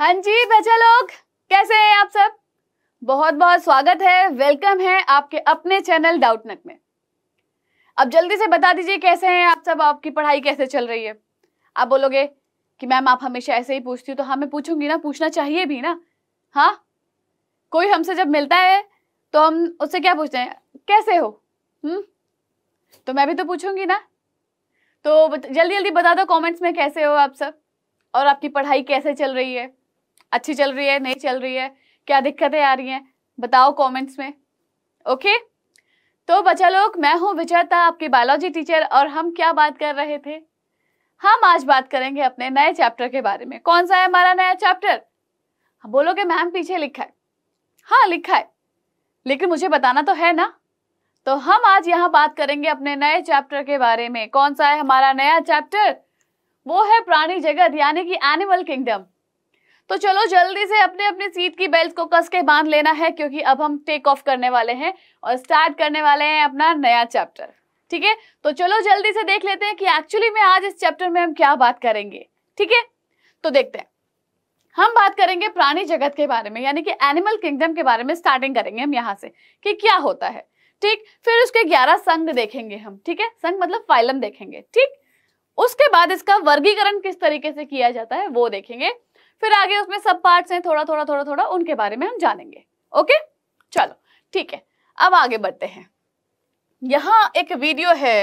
हाँ जी बच्चा लोग कैसे हैं आप सब बहुत बहुत स्वागत है वेलकम है आपके अपने चैनल डाउटनेट में अब जल्दी से बता दीजिए कैसे हैं आप सब आपकी पढ़ाई कैसे चल रही है आप बोलोगे कि मैम आप हमेशा ऐसे ही पूछती हो तो हाँ मैं पूछूंगी ना पूछना चाहिए भी ना हाँ कोई हमसे जब मिलता है तो हम उससे क्या पूछते हैं कैसे हो हुँ? हम्म? तो मैं भी तो पूछूंगी ना तो जल्दी जल्दी बता दो कॉमेंट्स में कैसे हो आप सब और आपकी पढ़ाई कैसे चल रही है अच्छी चल रही है नहीं चल रही है क्या दिक्कतें आ रही हैं बताओ कमेंट्स में ओके तो बच्चा लोग मैं हूं विजयता आपकी बायोलॉजी टीचर और हम क्या बात कर रहे थे हम आज बात करेंगे अपने नए चैप्टर के बारे में कौन सा है हमारा नया चैप्टर हाँ, बोलोगे मैम पीछे लिखा है हाँ लिखा है लेकिन मुझे बताना तो है ना तो हम आज यहाँ बात करेंगे अपने नए चैप्टर के बारे में कौन सा है हमारा नया चैप्टर वो है प्राणी जगत यानी कि एनिमल किंगडम तो चलो जल्दी से अपने अपने सीट की बेल्ट को कस के बांध लेना है क्योंकि अब हम टेक ऑफ करने वाले हैं और स्टार्ट करने वाले हैं अपना नया चैप्टर ठीक है तो चलो जल्दी से देख लेते हैं कि एक्चुअली में आज इस चैप्टर में हम क्या बात करेंगे ठीक है तो देखते हैं हम बात करेंगे प्राणी जगत के बारे में यानी कि एनिमल किंगडम के बारे में स्टार्टिंग करेंगे हम यहाँ से कि क्या होता है ठीक फिर उसके ग्यारह संघ देखेंगे हम ठीक है संघ मतलब फाइलम देखेंगे ठीक उसके बाद इसका वर्गीकरण किस तरीके से किया जाता है वो देखेंगे फिर आगे उसमें सब पार्ट्स हैं थोड़ा थोड़ा थोड़ा थोड़ा उनके बारे में हम जानेंगे ओके चलो ठीक है अब आगे बढ़ते हैं यहाँ एक वीडियो है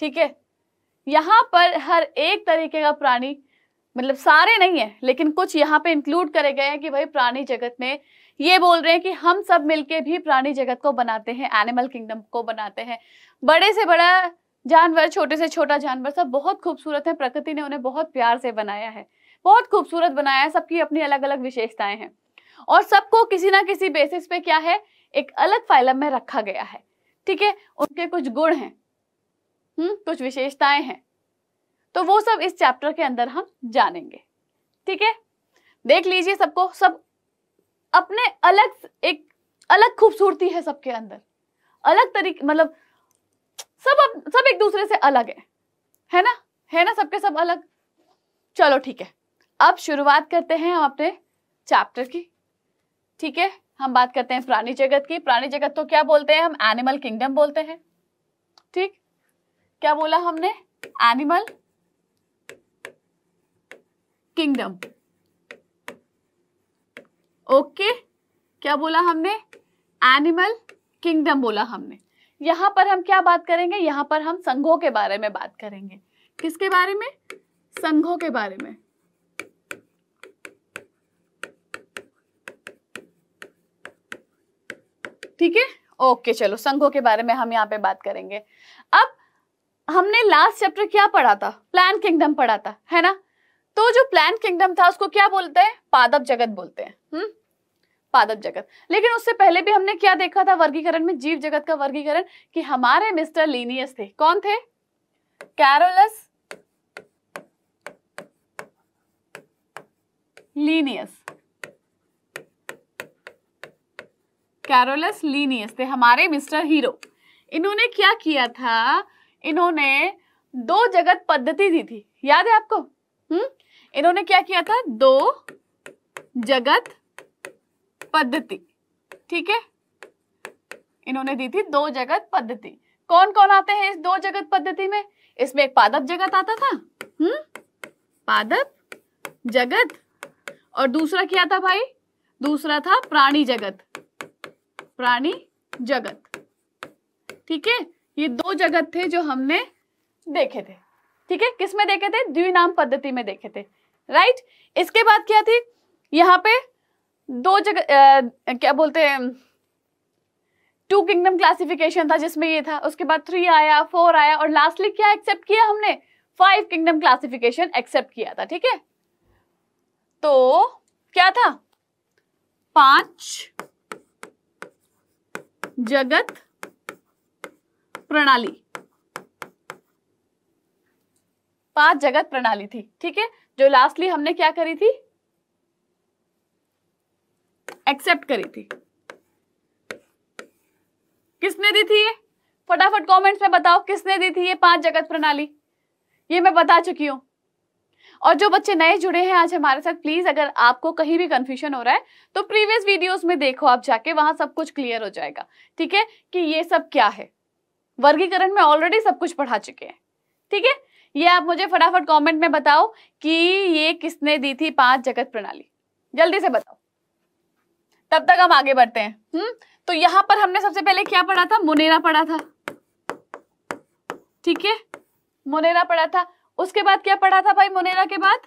ठीक है यहाँ पर हर एक तरीके का प्राणी मतलब सारे नहीं है लेकिन कुछ यहाँ पे इंक्लूड करे गए हैं कि भाई प्राणी जगत में ये बोल रहे हैं कि हम सब मिलके भी प्राणी जगत को बनाते हैं एनिमल किंगडम को बनाते हैं बड़े से बड़ा जानवर छोटे से छोटा जानवर सब बहुत खूबसूरत है प्रकृति ने उन्हें बहुत प्यार से बनाया है बहुत खूबसूरत बनाया है सबकी अपनी अलग अलग विशेषताएं हैं और सबको किसी ना किसी बेसिस पे क्या है एक अलग फाइलम में रखा गया है ठीक है उनके कुछ गुण हैं हम्म कुछ विशेषताएं हैं तो वो सब इस चैप्टर के अंदर हम जानेंगे ठीक है देख लीजिए सबको सब अपने अलग एक अलग खूबसूरती है सबके अंदर अलग तरीके मतलब सब अब सब एक दूसरे से अलग है है ना है ना सबके सब अलग चलो ठीक है अब शुरुआत करते हैं हम अपने चैप्टर की ठीक है हम बात करते हैं प्राणी जगत की प्राणी जगत तो क्या बोलते हैं हम एनिमल किंगडम बोलते हैं ठीक क्या बोला हमने एनिमल किंगडम ओके क्या बोला हमने एनिमल किंगडम बोला हमने यहां पर हम क्या बात करेंगे यहां पर हम संघों के बारे में बात करेंगे किसके बारे में संघों के बारे में ठीक है ओके चलो संघों के बारे में हम यहाँ पे बात करेंगे अब हमने लास्ट चैप्टर क्या पढ़ा था प्लान किंगडम पढ़ा था है ना तो जो प्लान किंगडम था उसको क्या बोलते हैं पादप जगत बोलते हैं हम्म पादप जगत लेकिन उससे पहले भी हमने क्या देखा था वर्गीकरण में जीव जगत का वर्गीकरण कि हमारे मिस्टर लीनियस थे कौन थे कैरोलस लीनियस कैरोलस लीनियस थे हमारे मिस्टर हीरो इन्होंने क्या किया था इन्होंने दो जगत पद्धति दी थी याद है आपको हम्म इन्होंने क्या किया था दो जगत पद्धति ठीक है इन्होंने दी थी दो जगत पद्धति कौन कौन आते हैं इस दो जगत पद्धति में इसमें एक पादप जगत आता था हम्म पादप जगत और दूसरा क्या था भाई दूसरा था प्राणी जगत प्राणी जगत ठीक है ये दो जगत थे जो हमने देखे थे ठीक है किसमें देखे थे द्विनाम पद्धति में देखे थे राइट इसके बाद क्या थी यहाँ पे दो जगह क्या बोलते हैं टू किंगडम क्लासिफिकेशन था जिसमें ये था उसके बाद थ्री आया फोर आया और लास्टली क्या एक्सेप्ट किया हमने फाइव किंगडम क्लासिफिकेशन एक्सेप्ट किया था ठीक है तो क्या था पांच जगत प्रणाली पांच जगत प्रणाली थी ठीक है जो लास्टली हमने क्या करी थी एक्सेप्ट करी थी किसने दी थी ये फटाफट कमेंट्स में बताओ किसने दी थी ये पांच जगत प्रणाली ये मैं बता चुकी हूं और जो बच्चे नए जुड़े हैं आज हमारे साथ प्लीज अगर आपको कहीं भी कंफ्यूजन हो रहा है तो प्रीवियस वीडियोस में देखो आप जाके वहां सब कुछ क्लियर हो जाएगा ठीक है कि ये सब क्या है वर्गीकरण में ऑलरेडी सब कुछ पढ़ा चुके हैं ठीक है ये आप मुझे फटाफट कॉमेंट में बताओ कि ये किसने दी थी पांच जगत प्रणाली जल्दी से बताओ तब तक हम आगे बढ़ते हैं हम्म तो यहां पर हमने सबसे पहले क्या पढ़ा था मुनेरा पढ़ा था ठीक है मुनेरा पढ़ा था उसके बाद क्या पढ़ा था भाई मोनेरा के बाद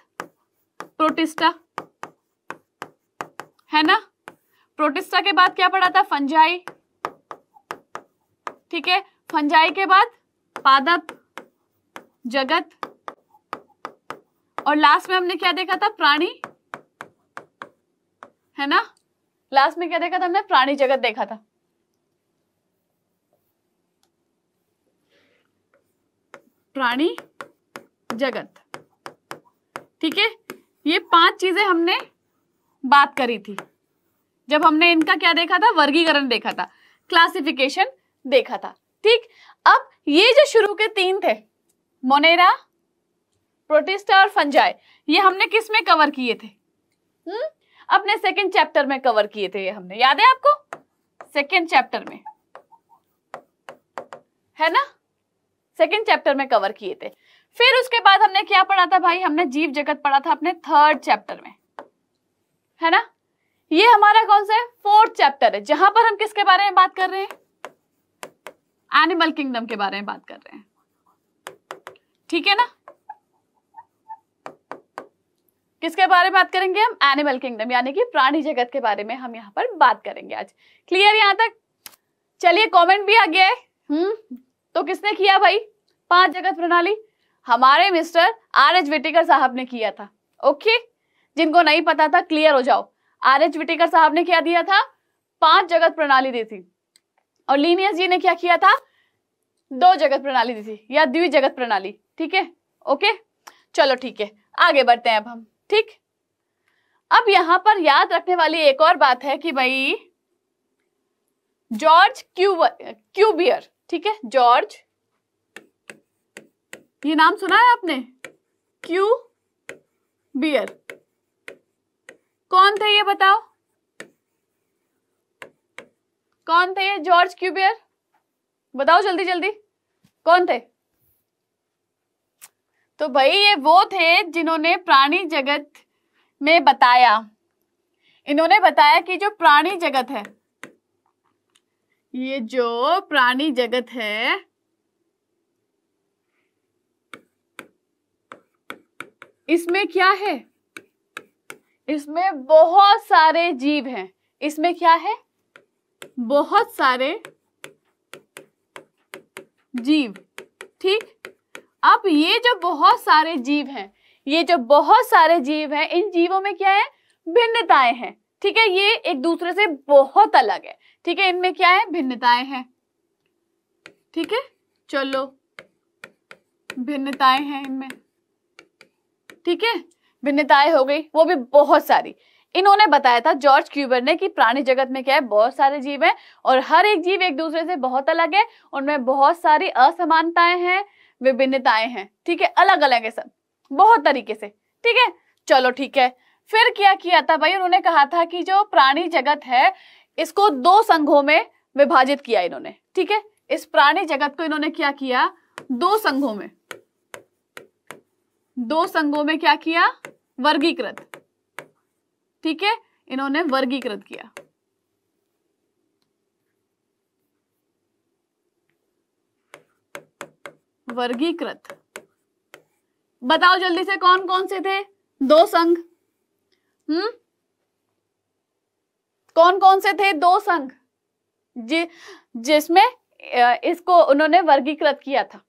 प्रोटिस्टा है ना प्रोटिस्टा के बाद क्या पढ़ा था फंजाई ठीक है फंजाई के बाद पादप जगत और लास्ट में हमने क्या देखा था प्राणी है ना लास्ट में क्या देखा था हमने प्राणी जगत देखा था प्राणी जगत ठीक है ये पांच चीजें हमने बात करी थी जब हमने इनका क्या देखा था वर्गीकरण देखा था क्लासिफिकेशन देखा था ठीक अब ये जो शुरू के तीन थे मोनेरा प्रोटिस्टा और फंजाय ये हमने किस में कवर किए थे हुँ? हम्म? अपने सेकंड चैप्टर में कवर किए थे ये हमने याद है आपको सेकंड चैप्टर में है ना सेकंड चैप्टर में कवर किए थे फिर उसके बाद हमने क्या पढ़ा था भाई हमने जीव जगत पढ़ा था अपने थर्ड चैप्टर में है ना ये हमारा कौन सा है फोर्थ चैप्टर है जहां पर हम किसके बारे में बात कर रहे हैं एनिमल किंगडम के बारे में बात कर रहे हैं ठीक है ना किसके बारे में बात करेंगे हम एनिमल किंगडम यानी कि प्राणी जगत के बारे में हम यहाँ पर बात करेंगे आज क्लियर यहां तक चलिए कमेंट भी आ गया है हम्म तो किसने किया भाई पांच जगत प्रणाली हमारे मिस्टर आर एच विटेकर साहब ने किया था ओके जिनको नहीं पता था क्लियर हो जाओ आर एच विटेकर साहब ने क्या दिया था पांच जगत प्रणाली दी थी और लीनियस जी ने क्या किया था दो जगत प्रणाली दी थी या द्वि जगत प्रणाली ठीक है ओके चलो ठीक है आगे बढ़ते हैं अब हम ठीक अब यहां पर याद रखने वाली एक और बात है कि भाई जॉर्ज क्यूबर क्यूबियर ठीक है जॉर्ज ये नाम सुना है आपने क्यू बियर कौन थे ये बताओ कौन थे ये जॉर्ज क्यूबियर बताओ जल्दी जल्दी कौन थे तो भाई ये वो थे जिन्होंने प्राणी जगत में बताया इन्होंने बताया कि जो प्राणी जगत है ये जो प्राणी जगत है इसमें क्या है इसमें बहुत सारे जीव हैं इसमें क्या है बहुत सारे जीव ठीक अब ये जो बहुत सारे जीव हैं ये जो बहुत सारे जीव हैं इन जीवों में क्या है भिन्नताएं हैं ठीक है ये एक दूसरे से बहुत अलग है ठीक है इनमें क्या है भिन्नताएं हैं ठीक है चलो भिन्नताएं हैं इनमें ठीक है भिन्नताएं हो गई वो भी बहुत सारी इन्होंने बताया था जॉर्ज क्यूबर ने कि प्राणी जगत में क्या है बहुत सारे जीव हैं और हर एक जीव एक दूसरे से बहुत अलग है उनमें बहुत सारी असमानताएं हैं विभिन्नताएं हैं ठीक है अलग अलग है सब बहुत तरीके से ठीक है चलो ठीक है फिर क्या किया था भाई उन्होंने कहा था कि जो प्राणी जगत है इसको दो संघों में विभाजित किया इन्होंने ठीक है इस प्राणी जगत को इन्होंने क्या किया दो संघों में दो संघों में क्या किया वर्गीकृत ठीक है इन्होंने वर्गीकृत किया वर्गीकृत बताओ जल्दी से कौन कौन से थे दो संघ हम्म कौन कौन से थे दो संघ जि, जिसमें इसको उन्होंने वर्गीकृत किया था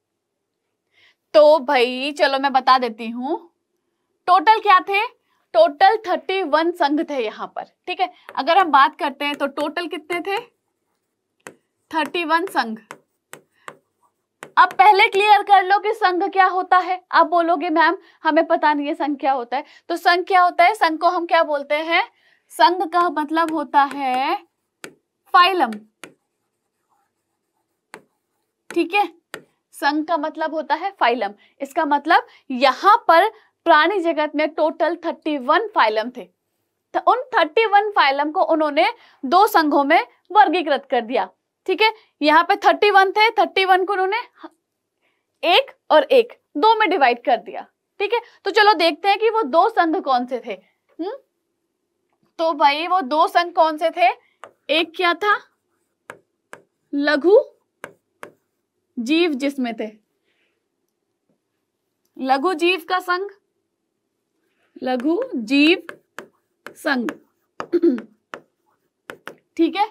तो भाई चलो मैं बता देती हूँ टोटल क्या थे टोटल थर्टी वन संघ थे यहां पर ठीक है अगर हम बात करते हैं तो टोटल कितने थे थर्टी वन संघ अब पहले क्लियर कर लो कि संघ क्या होता है आप बोलोगे मैम हमें पता नहीं है संघ क्या होता है तो संघ क्या होता है संघ को हम क्या बोलते हैं संघ का मतलब होता है फाइलम ठीक है संघ का मतलब होता है फाइलम इसका मतलब यहाँ पर प्राणी जगत में टोटल 31 फाइलम थे तो उन 31 फाइलम को उन्होंने दो संघों में वर्गीकृत कर दिया ठीक है यहाँ पे 31 थे 31 को उन्होंने एक और एक दो में डिवाइड कर दिया ठीक है तो चलो देखते हैं कि वो दो संघ कौन से थे हुँ? हम्म? तो भाई वो दो संघ कौन से थे एक क्या था लघु जीव जिसमें थे लघु जीव का संघ लघु जीव संघ ठीक है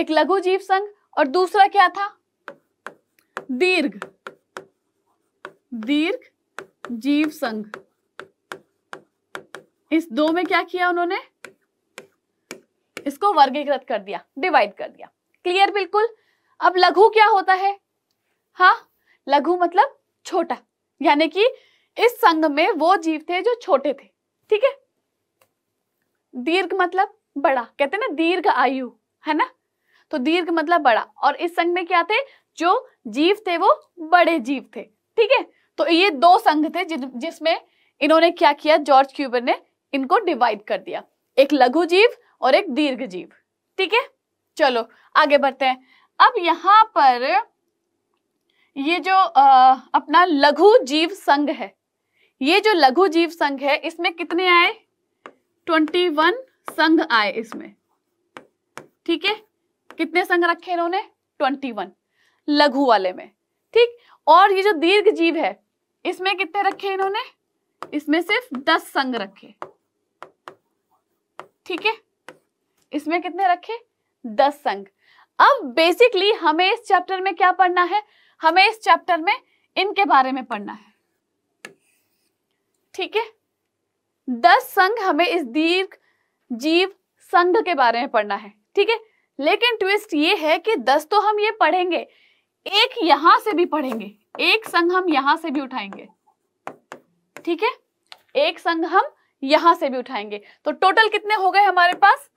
एक लघु जीव संघ और दूसरा क्या था दीर्घ दीर्घ जीव संघ इस दो में क्या किया उन्होंने इसको वर्गीकृत कर दिया डिवाइड कर दिया क्लियर बिल्कुल अब लघु क्या होता है हाँ लघु मतलब छोटा यानी कि इस संघ में वो जीव थे जो छोटे थे ठीक है दीर्घ मतलब बड़ा कहते ना दीर्घ आयु है ना तो दीर्घ मतलब बड़ा और इस संघ में क्या थे जो जीव थे वो बड़े जीव थे ठीक है तो ये दो संघ थे जि, जिसमें इन्होंने क्या किया जॉर्ज क्यूबर ने इनको डिवाइड कर दिया एक लघु जीव और एक दीर्घ जीव ठीक है चलो आगे बढ़ते हैं अब यहां पर ये जो आ, अपना लघु जीव संघ है ये जो लघु जीव संघ है इसमें कितने आए ट्वेंटी वन संघ आए इसमें ठीक है कितने संघ रखे इन्होंने ट्वेंटी वन लघु वाले में ठीक और ये जो दीर्घ जीव है इसमें कितने रखे इन्होंने इसमें सिर्फ दस संघ रखे ठीक है इसमें कितने रखे दस संघ अब बेसिकली हमें इस चैप्टर में क्या पढ़ना है हमें इस चैप्टर में इनके बारे में पढ़ना है ठीक है दस संघ हमें इस दीर्घ जीव संघ के बारे में पढ़ना है ठीक है लेकिन ट्विस्ट ये है कि दस तो हम ये पढ़ेंगे एक यहां से भी पढ़ेंगे एक संघ हम यहां से भी उठाएंगे ठीक है एक संघ हम यहां से भी उठाएंगे तो टोटल कितने हो गए हमारे पास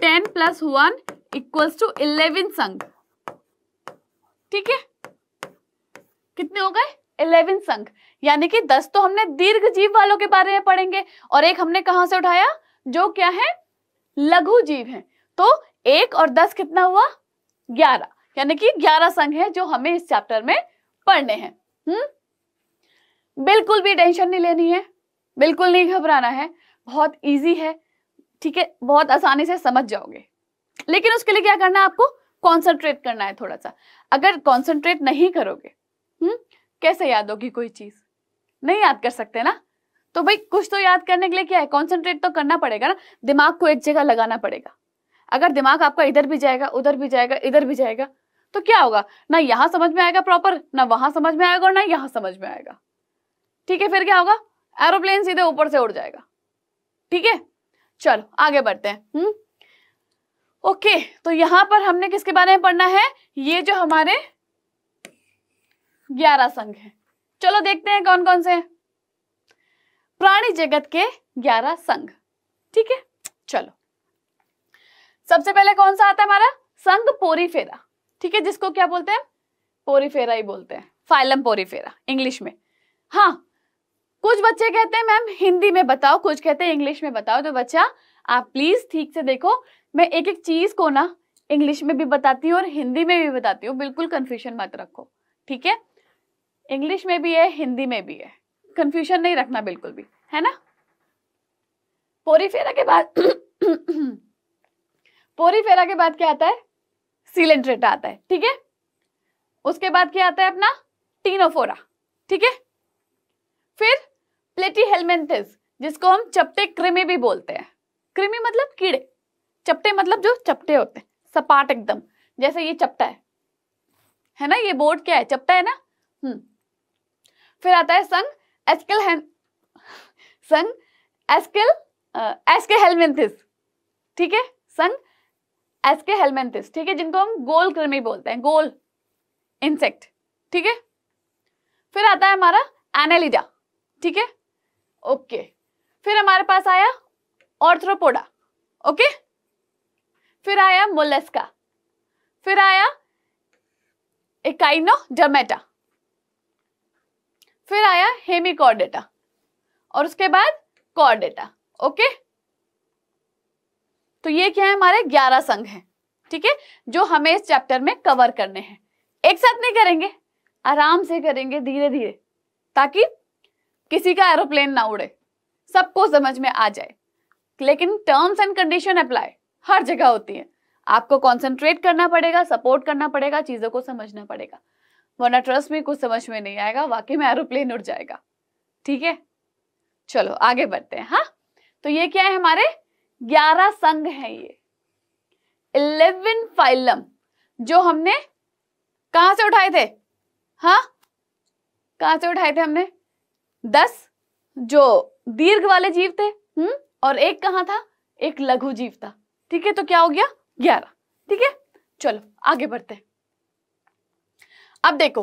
ten plus one equals to eleven संघ ठीक है कितने हो गए इलेवन संघ यानी कि दस तो हमने दीर्घ जीव वालों के बारे में पढ़ेंगे और एक हमने कहा से उठाया जो क्या है लघु जीव है तो एक और दस कितना हुआ ग्यारह यानी कि ग्यारह संघ है जो हमें इस चैप्टर में पढ़ने हैं हम्म बिल्कुल भी टेंशन नहीं लेनी है बिल्कुल नहीं घबराना है बहुत इजी है ठीक है बहुत आसानी से समझ जाओगे लेकिन उसके लिए क्या करना है आपको कॉन्सेंट्रेट करना है थोड़ा सा अगर कॉन्सेंट्रेट नहीं करोगे हम्म कैसे याद होगी कोई चीज नहीं याद कर सकते ना तो भाई कुछ तो याद करने के लिए क्या है कॉन्सेंट्रेट तो करना पड़ेगा ना दिमाग को एक जगह लगाना पड़ेगा अगर दिमाग आपका इधर भी जाएगा उधर भी जाएगा इधर भी जाएगा तो क्या होगा ना यहाँ समझ में आएगा प्रॉपर ना वहां समझ में आएगा और ना यहाँ समझ में आएगा ठीक है फिर क्या होगा एरोप्लेन सीधे ऊपर से उड़ जाएगा ठीक है चलो आगे बढ़ते हैं हम्म ओके तो यहां पर हमने किसके बारे में पढ़ना है ये जो हमारे ग्यारह संघ हैं चलो देखते हैं कौन कौन से हैं प्राणी जगत के ग्यारह संघ ठीक है चलो सबसे पहले कौन सा आता है हमारा संघ पोरीफेरा ठीक है जिसको क्या बोलते हैं पोरीफेरा ही बोलते हैं फाइलम पोरीफेरा इंग्लिश में हाँ कुछ बच्चे कहते हैं मैम हिंदी में बताओ कुछ कहते हैं इंग्लिश में बताओ तो बच्चा आप प्लीज ठीक से देखो मैं एक एक चीज को ना इंग्लिश में भी बताती हूँ और हिंदी में भी बताती हूँ बिल्कुल कंफ्यूजन मत रखो ठीक है इंग्लिश में भी है हिंदी में भी है कंफ्यूजन नहीं रखना बिल्कुल भी है ना पोरीफेरा के बाद पोरीफेरा के बाद क्या आता है सिलेंड्रेट आता है ठीक है उसके बाद क्या आता है अपना टीनोफोरा ठीक है फिर प्लेटी हेलमेंथिस जिसको हम चपटे कृमि भी बोलते हैं कृमि मतलब कीड़े चपटे मतलब जो चपटे होते हैं सपाट एकदम जैसे ये चपटा है है ना ये बोर्ड क्या है चपटा है ना हम्म फिर आता है सन एस्किल सन एस्किल एस्के हेलमेंथिस ठीक है सन एस्के हेलमेंथिस ठीक है जिनको हम गोल कृमि बोलते हैं गोल इंसेक्ट ठीक है फिर आता है हमारा एनेलिडा ठीक है ओके फिर हमारे पास आया ऑर्थ्रोपोडा ओके फिर आया मोलेस्का फिर आया इकाइनो डमेटा फिर आया हेमिकॉर्डेटा और उसके बाद कॉर्डेटा ओके तो ये क्या है हमारे ग्यारह संघ हैं ठीक है जो हमें इस चैप्टर में कवर करने हैं एक साथ नहीं करेंगे आराम से करेंगे धीरे धीरे ताकि किसी का एरोप्लेन ना उड़े सबको समझ में आ जाए लेकिन टर्म्स एंड कंडीशन अप्लाई हर जगह होती है आपको कॉन्सेंट्रेट करना पड़ेगा सपोर्ट करना पड़ेगा चीज़ों को समझना पड़ेगा वरना ट्रस्ट में कुछ समझ में नहीं आएगा वाकई में एरोप्लेन उड़ जाएगा ठीक है चलो आगे बढ़ते हैं हाँ तो ये क्या है हमारे ग्यारह संघ है ये इलेवन फाइलम जो हमने कहा से उठाए थे हाँ कहा से उठाए थे हमने दस जो दीर्घ वाले जीव थे हम्म और एक कहा था एक लघु जीव था ठीक है तो क्या हो गया ग्यारह ठीक है चलो आगे बढ़ते हैं अब देखो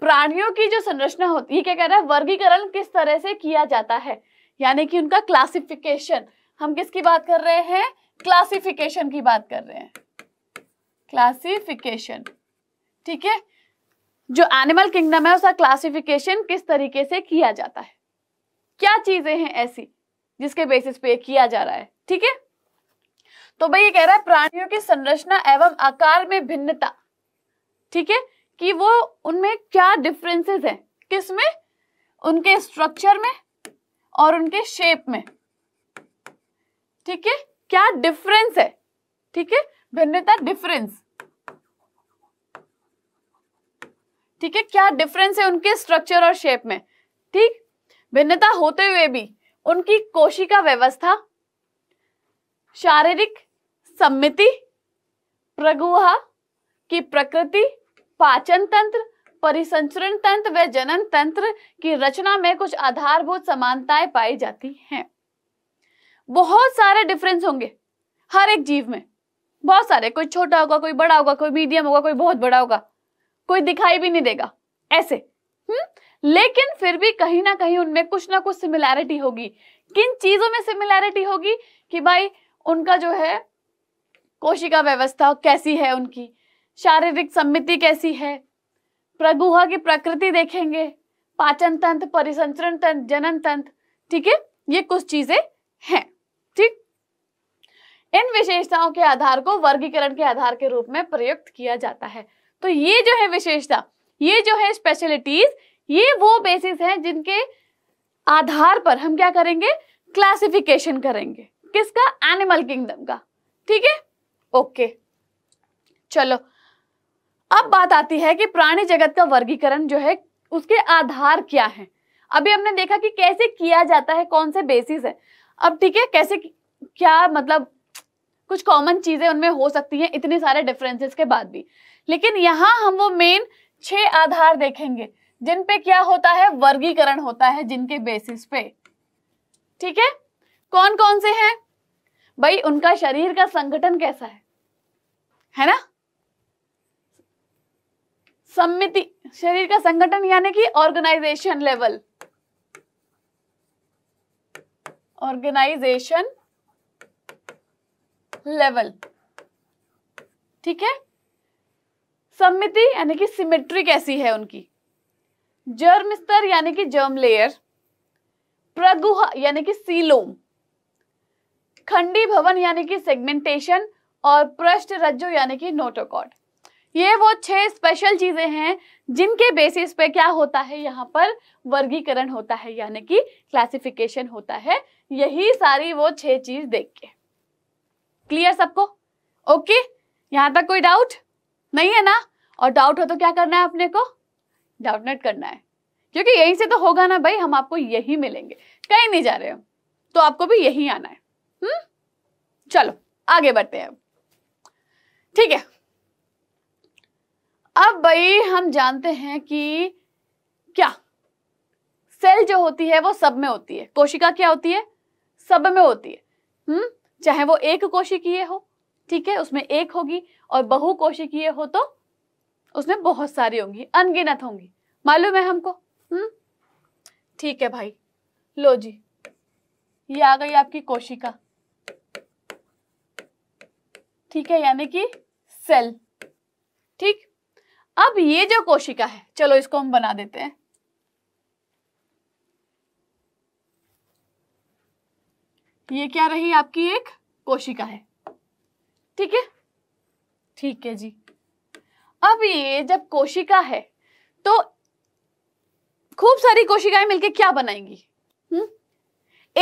प्राणियों की जो संरचना होती है क्या कह रहा है वर्गीकरण किस तरह से किया जाता है यानी कि उनका क्लासिफिकेशन हम किसकी बात कर रहे हैं क्लासिफिकेशन की बात कर रहे हैं क्लासिफिकेशन ठीक है जो एनिमल किंगडम है उसका क्लासिफिकेशन किस तरीके से किया जाता है क्या चीजें हैं ऐसी जिसके बेसिस पे किया जा रहा है ठीक है तो भाई ये कह रहा है प्राणियों की संरचना एवं आकार में भिन्नता ठीक है कि वो उनमें क्या डिफरेंसेस हैं किस में उनके स्ट्रक्चर में और उनके शेप में ठीक है क्या डिफरेंस है ठीक है भिन्नता डिफरेंस ठीक है क्या डिफरेंस है उनके स्ट्रक्चर और शेप में ठीक भिन्नता होते हुए भी उनकी कोशिका व्यवस्था शारीरिक सम्मिति प्रगुहा की प्रकृति पाचन तंत्र परिसंचरण तंत्र व जनन तंत्र की रचना में कुछ आधारभूत समानताएं पाई जाती हैं बहुत सारे डिफरेंस होंगे हर एक जीव में बहुत सारे कोई छोटा होगा कोई बड़ा होगा कोई मीडियम होगा कोई बहुत बड़ा होगा कोई दिखाई भी नहीं देगा ऐसे हम्म लेकिन फिर भी कहीं ना कहीं उनमें कुछ ना कुछ सिमिलैरिटी होगी किन चीजों में सिमिलैरिटी होगी कि भाई उनका जो है कोशिका व्यवस्था कैसी है उनकी शारीरिक सम्मिति कैसी है प्रगुहा की प्रकृति देखेंगे पाचन तंत्र परिसंचरण तंत्र जनन तंत्र ठीक है ये कुछ चीजें हैं ठीक इन विशेषताओं के आधार को वर्गीकरण के आधार के रूप में प्रयुक्त किया जाता है तो ये जो है विशेषता ये जो है स्पेशलिटीज ये वो बेसिस हैं जिनके आधार पर हम क्या करेंगे क्लासिफिकेशन करेंगे किसका एनिमल किंगडम का ठीक है ओके चलो अब बात आती है कि प्राणी जगत का वर्गीकरण जो है उसके आधार क्या है अभी हमने देखा कि कैसे किया जाता है कौन से बेसिस है अब ठीक है कैसे क्या मतलब कुछ कॉमन चीजें उनमें हो सकती हैं इतने सारे डिफरेंसेस के बाद भी लेकिन यहाँ हम वो मेन छह आधार देखेंगे जिन पे क्या होता है वर्गीकरण होता है जिनके बेसिस पे ठीक है कौन कौन से हैं भाई उनका शरीर का संगठन कैसा है है ना समिति शरीर का संगठन यानी कि ऑर्गेनाइजेशन लेवल ऑर्गेनाइजेशन लेवल ठीक है समिति यानी कि सिमेट्री कैसी है उनकी जर्म स्तर यानी कि जर्म लेयर प्रगुहा यानी कि सीलोम खंडी भवन यानी कि सेगमेंटेशन और पृष्ठ रज्जो यानी कि नोटोकॉड ये वो छह स्पेशल चीजें हैं जिनके बेसिस पे क्या होता है यहाँ पर वर्गीकरण होता है यानी कि क्लासिफिकेशन होता है यही सारी वो छह चीज देख के क्लियर सबको ओके यहाँ तक कोई डाउट नहीं है ना और डाउट हो तो क्या करना है अपने को डाउट नट करना है क्योंकि यहीं से तो होगा ना भाई हम आपको यही मिलेंगे कहीं नहीं जा रहे हो तो आपको भी यही आना है हम्म चलो आगे बढ़ते हैं ठीक है अब भाई हम जानते हैं कि क्या सेल जो होती है वो सब में होती है कोशिका क्या होती है सब में होती है हम्म चाहे वो एक कोशिकीय हो ठीक है उसमें एक होगी और बहु कोशिकीय हो तो उसमें बहुत सारी होंगी अनगिनत होंगी मालूम है हमको हम्म ठीक है भाई लो जी ये आ गई आपकी कोशिका ठीक है यानी कि सेल ठीक अब ये जो कोशिका है चलो इसको हम बना देते हैं ये क्या रही आपकी एक कोशिका है ठीक है ठीक है जी अब ये जब कोशिका है तो खूब सारी कोशिकाएं मिलके क्या बनाएंगी हम्म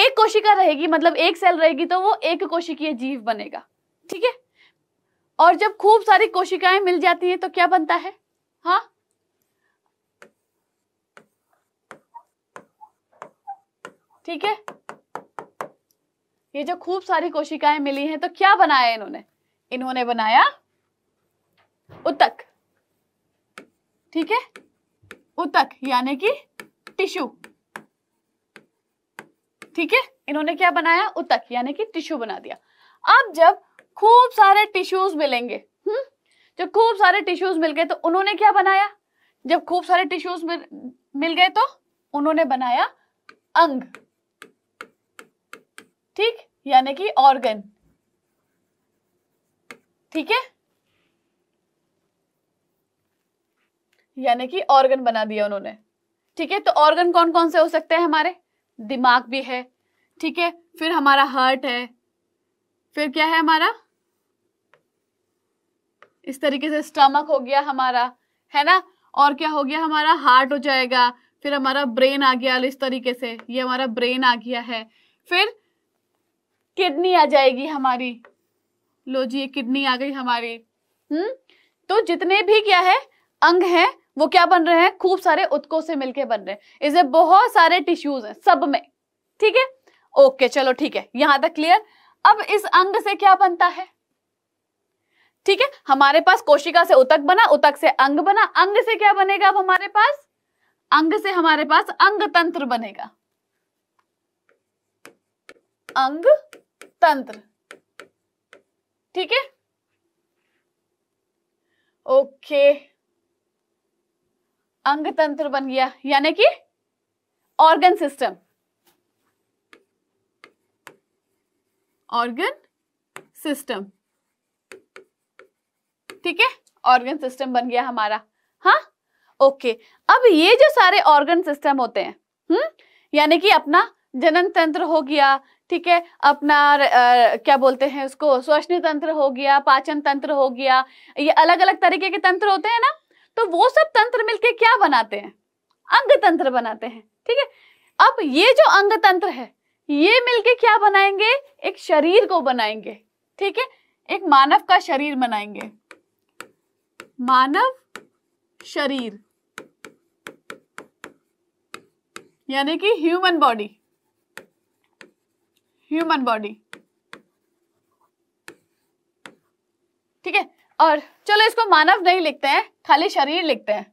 एक कोशिका रहेगी मतलब एक सेल रहेगी तो वो एक कोशिकीय जीव बनेगा ठीक है और जब खूब सारी कोशिकाएं मिल जाती हैं तो क्या बनता है हाँ ठीक है ये जो खूब सारी कोशिकाएं मिली हैं तो क्या बनाया इन्होंने इन्होंने बनाया उतक ठीक है उतक यानी कि टिश्यू ठीक है इन्होंने क्या बनाया उतक यानी कि टिश्यू बना दिया अब जब खूब सारे टिश्यूज मिलेंगे हम्म जब खूब सारे टिश्यूज मिल गए तो उन्होंने क्या बनाया जब खूब सारे टिश्यूज मिल, मिल गए तो उन्होंने बनाया अंग ठीक यानी कि ऑर्गन ठीक है यानी कि ऑर्गन बना दिया उन्होंने ठीक है तो ऑर्गन कौन कौन से हो सकते हैं हमारे दिमाग भी है ठीक है फिर हमारा हार्ट है फिर क्या है हमारा इस तरीके से स्टमक हो गया हमारा है ना और क्या हो गया हमारा हार्ट हो जाएगा फिर हमारा ब्रेन आ गया इस तरीके से ये हमारा ब्रेन आ गया है फिर किडनी आ जाएगी हमारी लो जी ये किडनी आ गई हमारी हम्म तो जितने भी क्या है अंग हैं वो क्या बन रहे हैं खूब सारे उत्कों से मिलके बन रहे हैं इसे बहुत सारे टिश्यूज हैं सब में ठीक है ओके चलो ठीक है यहां तक क्लियर अब इस अंग से क्या बनता है ठीक है हमारे पास कोशिका से उतक बना उतक से अंग बना अंग से क्या बनेगा अब हमारे पास अंग से हमारे पास अंग तंत्र बनेगा अंग तंत्र ठीक है ओके अंग तंत्र बन गया यानी कि ऑर्गन सिस्टम ऑर्गन सिस्टम ठीक है ऑर्गन सिस्टम बन गया हमारा हाँ ओके अब ये जो सारे ऑर्गन सिस्टम होते हैं हम्म यानी कि अपना जनन तंत्र हो गया ठीक है अपना आ, क्या बोलते हैं उसको स्वश्न तंत्र हो गया पाचन तंत्र हो गया ये अलग अलग तरीके के तंत्र होते हैं ना तो वो सब तंत्र मिलके क्या बनाते हैं अंग तंत्र बनाते हैं ठीक है अब ये जो अंग तंत्र है ये मिलके क्या बनाएंगे एक शरीर को बनाएंगे ठीक है एक मानव का शरीर बनाएंगे मानव शरीर यानी कि ह्यूमन बॉडी ह्यूमन बॉडी ठीक है और चलो इसको मानव नहीं लिखते हैं खाली शरीर लिखते हैं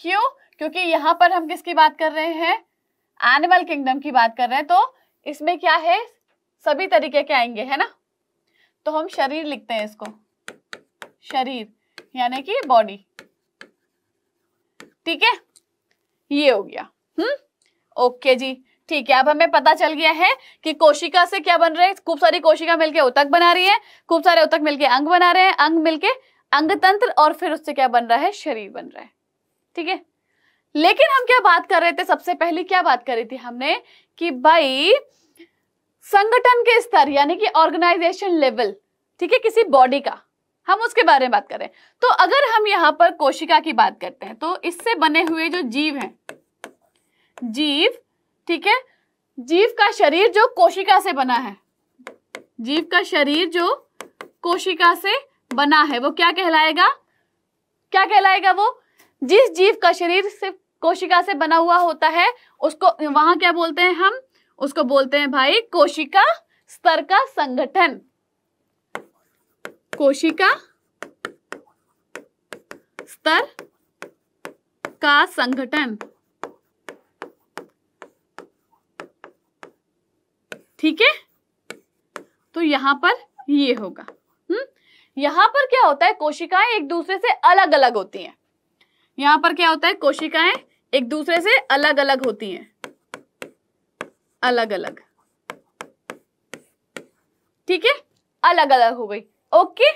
क्यों क्योंकि यहां पर हम किसकी बात कर रहे हैं एनिमल किंगडम की बात कर रहे हैं तो इसमें क्या है सभी तरीके के आएंगे है ना तो हम शरीर लिखते हैं इसको शरीर यानी कि बॉडी ठीक है ये हो गया हम्म ओके जी ठीक है अब हमें पता चल गया है कि कोशिका से क्या बन रहे हैं खूब सारी कोशिका मिलके उतक बना रही है खूब सारे उतक मिलके अंग बना रहे हैं अंग मिलके अंग तंत्र और फिर उससे क्या बन रहा है शरीर बन रहा है ठीक है लेकिन हम क्या बात कर रहे थे सबसे पहले क्या बात करी थी हमने कि भाई संगठन के स्तर यानी कि ऑर्गेनाइजेशन लेवल ठीक है किसी बॉडी का हम उसके बारे में बात करें तो अगर हम यहां पर कोशिका की बात करते हैं तो इससे बने हुए जो जीव हैं जीव ठीक है जीव का शरीर जो कोशिका से बना है जीव का शरीर जो कोशिका से बना है वो क्या कहलाएगा क्या कहलाएगा वो जिस जीव का शरीर सिर्फ कोशिका से बना हुआ होता है उसको वहां क्या बोलते हैं हम उसको बोलते हैं भाई कोशिका स्तर का संगठन कोशिका स्तर का संगठन ठीक है तो यहां पर ये होगा हम्म यहां पर क्या होता है कोशिकाएं एक दूसरे से अलग अलग होती हैं यहां पर क्या होता है कोशिकाएं एक दूसरे से अलग अलग होती हैं अलग अलग ठीक है अलग अलग हो गई ओके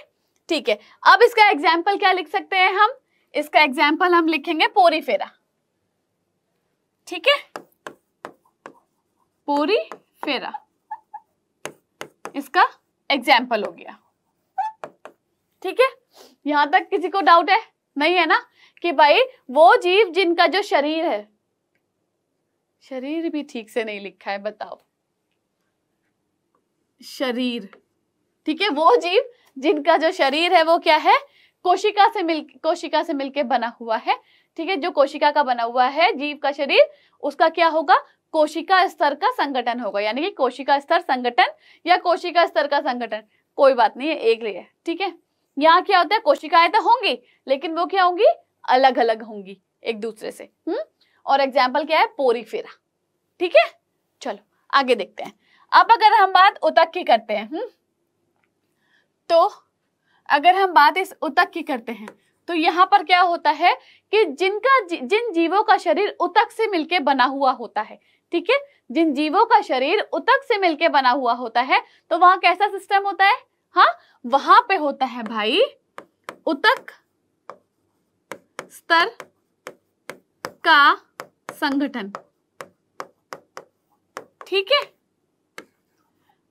ठीक है अब इसका एग्जाम्पल क्या लिख सकते हैं हम इसका एग्जाम्पल हम लिखेंगे पोरी फेरा ठीक है पोरी फेरा इसका एग्जाम्पल हो गया ठीक है यहां तक किसी को डाउट है नहीं है ना कि भाई वो जीव जिनका जो शरीर है शरीर भी ठीक से नहीं लिखा है बताओ शरीर ठीक है वो जीव जिनका जो शरीर है वो क्या है कोशिका से मिल कोशिका से मिलके बना हुआ है ठीक है जो कोशिका का बना हुआ है जीव का शरीर उसका क्या होगा कोशिका स्तर का संगठन होगा यानी कि कोशिका स्तर संगठन या कोशिका स्तर का संगठन कोई बात नहीं है एक लिए ठीक है यहाँ क्या होता है कोशिकाएं तो होंगी लेकिन वो क्या होंगी अलग अलग होंगी एक दूसरे से हम्म और एग्जाम्पल क्या है फेरा ठीक है चलो आगे देखते हैं अब अगर हम बात उतक की करते हैं हम्म तो अगर हम बात इस उतक की करते हैं तो यहाँ पर क्या होता है कि जिनका जिन जीवों का शरीर उतक से मिलके बना हुआ होता है ठीक है जिन जीवों का शरीर उतक से मिलके बना हुआ होता है तो वहां कैसा सिस्टम होता है हाँ वहां पे होता है भाई उतक स्तर का संगठन ठीक है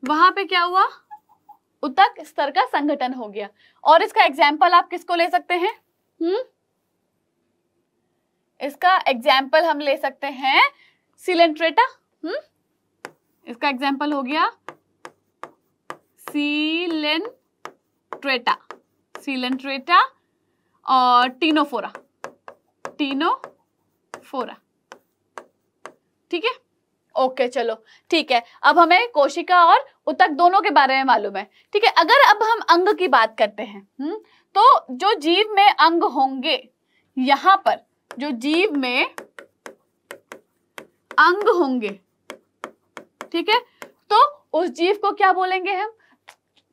वहां पे क्या हुआ उतक स्तर का संगठन हो गया और इसका एग्जाम्पल आप किसको ले सकते हैं हम्म इसका एग्जाम्पल हम ले सकते हैं सिलेंट्रेटा हम्म इसका एग्जाम्पल हो गया सीलेंट्रेटा सीलेंट्रेटा और टीनोफोरा टीनोफोरा ठीक है ओके okay, चलो ठीक है अब हमें कोशिका और उतक दोनों के बारे में मालूम है ठीक है अगर अब हम अंग की बात करते हैं हुँ? हम्म, तो जो जीव में अंग होंगे यहां पर जो जीव में अंग होंगे ठीक है तो उस जीव को क्या बोलेंगे हम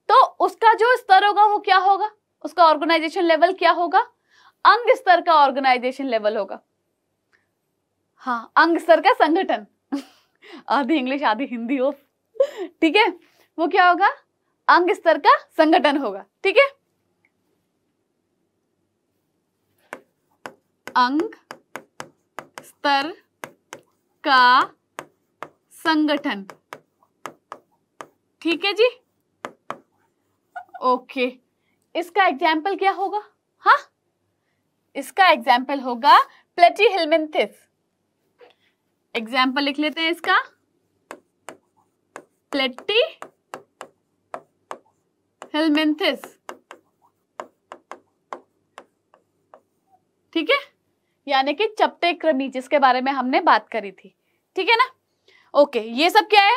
तो उसका जो स्तर होगा वो क्या होगा उसका ऑर्गेनाइजेशन लेवल क्या होगा अंग स्तर का ऑर्गेनाइजेशन लेवल होगा हाँ अंग स्तर का संगठन आधी इंग्लिश आधी हिंदी हो ठीक है वो क्या होगा अंग स्तर का संगठन होगा ठीक है अंग स्तर का संगठन ठीक है जी ओके इसका एग्जाम्पल क्या होगा हा इसका एग्जाम्पल होगा प्लेटी हिलमेंथिस एग्जाम्पल लिख लेते हैं इसका प्लेटी हेलमेंथिस ठीक है यानी कि चपटे क्रमी जिसके बारे में हमने बात करी थी ठीक है ना ओके ये सब क्या है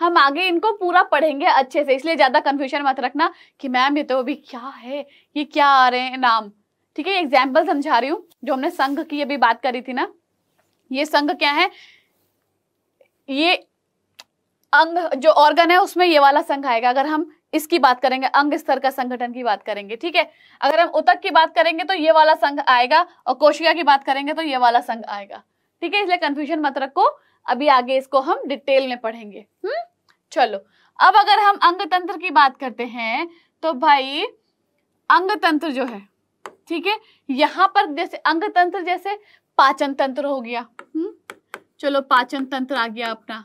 हम आगे इनको पूरा पढ़ेंगे अच्छे से इसलिए ज्यादा कंफ्यूजन मत रखना कि मैम ये तो अभी क्या है ये क्या आ रहे हैं नाम ठीक है एग्जाम्पल समझा रही हूँ जो हमने संघ की अभी बात करी थी ना ये संघ क्या है ये अंग जो ऑर्गन है उसमें ये वाला संघ आएगा अगर हम इसकी बात करेंगे अंग स्तर का संगठन की बात करेंगे ठीक है अगर हम उतक की बात करेंगे तो ये वाला संघ आएगा और कोशिका की बात करेंगे तो ये वाला संघ आएगा ठीक है इसलिए कंफ्यूजन मत रखो अभी आगे इसको हम डिटेल में पढ़ेंगे हम्म चलो अब अगर हम अंग तंत्र की बात करते हैं तो भाई अंग तंत्र जो है ठीक है यहां पर जैसे अंग तंत्र जैसे पाचन तंत्र हो गया हम्म चलो पाचन तंत्र आ गया अपना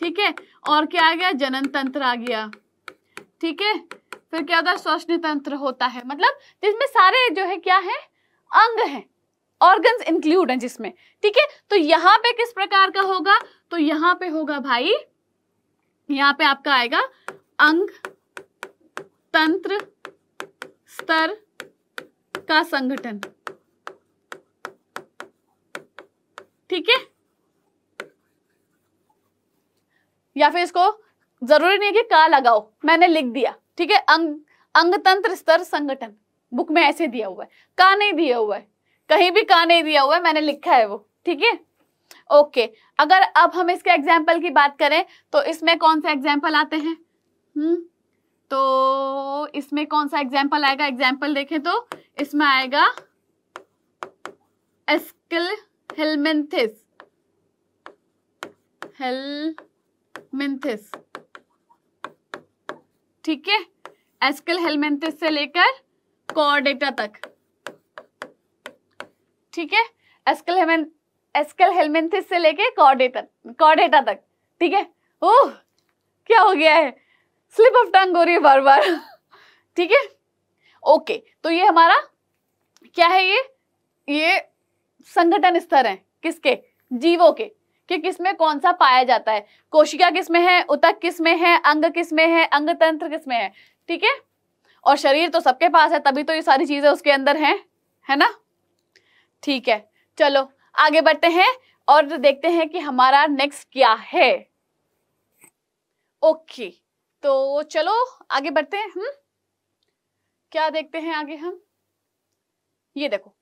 ठीक है और क्या आ गया जनन तंत्र आ गया ठीक है फिर क्या होता है श्वसन तंत्र होता है मतलब जिसमें सारे जो है क्या है अंग है ऑर्गन्स इंक्लूड है जिसमें ठीक है तो यहाँ पे किस प्रकार का होगा तो यहाँ पे होगा भाई यहाँ पे आपका आएगा अंग तंत्र स्तर का संगठन ठीक है या फिर इसको जरूरी नहीं है कि का लगाओ मैंने लिख दिया ठीक है अंग अंगतंत्र स्तर संगठन बुक में ऐसे दिया हुआ है का नहीं दिया हुआ है कहीं भी का नहीं दिया हुआ है मैंने लिखा है वो ठीक है ओके अगर अब हम इसके एग्जाम्पल की बात करें तो इसमें कौन से एग्जाम्पल आते हैं हम्म तो इसमें कौन सा एग्जाम्पल आएगा एग्जाम्पल देखें तो इसमें आएगा एस्किल हेलमेंथिस हेल मेंथिस ठीक है एस्कल हेलमेंथिस से लेकर कॉर्डेटा तक ठीक है एस्कल हेमें एस्कल हेलमेंथिस से लेकर कॉर्डेटा कॉर्डेटा तक ठीक है ओह क्या हो गया है स्लिप ऑफ टंग हो रही है बार बार ठीक है ओके तो ये हमारा क्या है ये ये संगठन स्तर है किसके जीवों के कि किस में कौन सा पाया जाता है कोशिका किस में है उतक किस में है अंग किस में है अंग तंत्र किस में है ठीक है और शरीर तो सबके पास है तभी तो ये सारी चीजें उसके अंदर हैं है ना ठीक है चलो आगे बढ़ते हैं और देखते हैं कि हमारा नेक्स्ट क्या है ओके तो चलो आगे बढ़ते हैं हम हम्म? क्या देखते हैं आगे हम ये देखो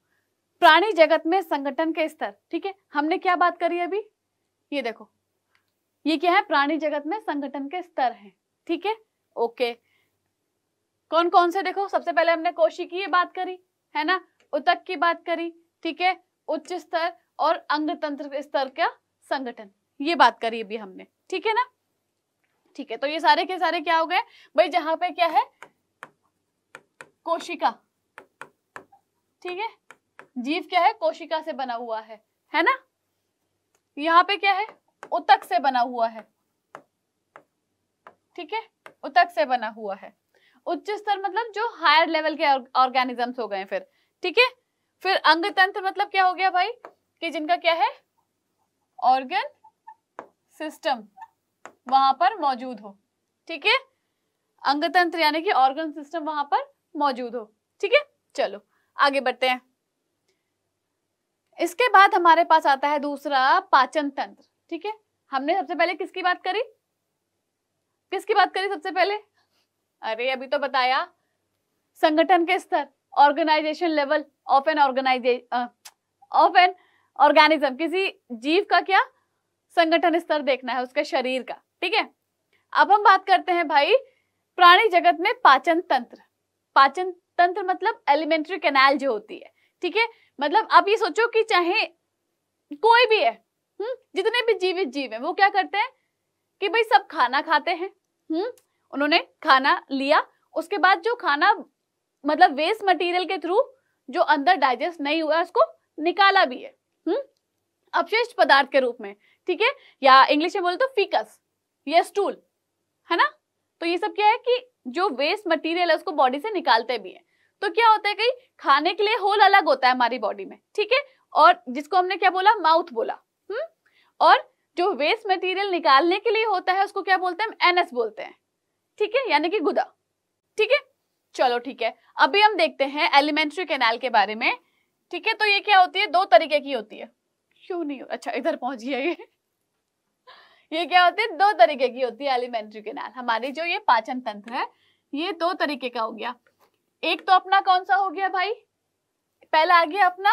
प्राणी जगत में संगठन के स्तर ठीक है हमने क्या बात करी अभी ये देखो ये क्या है प्राणी जगत में संगठन के स्तर हैं ठीक है ओके कौन कौन से देखो सबसे पहले हमने की बात करी है ना उतक की बात करी ठीक है उच्च स्तर और अंग तंत्र स्तर का संगठन ये बात करी अभी हमने ठीक है ना ठीक है तो ये सारे के सारे क्या हो गए भाई जहां पे क्या है कोशिका ठीक है जीव क्या है कोशिका से बना हुआ है है ना यहाँ पे क्या है उतक से बना हुआ है ठीक है उतक से बना हुआ है उच्च स्तर मतलब जो हायर लेवल के ऑर्गेनिजम्स हो गए फिर ठीक है फिर अंग तंत्र मतलब क्या हो गया भाई कि जिनका क्या है ऑर्गन सिस्टम वहां पर मौजूद हो ठीक है अंगतंत्र यानी कि ऑर्गन सिस्टम वहां पर मौजूद हो ठीक है चलो आगे बढ़ते हैं इसके बाद हमारे पास आता है दूसरा पाचन तंत्र ठीक है हमने सबसे पहले किसकी बात करी किसकी बात करी सबसे पहले अरे अभी तो बताया संगठन के स्तर organisation level of an organisation of an organism किसी जीव का क्या संगठन स्तर देखना है उसके शरीर का ठीक है अब हम बात करते हैं भाई प्राणी जगत में पाचन तंत्र पाचन तंत्र मतलब एलिमेंट्री कैनाल जो होती है ठीक है मतलब आप ये सोचो कि चाहे कोई भी है हुँ? हम्म, जितने भी जीवित जीव है वो क्या करते हैं कि भाई सब खाना खाते हैं हुँ? हम्म, उन्होंने खाना लिया उसके बाद जो खाना मतलब वेस्ट मटेरियल के थ्रू जो अंदर डाइजेस्ट नहीं हुआ उसको निकाला भी है हुँ? हम्म, अपशिष्ट पदार्थ के रूप में ठीक है या इंग्लिश में बोले तो फीकस या स्टूल है ना तो ये सब क्या है कि जो वेस्ट मटेरियल है उसको बॉडी से निकालते भी है तो क्या होता है कि खाने के लिए होल अलग होता है हमारी बॉडी में ठीक है और जिसको हमने क्या बोला माउथ बोला हम्म और जो वेस्ट मटेरियल निकालने के लिए होता है उसको क्या बोलते हैं एनएस बोलते हैं ठीक है यानी कि गुदा ठीक है चलो ठीक है अभी हम देखते हैं एलिमेंट्री कैनाल के बारे में ठीक है तो ये क्या होती है दो तरीके की होती है क्यों नहीं अच्छा इधर पहुंची है ये ये क्या होती है दो तरीके की होती है एलिमेंट्री कैनाल हमारी जो ये पाचन तंत्र है ये दो तरीके का हो गया एक तो अपना कौन सा हो गया भाई पहला आ गया अपना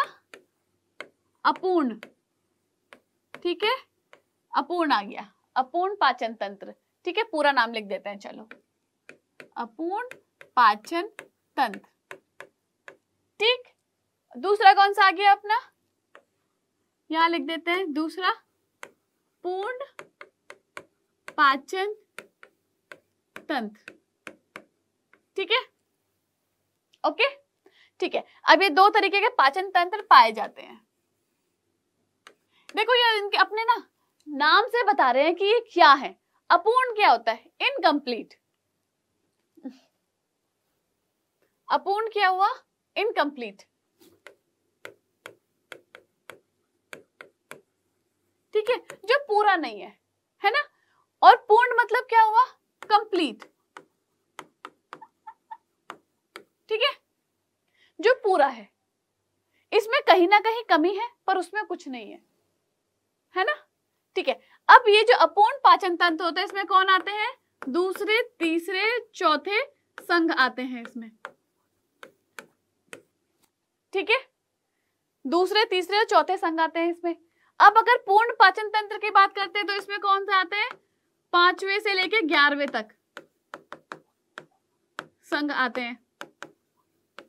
अपूर्ण ठीक है अपूर्ण आ गया अपूर्ण पाचन तंत्र ठीक है पूरा नाम लिख देते हैं चलो अपूर्ण पाचन तंत्र ठीक दूसरा कौन सा आ गया अपना यहां लिख देते हैं दूसरा पूर्ण पाचन तंत्र ठीक है ओके ठीक है अब ये दो तरीके के पाचन तंत्र पाए जाते हैं देखो ये इनके अपने ना नाम से बता रहे हैं कि ये क्या है अपूर्ण क्या होता है इनकम्प्लीट अपूर्ण क्या हुआ इनकम्प्लीट ठीक है जो पूरा नहीं है है ना और पूर्ण मतलब क्या हुआ कंप्लीट ठीक है जो पूरा है इसमें कहीं ना कहीं कमी है पर उसमें कुछ नहीं है है ना ठीक है अब ये जो अपूर्ण पाचन तंत्र होता है इसमें कौन आते हैं दूसरे तीसरे चौथे संघ आते हैं इसमें ठीक है दूसरे तीसरे और चौथे संघ आते हैं इसमें अब अगर पूर्ण पाचन तंत्र की बात करते हैं तो इसमें कौन से आते हैं पांचवे से लेके ग्यारहवे तक संघ आते हैं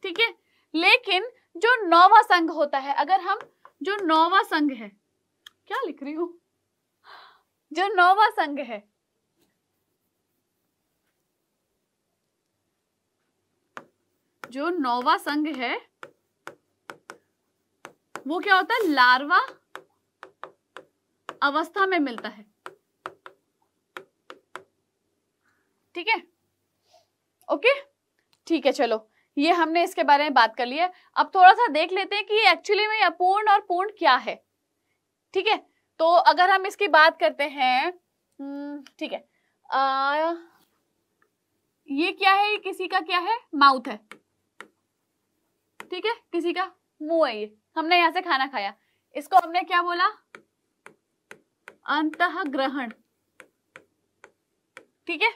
ठीक है लेकिन जो नौवा संघ होता है अगर हम जो नौवा संघ है क्या लिख रही हूं जो नौवा संघ है जो नौवा संघ है वो क्या होता है लार्वा अवस्था में मिलता है ठीक है ओके ठीक है चलो ये हमने इसके बारे में बात कर लिया अब थोड़ा सा देख लेते हैं कि एक्चुअली में अपूर्ण और पूर्ण क्या है ठीक है तो अगर हम इसकी बात करते हैं हम्म, ठीक है आ, ये क्या है ये किसी का क्या है माउथ है ठीक है किसी का मुंह है ये हमने यहां से खाना खाया इसको हमने क्या बोला अंत ग्रहण ठीक है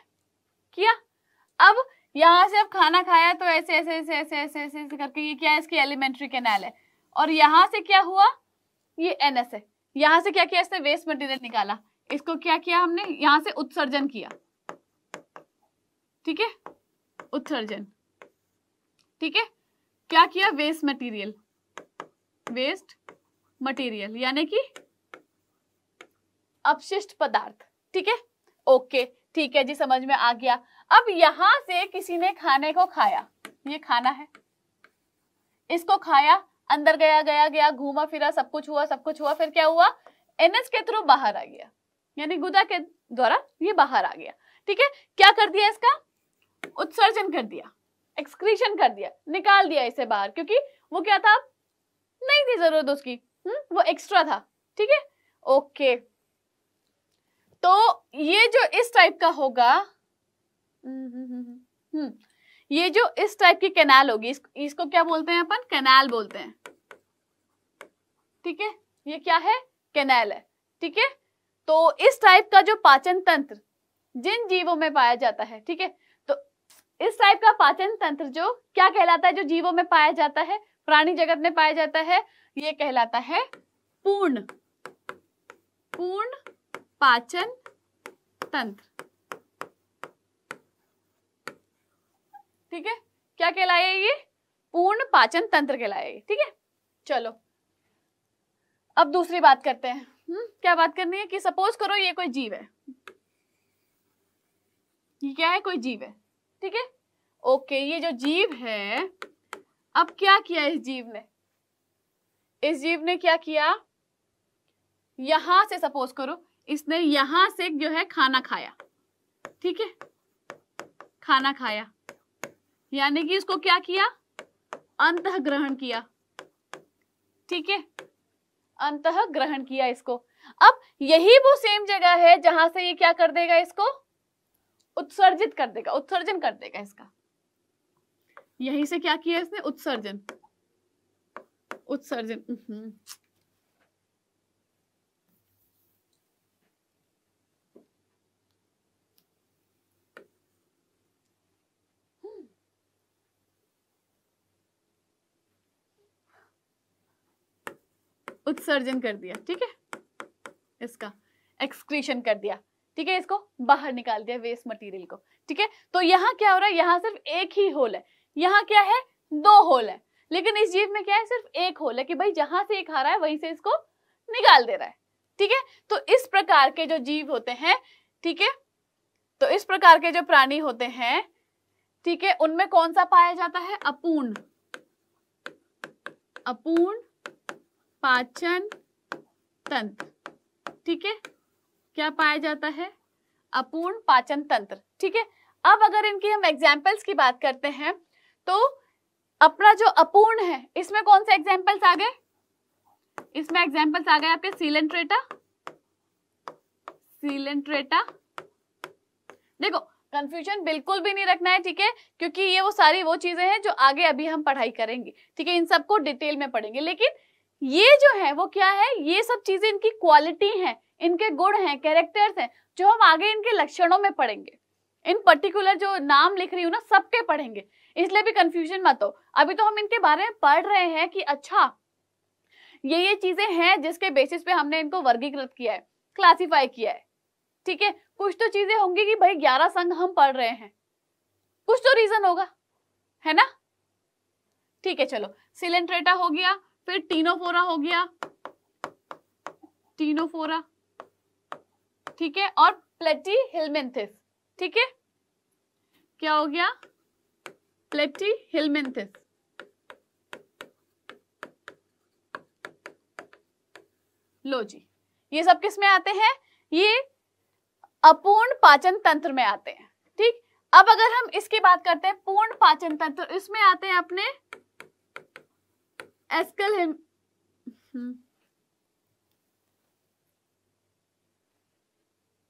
किया अब यहाँ से अब खाना खाया तो ऐसे ऐसे ऐसे ऐसे ऐसे ऐसे ऐसे करके ये क्या है इसकी एलिमेंट्री कैनाल है और यहाँ से क्या हुआ ये एन एस है यहाँ से क्या किया इसने वेस्ट मटेरियल निकाला इसको क्या किया हमने यहाँ से उत्सर्जन किया ठीक है उत्सर्जन ठीक है क्या किया वेस्ट मटेरियल वेस्ट मटेरियल यानी कि अपशिष्ट पदार्थ ठीक है ओके ठीक है जी समझ में आ गया अब यहां से किसी ने खाने को खाया ये खाना है इसको खाया अंदर गया गया गया घूमा फिरा सब कुछ हुआ सब कुछ हुआ फिर क्या हुआ एनएस के थ्रू बाहर आ गया यानी गुदा के द्वारा ये बाहर आ गया ठीक है क्या कर दिया इसका उत्सर्जन कर दिया एक्सक्रीशन कर दिया निकाल दिया इसे बाहर क्योंकि वो क्या था नहीं थी जरूरत उसकी हुँ? हम्म? वो एक्स्ट्रा था ठीक है ओके तो ये जो इस टाइप का होगा हम्म, हम्म, हम्म, हम्म ये जो इस टाइप की कैनाल होगी इस, इसको क्या बोलते हैं अपन कैनाल बोलते हैं ठीक है ये क्या है कैनाल है ठीक है तो इस टाइप का जो पाचन तंत्र जिन जीवों में पाया जाता है ठीक है तो इस टाइप का पाचन तंत्र जो क्या कहलाता है जो जीवों में पाया जाता है प्राणी जगत में पाया जाता है ये कहलाता है पूर्ण पूर्ण पाचन तंत्र ठीक है क्या कहलाए ये पूर्ण पाचन तंत्र कहलाए ठीक है चलो अब दूसरी बात करते हैं हम्म क्या बात करनी है कि सपोज करो ये कोई जीव है ये क्या है कोई जीव है ठीक है ओके ये जो जीव है अब क्या किया इस जीव ने इस जीव ने क्या किया यहां से सपोज करो इसने यहां से जो है खाना खाया ठीक है खाना खाया यानी कि इसको क्या किया अंत ग्रहण किया ठीक है अंत ग्रहण किया इसको अब यही वो सेम जगह है जहां से ये क्या कर देगा इसको उत्सर्जित कर देगा उत्सर्जन कर देगा इसका यही से क्या किया इसने उत्सर्जन उत्सर्जन उत्सर्जन कर दिया ठीक है इसका एक्सक्रीशन कर दिया ठीक है इसको बाहर निकाल दिया वेस्ट मटेरियल को ठीक है तो यहाँ क्या हो रहा है यहाँ सिर्फ एक ही होल है यहाँ क्या है दो होल है लेकिन इस जीव में क्या है सिर्फ एक होल है कि भाई जहां से एक आ रहा है वहीं से इसको निकाल दे रहा है ठीक है तो इस प्रकार के जो जीव होते हैं ठीक है तो इस प्रकार के जो प्राणी होते हैं ठीक है उनमें कौन सा पाया जाता है अपूर्ण अपूर्ण पाचन तंत्र ठीक है क्या पाया जाता है अपूर्ण पाचन तंत्र ठीक है अब अगर इनकी हम एग्जाम्पल्स की बात करते हैं तो अपना जो अपूर्ण है इसमें कौन से एग्जाम्पल्स आ गए इसमें एग्जाम्पल्स आ गए आपके सीलेंट्रेटा सीलेंट्रेटा देखो कंफ्यूजन बिल्कुल भी नहीं रखना है ठीक है क्योंकि ये वो सारी वो चीजें हैं जो आगे अभी हम पढ़ाई करेंगे ठीक है इन सबको डिटेल में पढ़ेंगे लेकिन ये जो है वो क्या है ये सब चीजें इनकी क्वालिटी हैं इनके गुण हैं कैरेक्टर्स हैं जो हम आगे इनके लक्षणों में पढ़ेंगे इन पर्टिकुलर जो नाम लिख रही हूँ ना सबके पढ़ेंगे इसलिए भी कंफ्यूजन मत हो अभी तो हम इनके बारे में पढ़ रहे हैं कि अच्छा ये ये चीजें हैं जिसके बेसिस पे हमने इनको वर्गीकृत किया है क्लासीफाई किया है ठीक है कुछ तो चीजें होंगी कि भाई ग्यारह संघ हम पढ़ रहे हैं कुछ तो रीजन होगा है ना ठीक है चलो सिलेंट्रेटा हो गया फिर टीनोफोरा हो गया टीनोफोरा ठीक है और प्लेटी हिलमेंथिस ठीक है क्या हो गया प्लेटी हिलमेंथिस लो जी ये सब किस में आते हैं ये अपूर्ण पाचन तंत्र में आते हैं ठीक अब अगर हम इसकी बात करते हैं पूर्ण पाचन तंत्र इसमें आते हैं अपने एस्कल हिम hmm.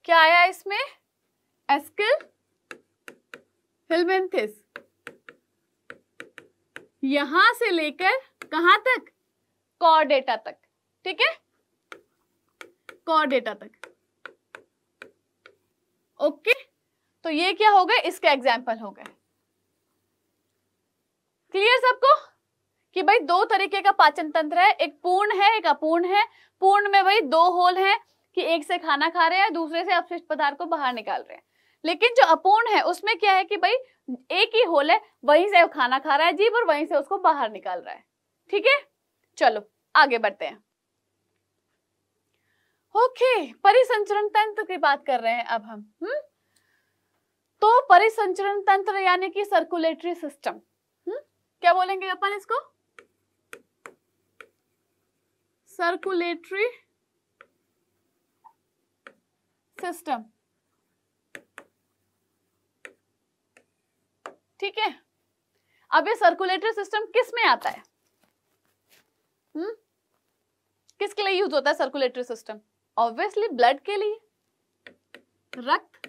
क्या आया इसमें एस्किल हिलमेंथिस यहां से लेकर कहां तक कॉर्डेटा तक ठीक है कॉर्डेटा तक ओके तो ये क्या हो गए इसका एग्जाम्पल हो गए क्लियर सबको कि भाई दो तरीके का पाचन तंत्र है एक पूर्ण है एक अपूर्ण है पूर्ण में भाई दो होल है कि एक से खाना खा रहे हैं दूसरे से अपशिष्ट पदार्थ को बाहर निकाल रहे हैं लेकिन जो अपूर्ण है उसमें क्या है कि भाई एक ही होल है वहीं से खाना खा रहा है जीव और वहीं से उसको बाहर निकाल रहा है ठीक है चलो आगे बढ़ते हैं ओके परिसंचरण तंत्र की बात कर रहे हैं अब हम हम्म तो परिसंचरण तंत्र यानी कि सर्कुलेटरी सिस्टम हम्म क्या बोलेंगे अपन इसको सर्कुलेटरी सिस्टम ठीक है अब ये सर्कुलेटरी सिस्टम किस में आता है हम्म किसके लिए यूज होता है सर्कुलेटरी सिस्टम ऑब्वियसली ब्लड के लिए रक्त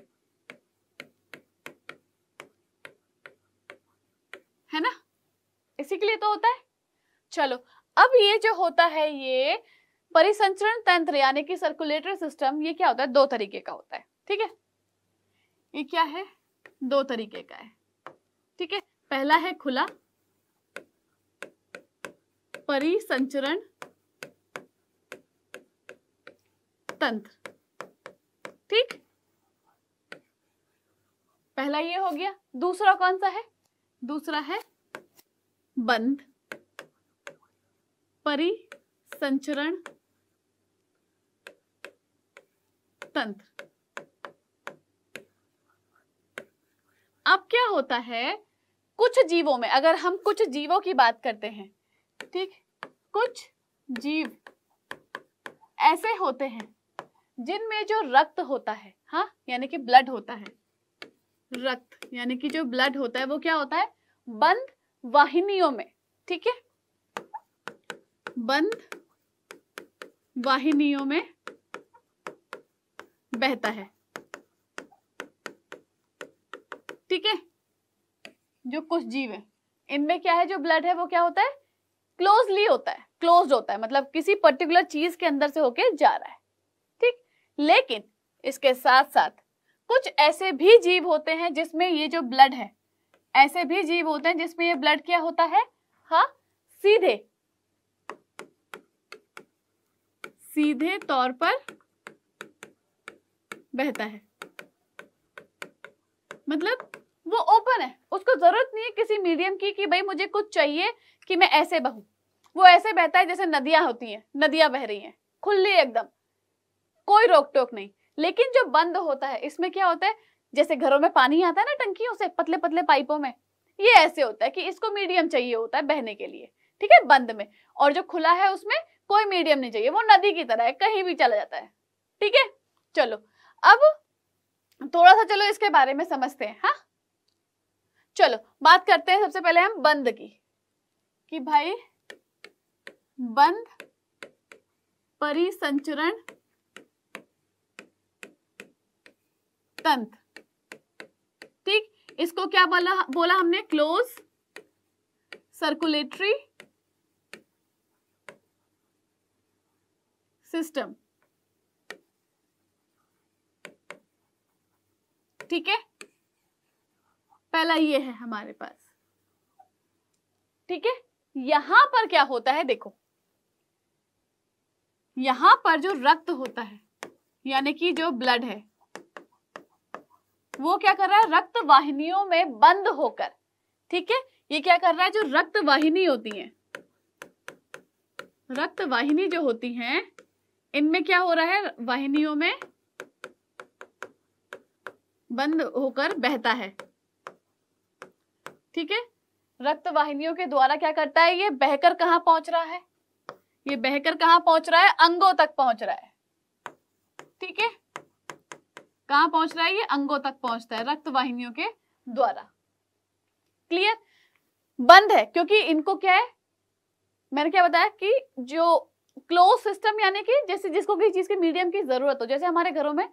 है ना इसी के लिए तो होता है चलो अब ये जो होता है ये परिसंचरण तंत्र यानी कि सर्कुलेटरी सिस्टम ये क्या होता है दो तरीके का होता है ठीक है ये क्या है दो तरीके का है ठीक है पहला है खुला परिसंचरण तंत्र ठीक पहला ये हो गया दूसरा कौन सा है दूसरा है बंद परिसंचरण तंत्र अब क्या होता है कुछ जीवों में अगर हम कुछ जीवों की बात करते हैं ठीक कुछ जीव ऐसे होते हैं जिनमें जो रक्त होता है हाँ यानी कि ब्लड होता है रक्त यानी कि जो ब्लड होता है वो क्या होता है बंद वाहिनियों में ठीक है बंद वाहिनियों में बहता है ठीक है जो कुछ जीव है इनमें क्या है जो ब्लड है वो क्या होता है क्लोजली होता है क्लोज होता है मतलब किसी पर्टिकुलर चीज के अंदर से होके जा रहा है ठीक लेकिन इसके साथ साथ कुछ ऐसे भी जीव होते हैं जिसमें ये जो ब्लड है ऐसे भी जीव होते हैं जिसमें ये ब्लड क्या होता है हा सीधे सीधे तौर पर बहता है मतलब वो ओपन है उसको जरूरत नहीं है किसी मीडियम की कि भाई मुझे कुछ चाहिए कि मैं ऐसे बहू वो ऐसे बहता है जैसे नदियां होती हैं नदियां बह रही हैं खुली एकदम कोई रोक टोक नहीं लेकिन जो बंद होता है इसमें क्या होता है जैसे घरों में पानी आता है ना टंकियों से पतले पतले पाइपों में ये ऐसे होता है कि इसको मीडियम चाहिए होता है बहने के लिए ठीक है बंद में और जो खुला है उसमें कोई मीडियम नहीं चाहिए वो नदी की तरह है कहीं भी चला जाता है ठीक है चलो अब थोड़ा सा चलो इसके बारे में समझते हैं हाँ चलो बात करते हैं सबसे पहले हम बंद की कि भाई बंद परिसंचरण तंत्र ठीक इसको क्या बोला बोला हमने क्लोज सर्कुलेटरी सिस्टम ठीक है पहला ये है हमारे पास ठीक है यहां पर क्या होता है देखो यहां पर जो रक्त होता है यानी कि जो ब्लड है वो क्या कर रहा है रक्त वाहिनियों में बंद होकर ठीक है ये क्या कर रहा है जो रक्त वाहिनी होती है रक्त वाहिनी जो होती हैं इनमें क्या हो रहा है वाहिनियों में बंद होकर बहता है ठीक है रक्त वाहिनियों के द्वारा क्या करता है ये बहकर कहां पहुंच रहा है ये बहकर कहां पहुंच रहा है अंगों तक पहुंच रहा है ठीक है कहा पहुंच रहा है ये अंगों तक पहुंचता है रक्त वाहिनियों के द्वारा क्लियर बंद है क्योंकि इनको क्या है मैंने क्या बताया कि जो क्लोज सिस्टम यानी कि जैसे जिसको किसी चीज के मीडियम की जरूरत हो जैसे हमारे घरों में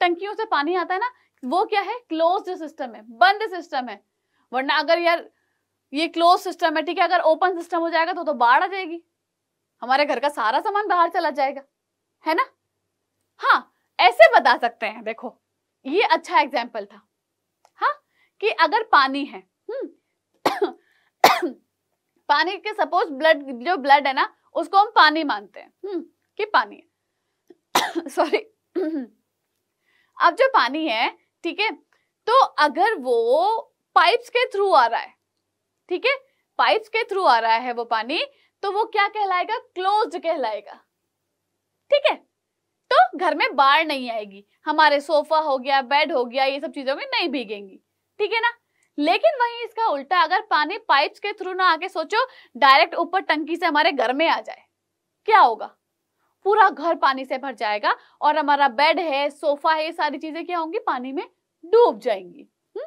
टंकियों से पानी आता है ना वो क्या है क्लोज जो सिस्टम है बंद सिस्टम है वरना अगर यार ये क्लोज सिस्टम है ठीक है अगर ओपन सिस्टम हो जाएगा तो तो बाढ़ आ जाएगी हमारे घर का सारा सामान बाहर चला जाएगा है ना हाँ ऐसे बता सकते हैं देखो ये अच्छा एग्जाम्पल था हाँ कि अगर पानी है हम्म, पानी के सपोज ब्लड जो ब्लड है ना उसको हम पानी मानते हैं हम्म, कि पानी सॉरी अब जो पानी है ठीक है तो अगर वो पाइप्स के थ्रू आ रहा है ठीक है पाइप्स के थ्रू आ रहा है वो पानी तो वो क्या कहलाएगा क्लोज कहलाएगा ठीक है तो घर में बाढ़ नहीं आएगी हमारे सोफा हो गया बेड हो गया ये सब चीजों में नहीं भीगेंगी ठीक है ना लेकिन वहीं इसका उल्टा अगर पानी पाइप्स के थ्रू ना आके सोचो डायरेक्ट ऊपर टंकी से हमारे घर में आ जाए क्या होगा पूरा घर पानी से भर जाएगा और हमारा बेड है सोफा है ये सारी चीजें क्या होंगी पानी में डूब जाएंगी हम्म?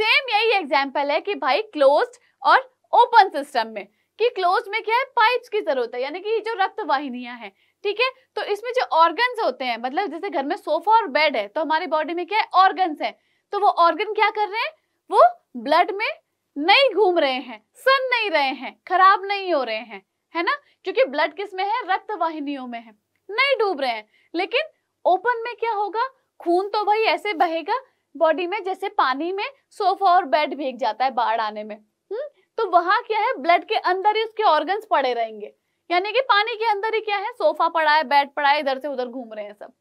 सेम यही एग्जाम्पल है कि भाई क्लोज और ओपन सिस्टम में कि क्लोज में क्या है पाइप्स की जरूरत है यानी कि जो रक्त वाहिनियां हैं ठीक है तो इसमें जो ऑर्गन्स होते हैं मतलब जैसे घर में सोफा और बेड है तो हमारी बॉडी में क्या है ऑर्गन्स हैं तो वो ऑर्गन क्या कर रहे हैं वो ब्लड में नहीं घूम रहे हैं सन नहीं रहे हैं खराब नहीं हो रहे हैं है ना क्योंकि ब्लड किस में है रक्त वाहिनियों में है नहीं डूब रहे हैं लेकिन ओपन में क्या होगा खून तो भाई ऐसे बहेगा बॉडी में जैसे पानी में सोफा और बेड भीग जाता है बाढ़ आने में हुँ? हम्म? तो वहां क्या है ब्लड के अंदर ही उसके ऑर्गन्स पड़े रहेंगे यानी कि पानी के अंदर ही क्या है सोफा पड़ा है बेड पड़ा है इधर से उधर घूम रहे हैं सब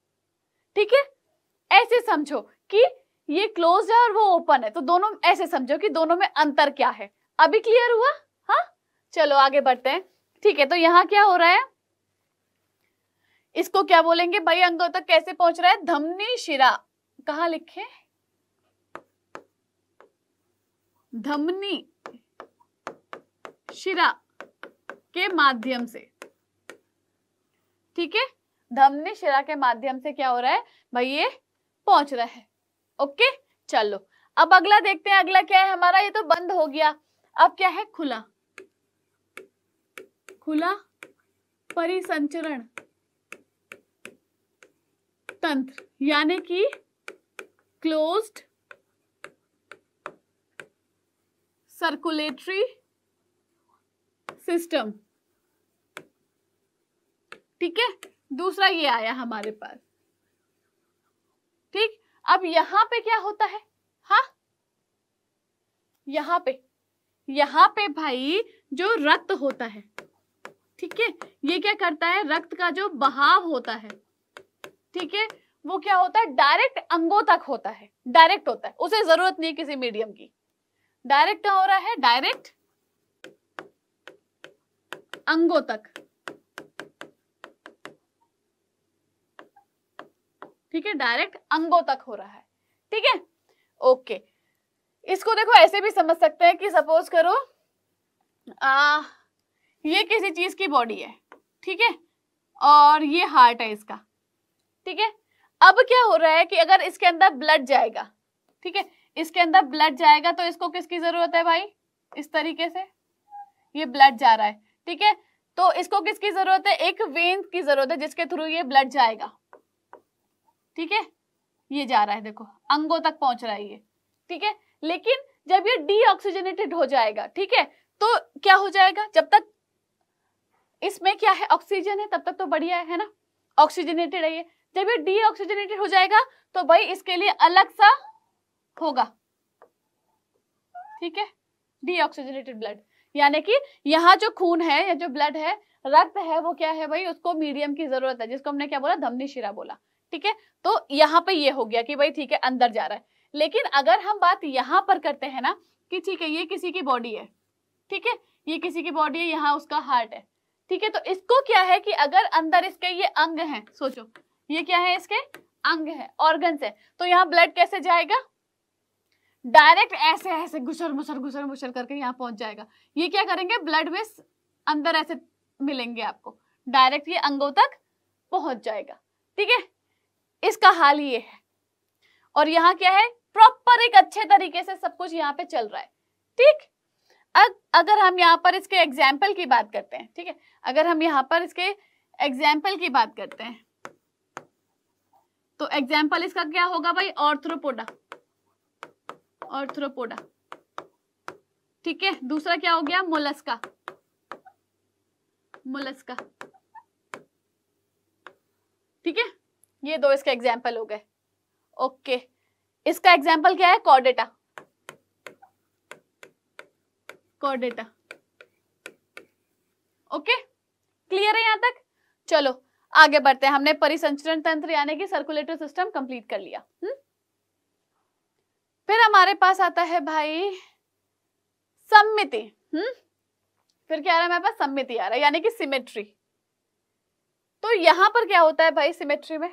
ठीक है ऐसे समझो कि ये क्लोज है और वो ओपन है तो दोनों ऐसे समझो कि दोनों में अंतर क्या है अभी क्लियर हुआ हाँ चलो आगे बढ़ते हैं ठीक है तो यहाँ क्या हो रहा है इसको क्या बोलेंगे भाई अंगों तक कैसे पहुंच रहा है धमनी शिरा कहा लिखे धमनी शिरा के माध्यम से ठीक है धमनी शिरा के माध्यम से क्या हो रहा है भाई ये पहुंच रहा है ओके चलो अब अगला देखते हैं अगला क्या है हमारा ये तो बंद हो गया अब क्या है खुला खुला परिसंचरण तंत्र यानी कि क्लोज्ड सर्कुलेटरी सिस्टम ठीक है दूसरा ये आया हमारे पास ठीक अब यहां पे क्या होता है हा यहां पे यहां पे भाई जो रक्त होता है ठीक है ये क्या करता है रक्त का जो बहाव होता है ठीक है वो क्या होता है डायरेक्ट अंगों तक होता है डायरेक्ट होता है उसे जरूरत नहीं किसी मीडियम की डायरेक्ट क्या हो रहा है डायरेक्ट अंगों तक ठीक है डायरेक्ट अंगों तक हो रहा है ठीक है ओके इसको देखो ऐसे भी समझ सकते हैं कि सपोज करो आ, ये किसी चीज की बॉडी है ठीक है और ये हार्ट है इसका ठीक है अब क्या हो रहा है कि अगर इसके अंदर ब्लड जाएगा ठीक है इसके अंदर ब्लड जाएगा तो इसको किसकी जरूरत है भाई इस तरीके से ये ब्लड जा रहा है ठीक है तो इसको किसकी जरूरत है एक वेन की जरूरत है जिसके थ्रू ये ब्लड जाएगा ठीक है ये जा रहा है देखो अंगों तक पहुंच रहा है ये ठीक है लेकिन जब ये डीऑक्सीजनेटेड हो जाएगा ठीक है तो क्या हो जाएगा जब तक इसमें क्या है ऑक्सीजन है तब तक तो बढ़िया है ना ऑक्सीजनेटेड है ये जब ये डीऑक्सीजनेटेड हो जाएगा तो भाई इसके लिए अलग सा होगा ठीक है डीऑक्सीजनेटेड ब्लड यानी कि यहाँ जो खून है या जो ब्लड है रक्त है वो क्या है भाई उसको मीडियम की जरूरत है जिसको हमने क्या बोला धमनी शिरा बोला ठीक है तो यहाँ पे ये हो गया कि भाई ठीक है अंदर जा रहा है लेकिन अगर हम बात यहाँ पर करते हैं ना कि ठीक है ये किसी की बॉडी है ठीक है ये किसी की बॉडी है यहाँ उसका हार्ट है ठीक है तो इसको क्या है कि अगर अंदर इसके ये अंग है सोचो ये क्या है इसके अंग है ऑर्गन है तो यहाँ ब्लड कैसे जाएगा डायरेक्ट ऐसे ऐसे घुसर मुसर घुसर मुसर करके यहाँ पहुंच जाएगा ये क्या करेंगे ब्लड में अंदर ऐसे मिलेंगे आपको डायरेक्ट ये अंगों तक पहुंच जाएगा ठीक है इसका हाल ये है और यहाँ क्या है प्रॉपर एक अच्छे तरीके से सब कुछ यहाँ पे चल रहा है ठीक अग, अगर हम यहाँ पर इसके एग्जाम्पल की बात करते हैं ठीक है अगर हम यहाँ पर इसके एग्जाम्पल की बात करते हैं तो एग्जाम्पल इसका क्या होगा भाई ऑर्थ्रोपोडा ऑर्थ्रोपोडा ठीक है दूसरा क्या हो गया मोलस्का मोलस्का ठीक है ये दो इसके एग्जाम्पल हो गए ओके इसका एग्जाम्पल क्या है कॉडेटा कॉडेटा ओके क्लियर है यहां तक चलो आगे बढ़ते हैं हमने परिसंचरण तंत्र यानी कि सर्कुलेटरी सिस्टम कंप्लीट कर लिया हम्म फिर हमारे पास आता है भाई सम्मिति हम्म फिर क्या आ रहा है हमारे पास सम्मिति आ रहा है यानी कि सिमेट्री तो यहां पर क्या होता है भाई सिमेट्री में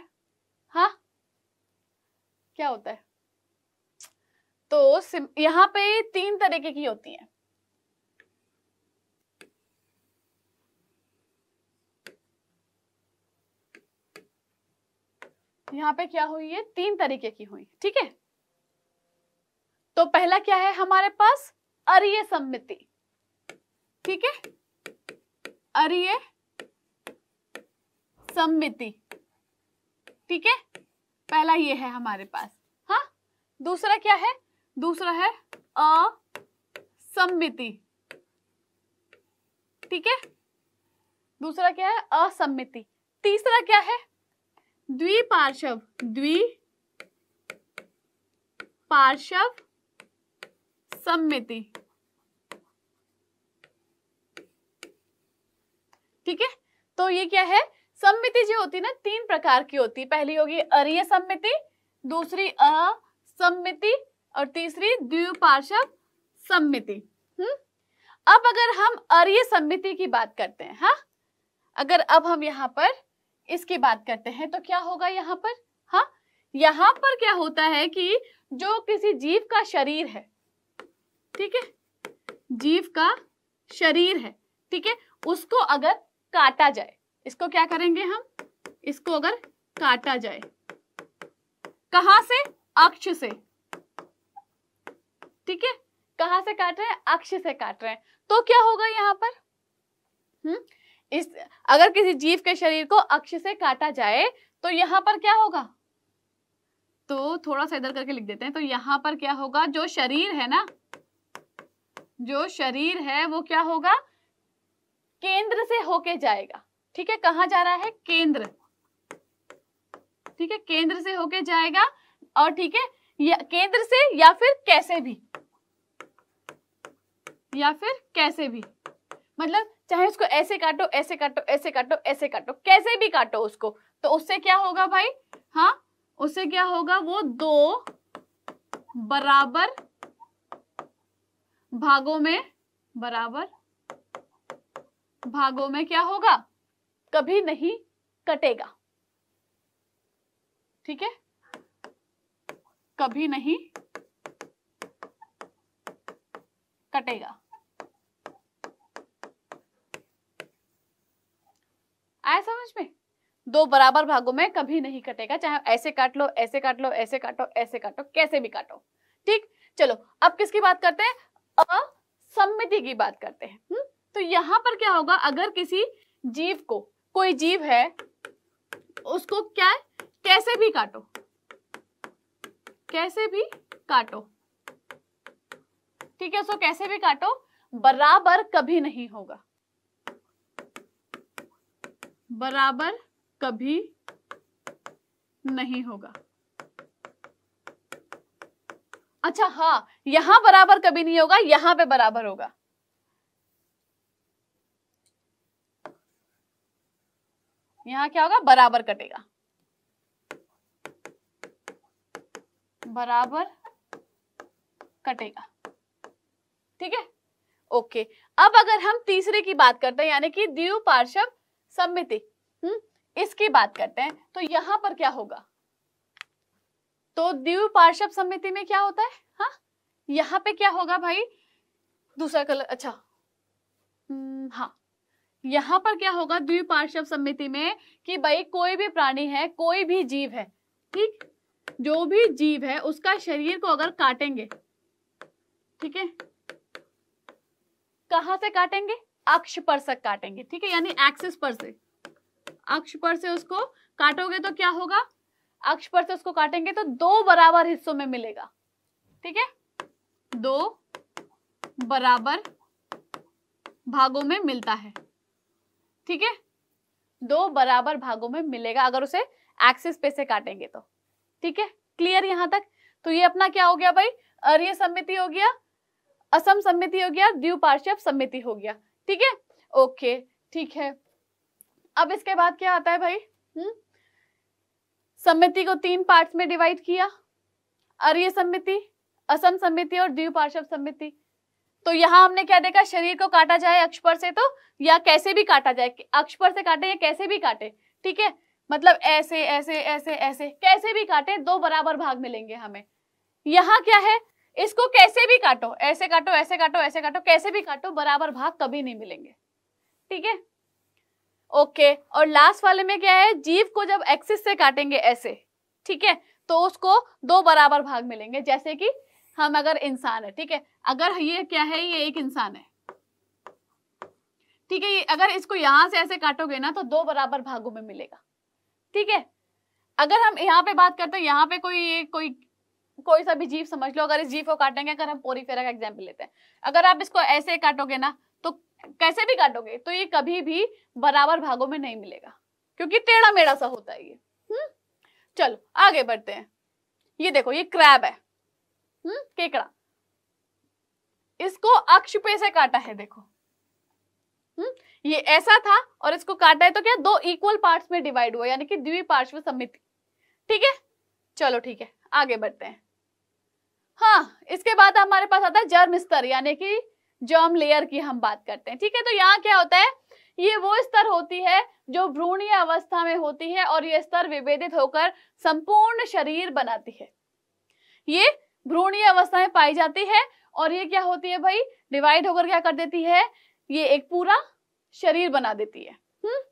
हाँ क्या होता है तो यहाँ पे तीन तरीके की होती है यहाँ पे क्या हुई है तीन तरीके की हुई ठीक है तो पहला क्या है हमारे पास अरिय सम्मिति ठीक है अरिय सम्मिति ठीक है पहला ये है हमारे पास हाँ दूसरा क्या है दूसरा है असम्मिति ठीक है दूसरा क्या है असम्मिति तीसरा क्या है द्विपार्शव द्विपार्शव सम्मिति ठीक है तो ये क्या है सम्मिति जो होती है ना तीन प्रकार की होती है पहली होगी अरिय सम्मिति दूसरी असम्मिति और तीसरी द्विपार्श्व सम्मिति हम्म अब अगर हम अरिय सम्मिति की बात करते हैं हाँ अगर अब हम यहाँ पर इसकी बात करते हैं तो क्या होगा यहाँ पर हाँ यहाँ पर क्या होता है कि जो किसी जीव का शरीर है ठीक है जीव का शरीर है ठीक है उसको अगर काटा जाए इसको क्या करेंगे हम इसको अगर काटा जाए कहा से अक्ष से ठीक है कहा से काट रहे हैं अक्ष से काट रहे हैं तो क्या होगा यहाँ पर हम्म इस अगर किसी जीव के शरीर को अक्ष से काटा जाए तो यहां पर क्या होगा तो थोड़ा सा इधर करके लिख देते हैं तो यहां पर क्या होगा जो शरीर है ना जो शरीर है वो क्या होगा केंद्र से होके जाएगा ठीक है कहा जा रहा है केंद्र ठीक है केंद्र से होके जाएगा और ठीक है केंद्र से या फिर कैसे भी या फिर कैसे भी मतलब चाहे उसको ऐसे काटो ऐसे काटो ऐसे काटो ऐसे काटो कैसे भी काटो उसको तो उससे क्या होगा भाई हाँ उससे क्या होगा वो दो बराबर भागों में बराबर भागों में क्या होगा कभी नहीं कटेगा ठीक है कभी नहीं कटेगा आया समझ में दो बराबर भागों में कभी नहीं कटेगा चाहे ऐसे काट लो ऐसे काट लो ऐसे काटो ऐसे काटो कैसे भी काटो ठीक चलो अब किसकी बात करते हैं असम्मिति की बात करते हैं हम्म? तो यहां पर क्या होगा अगर किसी जीव को कोई जीव है उसको क्या है कैसे भी काटो कैसे भी काटो ठीक है उसको कैसे भी काटो बराबर कभी नहीं होगा बराबर कभी नहीं होगा अच्छा हाँ यहां बराबर कभी नहीं होगा यहां पे बराबर होगा यहाँ क्या होगा बराबर कटेगा बराबर कटेगा ठीक है ओके अब अगर हम तीसरे की बात करते हैं यानी कि द्वि पार्श्व सम्मिति हम्म इसकी बात करते हैं तो यहां पर क्या होगा तो द्वि पार्श्व सम्मिति में क्या होता है हा यहां पे क्या होगा भाई दूसरा कलर अच्छा हम्म, हाँ यहाँ पर क्या होगा द्विपार्श्व समिति में कि भाई कोई भी प्राणी है कोई भी जीव है ठीक जो भी जीव है उसका शरीर को अगर काटेंगे ठीक है कहा से काटेंगे अक्ष पर से काटेंगे ठीक है यानी एक्सिस पर से अक्ष पर से उसको काटोगे तो क्या होगा अक्ष पर से उसको काटेंगे तो दो बराबर हिस्सों में मिलेगा ठीक है दो बराबर भागों में मिलता है ठीक है दो बराबर भागों में मिलेगा अगर उसे एक्सिस पे से काटेंगे तो ठीक है क्लियर यहां तक तो ये अपना क्या हो गया भाई अर्य सम्मिति हो गया असम सम्मिति हो गया द्विपार्श्व सम्मिति हो गया ठीक है ओके ठीक है अब इसके बाद क्या आता है भाई हम्म सम्मिति को तीन पार्ट्स में डिवाइड किया अर्य सम्मिति असम सम्मिति और द्विपार्श्व सम्मिति तो यहाँ हमने क्या देखा शरीर को काटा जाए अक्ष पर से तो या कैसे भी काटा जाए अक्ष पर से काटे या कैसे भी काटे ठीक है मतलब ऐसे ऐसे ऐसे ऐसे कैसे भी काटे दो बराबर भाग मिलेंगे हमें यहाँ क्या है इसको कैसे भी काटो ऐसे काटो ऐसे काटो ऐसे काटो कैसे भी काटो बराबर भाग कभी नहीं मिलेंगे ठीक है ओके और लास्ट वाले में क्या है जीव को जब एक्सिस से काटेंगे ऐसे ठीक है तो उसको दो बराबर भाग मिलेंगे जैसे कि हम अगर इंसान है ठीक है अगर ये क्या है ये एक इंसान है ठीक है अगर इसको यहां से ऐसे काटोगे ना तो दो बराबर भागों में मिलेगा ठीक है अगर हम यहाँ पे बात करते हैं यहाँ पे कोई कोई कोई सा भी जीव समझ लो अगर इस जीव को काटेंगे अगर हम पोरीफेरा का एग्जाम्पल लेते हैं अगर आप इसको ऐसे काटोगे ना तो कैसे भी काटोगे तो ये कभी भी बराबर भागों में नहीं मिलेगा क्योंकि टेढ़ा मेढ़ा सा होता है ये हम्म चलो आगे बढ़ते हैं ये देखो ये क्रैब है हम्म, केकड़ा इसको अक्ष पे से काटा है देखो हम्म ये ऐसा था और इसको काटा है तो क्या दो इक्वल पार्ट्स में डिवाइड हुआ यानी कि द्विपार्श्व समिति ठीक है चलो ठीक है आगे बढ़ते हैं हाँ इसके बाद हमारे पास आता है जर्म स्तर यानी कि जर्म लेयर की हम बात करते हैं ठीक है तो यहाँ क्या होता है ये वो स्तर होती है जो भ्रूणीय अवस्था में होती है और ये स्तर विभेदित होकर संपूर्ण शरीर बनाती है ये भ्रूणीय अवस्थाएं पाई जाती है और ये क्या होती है भाई डिवाइड होकर क्या कर देती है ये एक पूरा शरीर बना देती है हुँ? हम्म?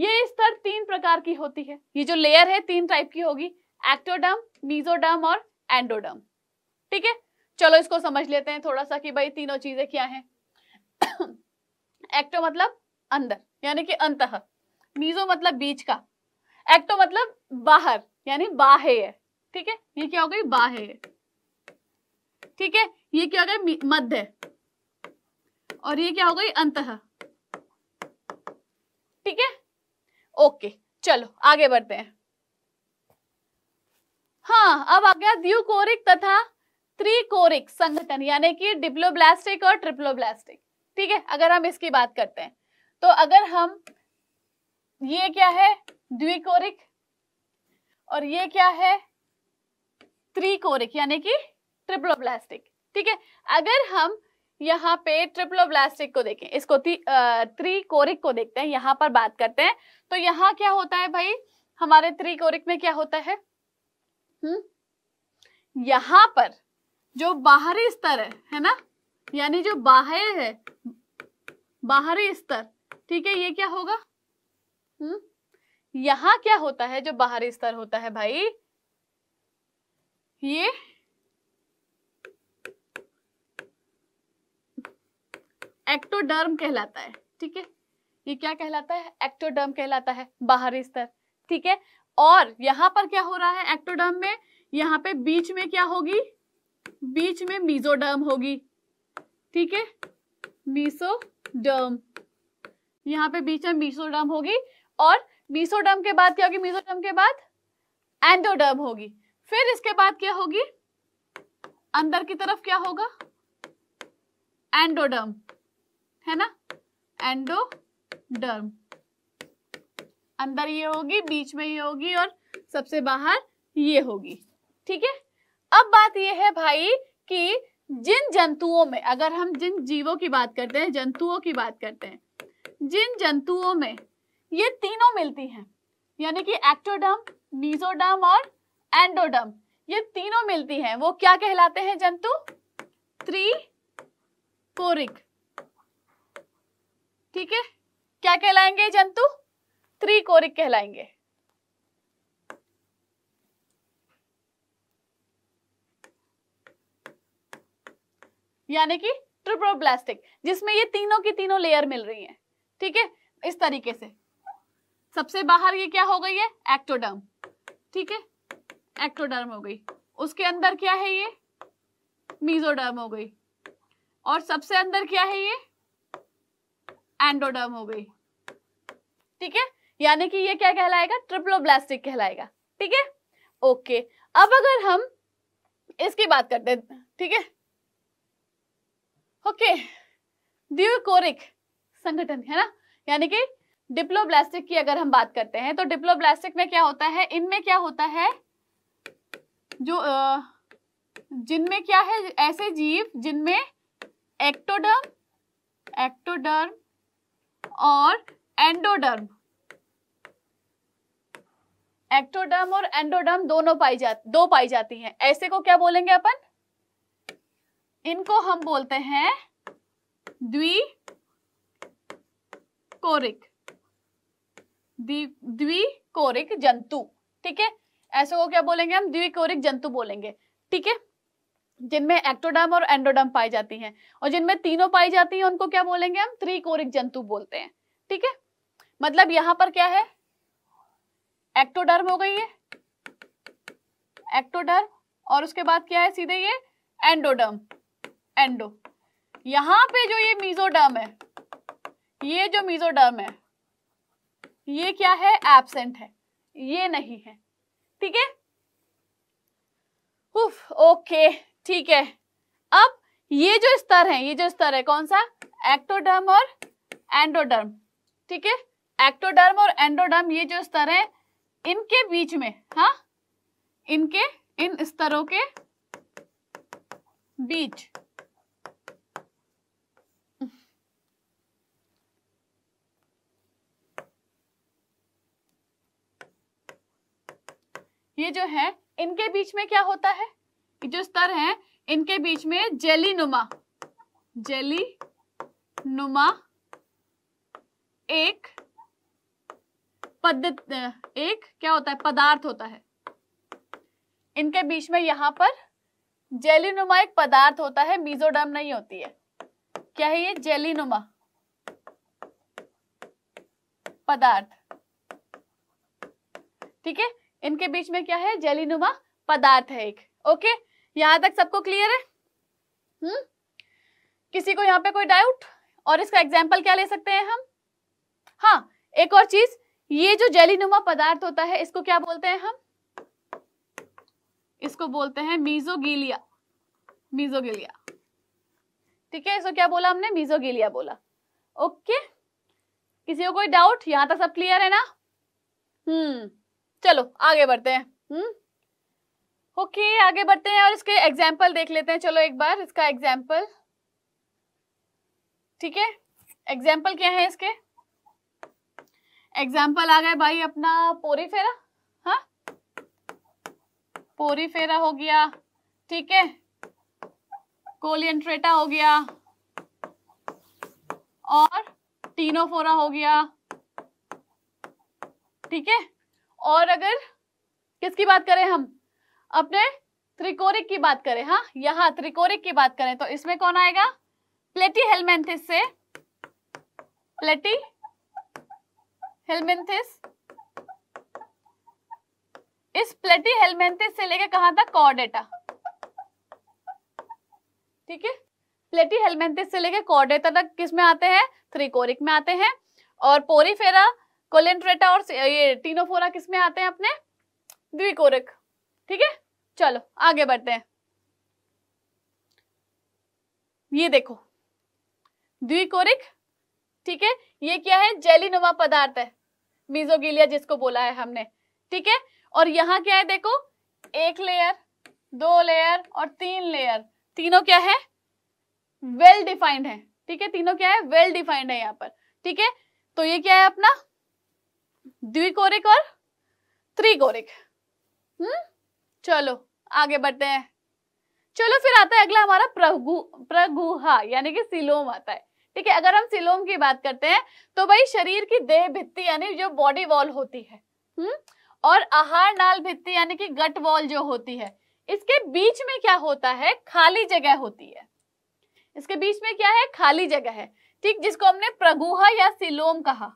ये स्तर तीन प्रकार की होती है ये जो लेयर है तीन टाइप की होगी एक्टोडर्म मीजोडर्म और एंडोडर्म ठीक है चलो इसको समझ लेते हैं थोड़ा सा कि भाई तीनों चीजें क्या हैं एक्टो मतलब अंदर यानी कि अंत मीजो मतलब बीच का एक्टो मतलब बाहर यानी है ठीक है ये क्या हो गई बा ठीक है ये क्या हो गया मध्य और ये क्या हो गई अंत ठीक है ओके चलो आगे बढ़ते हैं हाँ अब आ गया द्यूकोरिक तथा त्रिकोरिक संगठन यानी कि डिप्लोब्लास्टिक और ट्रिप्लोब्लास्टिक ठीक है अगर हम इसकी बात करते हैं तो अगर हम ये क्या है द्विकोरिक और ये क्या है त्रिकोरिक यानी कि ट्रिप्लोब्लास्टिक ठीक है अगर हम यहाँ पे ट्रिप्लोब्लास्टिक को देखें इसको त्रिकोरिक को देखते हैं यहाँ पर बात करते हैं तो यहाँ क्या होता है भाई हमारे त्रिकोरिक में क्या होता है हम्म यहाँ पर जो बाहरी स्तर है है ना यानी जो बाहर है बाहरी स्तर ठीक है ये क्या होगा हम्म यहाँ क्या होता है जो बाहरी स्तर होता है भाई ये एक्टोडर्म कहलाता है ठीक है ये क्या कहलाता है एक्टोडर्म कहलाता है बाहरी स्तर ठीक है और यहां पर क्या हो रहा है एक्टोडर्म में यहां पे बीच में क्या होगी बीच में मीजोडर्म होगी ठीक है मीसोडर्म यहां पे बीच में मीसोडर्म होगी और मीसोडर्म के बाद क्या होगी मीसोडर्म के बाद एंडोडर्म होगी फिर इसके बाद क्या होगी अंदर की तरफ क्या होगा एंडोडर्म है ना एंडोडर्म अंदर ये होगी बीच में ये होगी और सबसे बाहर ये होगी ठीक है अब बात यह है भाई कि जिन जंतुओं में अगर हम जिन जीवों की बात करते हैं जंतुओं की बात करते हैं जिन जंतुओं में ये तीनों मिलती हैं यानी कि एक्टोडर्म मीजोडर्म और एंडोडम ये तीनों मिलती हैं वो क्या कहलाते हैं जंतु थ्री कोरिक ठीक है क्या कहलाएंगे जंतु थ्री कोरिक कहलाएंगे यानी कि ट्रिप्रोब्लास्टिक जिसमें ये तीनों की तीनों लेयर मिल रही हैं ठीक है इस तरीके से सबसे बाहर ये क्या हो गई है एक्टोडर्म ठीक है एक्टोडर्म हो गई उसके अंदर क्या है ये मीजोडर्म हो गई और सबसे अंदर क्या है ये एंडोडर्म हो गई ठीक है यानी कि ये क्या कहलाएगा ट्रिप्लोब्लास्टिक कहलाएगा ठीक है ओके अब अगर हम इसकी बात करते हैं ठीक है ओके द्यूकोरिक संगठन है ना यानी कि डिप्लोब्लास्टिक की अगर हम बात करते हैं तो डिप्लोब्लास्टिक में क्या होता है इनमें क्या होता है जो जिनमें क्या है ऐसे जीव जिनमें एक्टोडर्म एक्टोडर्म और एंडोडर्म एक्टोडर्म और एंडोडर्म दोनों पाई जाती दो पाई जाती हैं ऐसे को क्या बोलेंगे अपन इनको हम बोलते हैं द्वि कोरिक कोरिक जंतु ठीक है ऐसे को क्या बोलेंगे हम द्विकोरिक जंतु बोलेंगे ठीक है जिनमें एक्टोडम और एंडोडम पाई जाती हैं और जिनमें तीनों पाई जाती हैं उनको क्या बोलेंगे हम त्रिकोरिक जंतु बोलते हैं ठीक है मतलब यहां पर क्या है एक्टोडर्म हो गई है एक्टोडर्म और उसके बाद क्या है सीधे ये एंडोडर्म एंडो यहां पे जो ये मीजोडर्म है ये जो मीजोडर्म है ये क्या है एबसेंट है ये नहीं है ठीक है ओके ठीक है अब ये जो स्तर है ये जो स्तर है कौन सा एक्टोडर्म और एंडोडर्म ठीक है एक्टोडर्म और एंडोडर्म ये जो स्तर है इनके बीच में हा इनके इन स्तरों के बीच ये जो है इनके बीच में क्या होता है ये जो स्तर है इनके बीच में जेली नुमा जेली नुमा एक पद एक क्या होता है पदार्थ होता है इनके बीच में यहां पर जेली नुमा एक पदार्थ होता है मीजोडर्म नहीं होती है क्या है ये जेली नुमा पदार्थ ठीक है इनके बीच में क्या है जेलीनुमा पदार्थ है एक ओके यहां तक सबको क्लियर है हम्म किसी को यहाँ पे कोई डाउट और इसका एग्जाम्पल क्या ले सकते हैं हम हाँ एक और चीज ये जो जेलीनुमा पदार्थ होता है इसको क्या बोलते हैं हम इसको बोलते हैं मीजोगिलिया मीजोगिलिया ठीक है इसको क्या बोला हमने मीजोगिलिया बोला ओके किसी को कोई डाउट यहां तक सब क्लियर है ना हम्म चलो आगे बढ़ते हैं हम्म ओके okay, आगे बढ़ते हैं और इसके एग्जाम्पल देख लेते हैं चलो एक बार इसका एग्जाम्पल ठीक है एग्जाम्पल क्या है इसके एग्जाम्पल आ गए भाई अपना पोरी फेरा हाँ फेरा हो गया ठीक है कोलियनट्रेटा हो गया और टीनोफोरा हो गया ठीक है और अगर किसकी बात करें हम अपने त्रिकोरिक की बात करें हाँ यहां त्रिकोरिक की बात करें तो इसमें कौन आएगा प्लेटी हेलमेंथिस से प्लेटी हेलमेंथिस इस प्लेटी हेलमेंथिस से लेकर कहा था कॉर्डेटा ठीक है प्लेटी हेलमेंथिस से लेकर कॉर्डेटा तक किस में आते हैं त्रिकोरिक में आते हैं और पोरीफेरा कोलेंट्रेटा और ये टीनोफोरा किसमें आते हैं अपने द्विकोरक ठीक है चलो आगे बढ़ते हैं ये देखो द्विकोरिक ठीक है ये क्या है जेलीनुमा पदार्थ है मीजोगिलिया जिसको बोला है हमने ठीक है और यहां क्या है देखो एक लेयर दो लेयर और तीन लेयर तीनों क्या है वेल डिफाइंड है ठीक है तीनों क्या है वेल डिफाइंड है यहां पर ठीक है तो ये क्या है अपना द्विकोरिक और त्रिकोरिक हम्म चलो आगे बढ़ते हैं चलो फिर आता है अगला हमारा प्रगु प्रगुहा यानी कि सिलोम आता है ठीक है अगर हम सिलोम की बात करते हैं तो भाई शरीर की देह भित्ति यानी जो बॉडी वॉल होती है हम्म और आहार नाल भित्ति यानी कि गट वॉल जो होती है इसके बीच में क्या होता है खाली जगह होती है इसके बीच में क्या है खाली जगह है ठीक जिसको हमने प्रगुहा या सिलोम कहा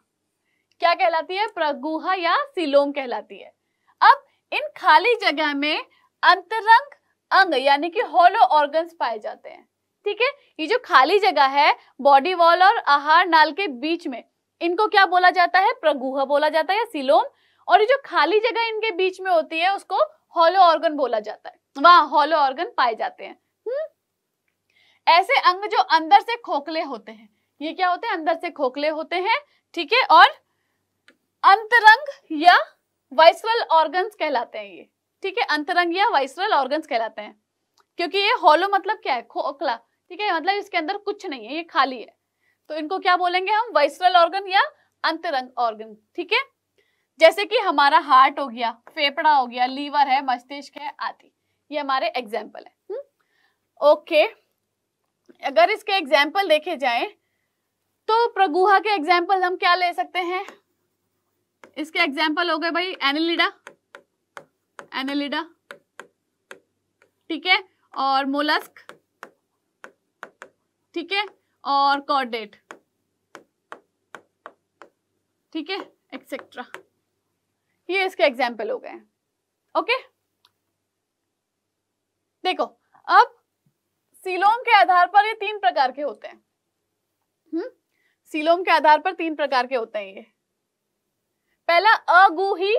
क्या कहलाती है प्रगुहा या सिलोम कहलाती है अब इन खाली जगह में अंतरंग अंग यानी कि होलो ऑर्गन्स पाए जाते हैं ठीक है ये जो खाली जगह है बॉडी वॉल और आहार नाल के बीच में इनको क्या बोला जाता है प्रगुहा बोला जाता है या सिलोम और ये जो खाली जगह इनके बीच में होती है उसको होलो ऑर्गन बोला जाता है वहां होलो ऑर्गन पाए जाते हैं हम्म? ऐसे अंग जो अंदर से खोखले होते हैं ये क्या होते हैं अंदर से खोखले होते हैं ठीक है और अंतरंग या वाइसरल ऑर्गन्स कहलाते हैं ये ठीक है अंतरंग या वाइसरल ऑर्गन्स कहलाते हैं क्योंकि ये हॉलो मतलब क्या है खोखला ठीक है मतलब इसके अंदर कुछ नहीं है ये खाली है तो इनको क्या बोलेंगे हम वाइसरल ऑर्गन या अंतरंग ऑर्गन ठीक है जैसे कि हमारा हार्ट हो गया फेफड़ा हो गया लीवर है मस्तिष्क है आदि ये हमारे एग्जाम्पल है ओके हम्म? अगर इसके एग्जाम्पल देखे जाए तो प्रगुहा के एग्जाम्पल हम क्या ले सकते हैं इसके एग्जाम्पल हो गए भाई एनिलिडा एनेलिडा ठीक है और मोलस्क ठीक है और कॉर्डेट ठीक है एक्सेट्रा ये इसके एग्जाम्पल हो गए ओके देखो अब सीलोम के आधार पर ये तीन प्रकार के होते हैं हम्म सीलोम के आधार पर तीन प्रकार के होते हैं ये पहला अगुही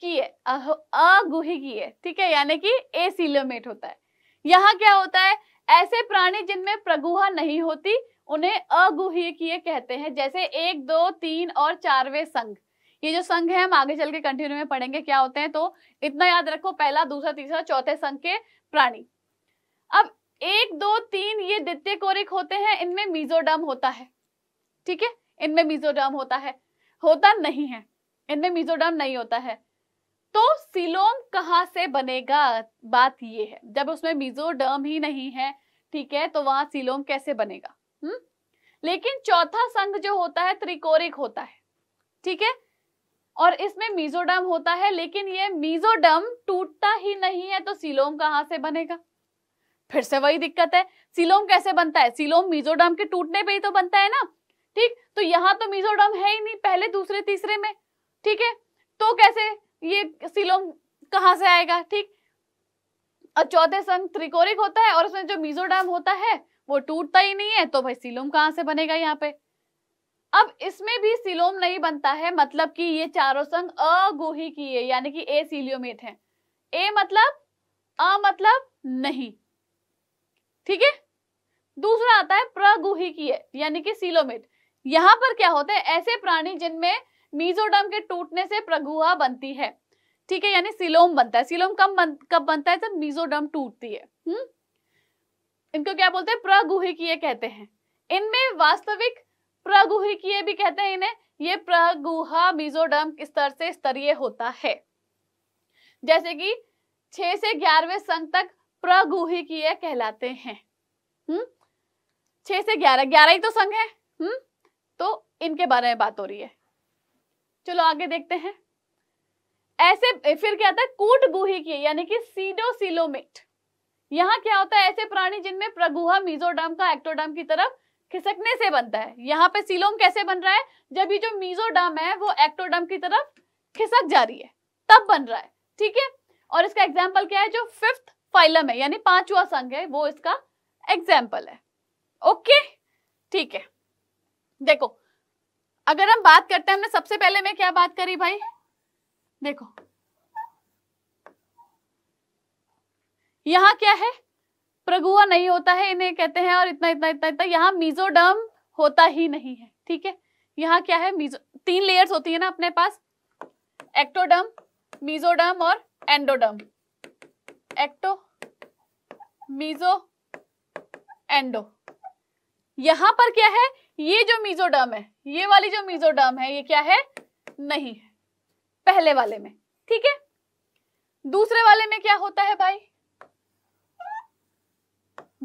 की है अगुही की है ठीक है यानी कि एसिलोमेट होता है यहाँ क्या होता है ऐसे प्राणी जिनमें प्रगुहा नहीं होती उन्हें अगुहीय कहते हैं जैसे एक दो तीन और चारवे संघ ये जो संघ है हम आगे चल के कंटिन्यू में पढ़ेंगे क्या होते हैं तो इतना याद रखो पहला दूसरा तीसरा चौथे संघ के प्राणी अब एक दो तीन ये द्वितीय कोरिक होते हैं इनमें मीजोडम होता है ठीक है इनमें मीजोडम होता है होता नहीं है इनमें मिजोरम नहीं होता है तो सिलोम कहाँ से बनेगा बात ये है जब उसमें मिजोडम ही नहीं है ठीक है तो वहां सिलोम कैसे बनेगा हम्म लेकिन चौथा संघ जो होता है त्रिकोरिक होता है ठीक है और इसमें मीजोडम होता है लेकिन ये मिजोडम टूटता ही नहीं है तो सिलोम कहाँ से बनेगा फिर से वही दिक्कत है सिलोम कैसे बनता है सिलोम मिजोडम के टूटने पर ही तो बनता है ना ठीक तो यहाँ तो मीजोडम है ही नहीं पहले दूसरे तीसरे में ठीक है तो कैसे ये सिलोम कहाँ से आएगा ठीक और चौथे संघ त्रिकोणिक होता है और उसमें जो मिजोडाम होता है वो टूटता ही नहीं है तो भाई सिलोम कहाँ से बनेगा यहाँ पे अब इसमें भी सिलोम नहीं बनता है मतलब कि ये चारों संघ अगोही की है यानी कि ए सीलियोमेट है ए मतलब अ मतलब नहीं ठीक है दूसरा आता है प्रगुही की है यानी कि सिलोमेट यहां पर क्या होता है ऐसे प्राणी जिनमें मीजोडम के टूटने से प्रगुआ बनती है ठीक है यानी सिलोम बनता है सिलोम कब बन, कब बनता है जब मीजोडम टूटती है हुँ? हम्म? इनको क्या बोलते हैं प्रगुहिकीय कहते हैं इनमें वास्तविक प्रगुहिकीय भी कहते हैं इन्हें ये प्रगुहा मीजोडम स्तर से स्तरीय होता है जैसे कि छह से ग्यारहवें संघ तक प्रगुहिकीय कहलाते हैं हम्म छह से ग्यारह ग्यारह ही तो संघ है हम्म तो इनके बारे में बात हो रही है चलो आगे देखते हैं ऐसे फिर क्या आता है कूट गुही की यानी कि सीडो सिलोमिट यहाँ क्या होता है ऐसे प्राणी जिनमें प्रगुहा मीजोडम का एक्टोडम की तरफ खिसकने से बनता है यहाँ पे सिलोम कैसे बन रहा है जब ये जो मीजोडम है वो एक्टोडम की तरफ खिसक जा रही है तब बन रहा है ठीक है और इसका एग्जाम्पल क्या है जो फिफ्थ फाइलम है यानी पांचवा संघ है वो इसका एग्जाम्पल है ओके ठीक है देखो अगर हम बात करते हैं हमने सबसे पहले मैं क्या बात करी भाई देखो यहाँ क्या है प्रगुआ नहीं होता है इन्हें कहते हैं और इतना इतना इतना इतना यहाँ मीजोडर्म होता ही नहीं है ठीक है यहाँ क्या है मीजो तीन लेयर्स होती है ना अपने पास एक्टोडर्म मीजोडर्म और एंडोडर्म एक्टो मीजो एंडो यहां पर क्या है ये जो मीजोडर्म है ये वाली जो मीजोडर्म है ये क्या है नहीं है पहले वाले में ठीक है दूसरे वाले में क्या होता है भाई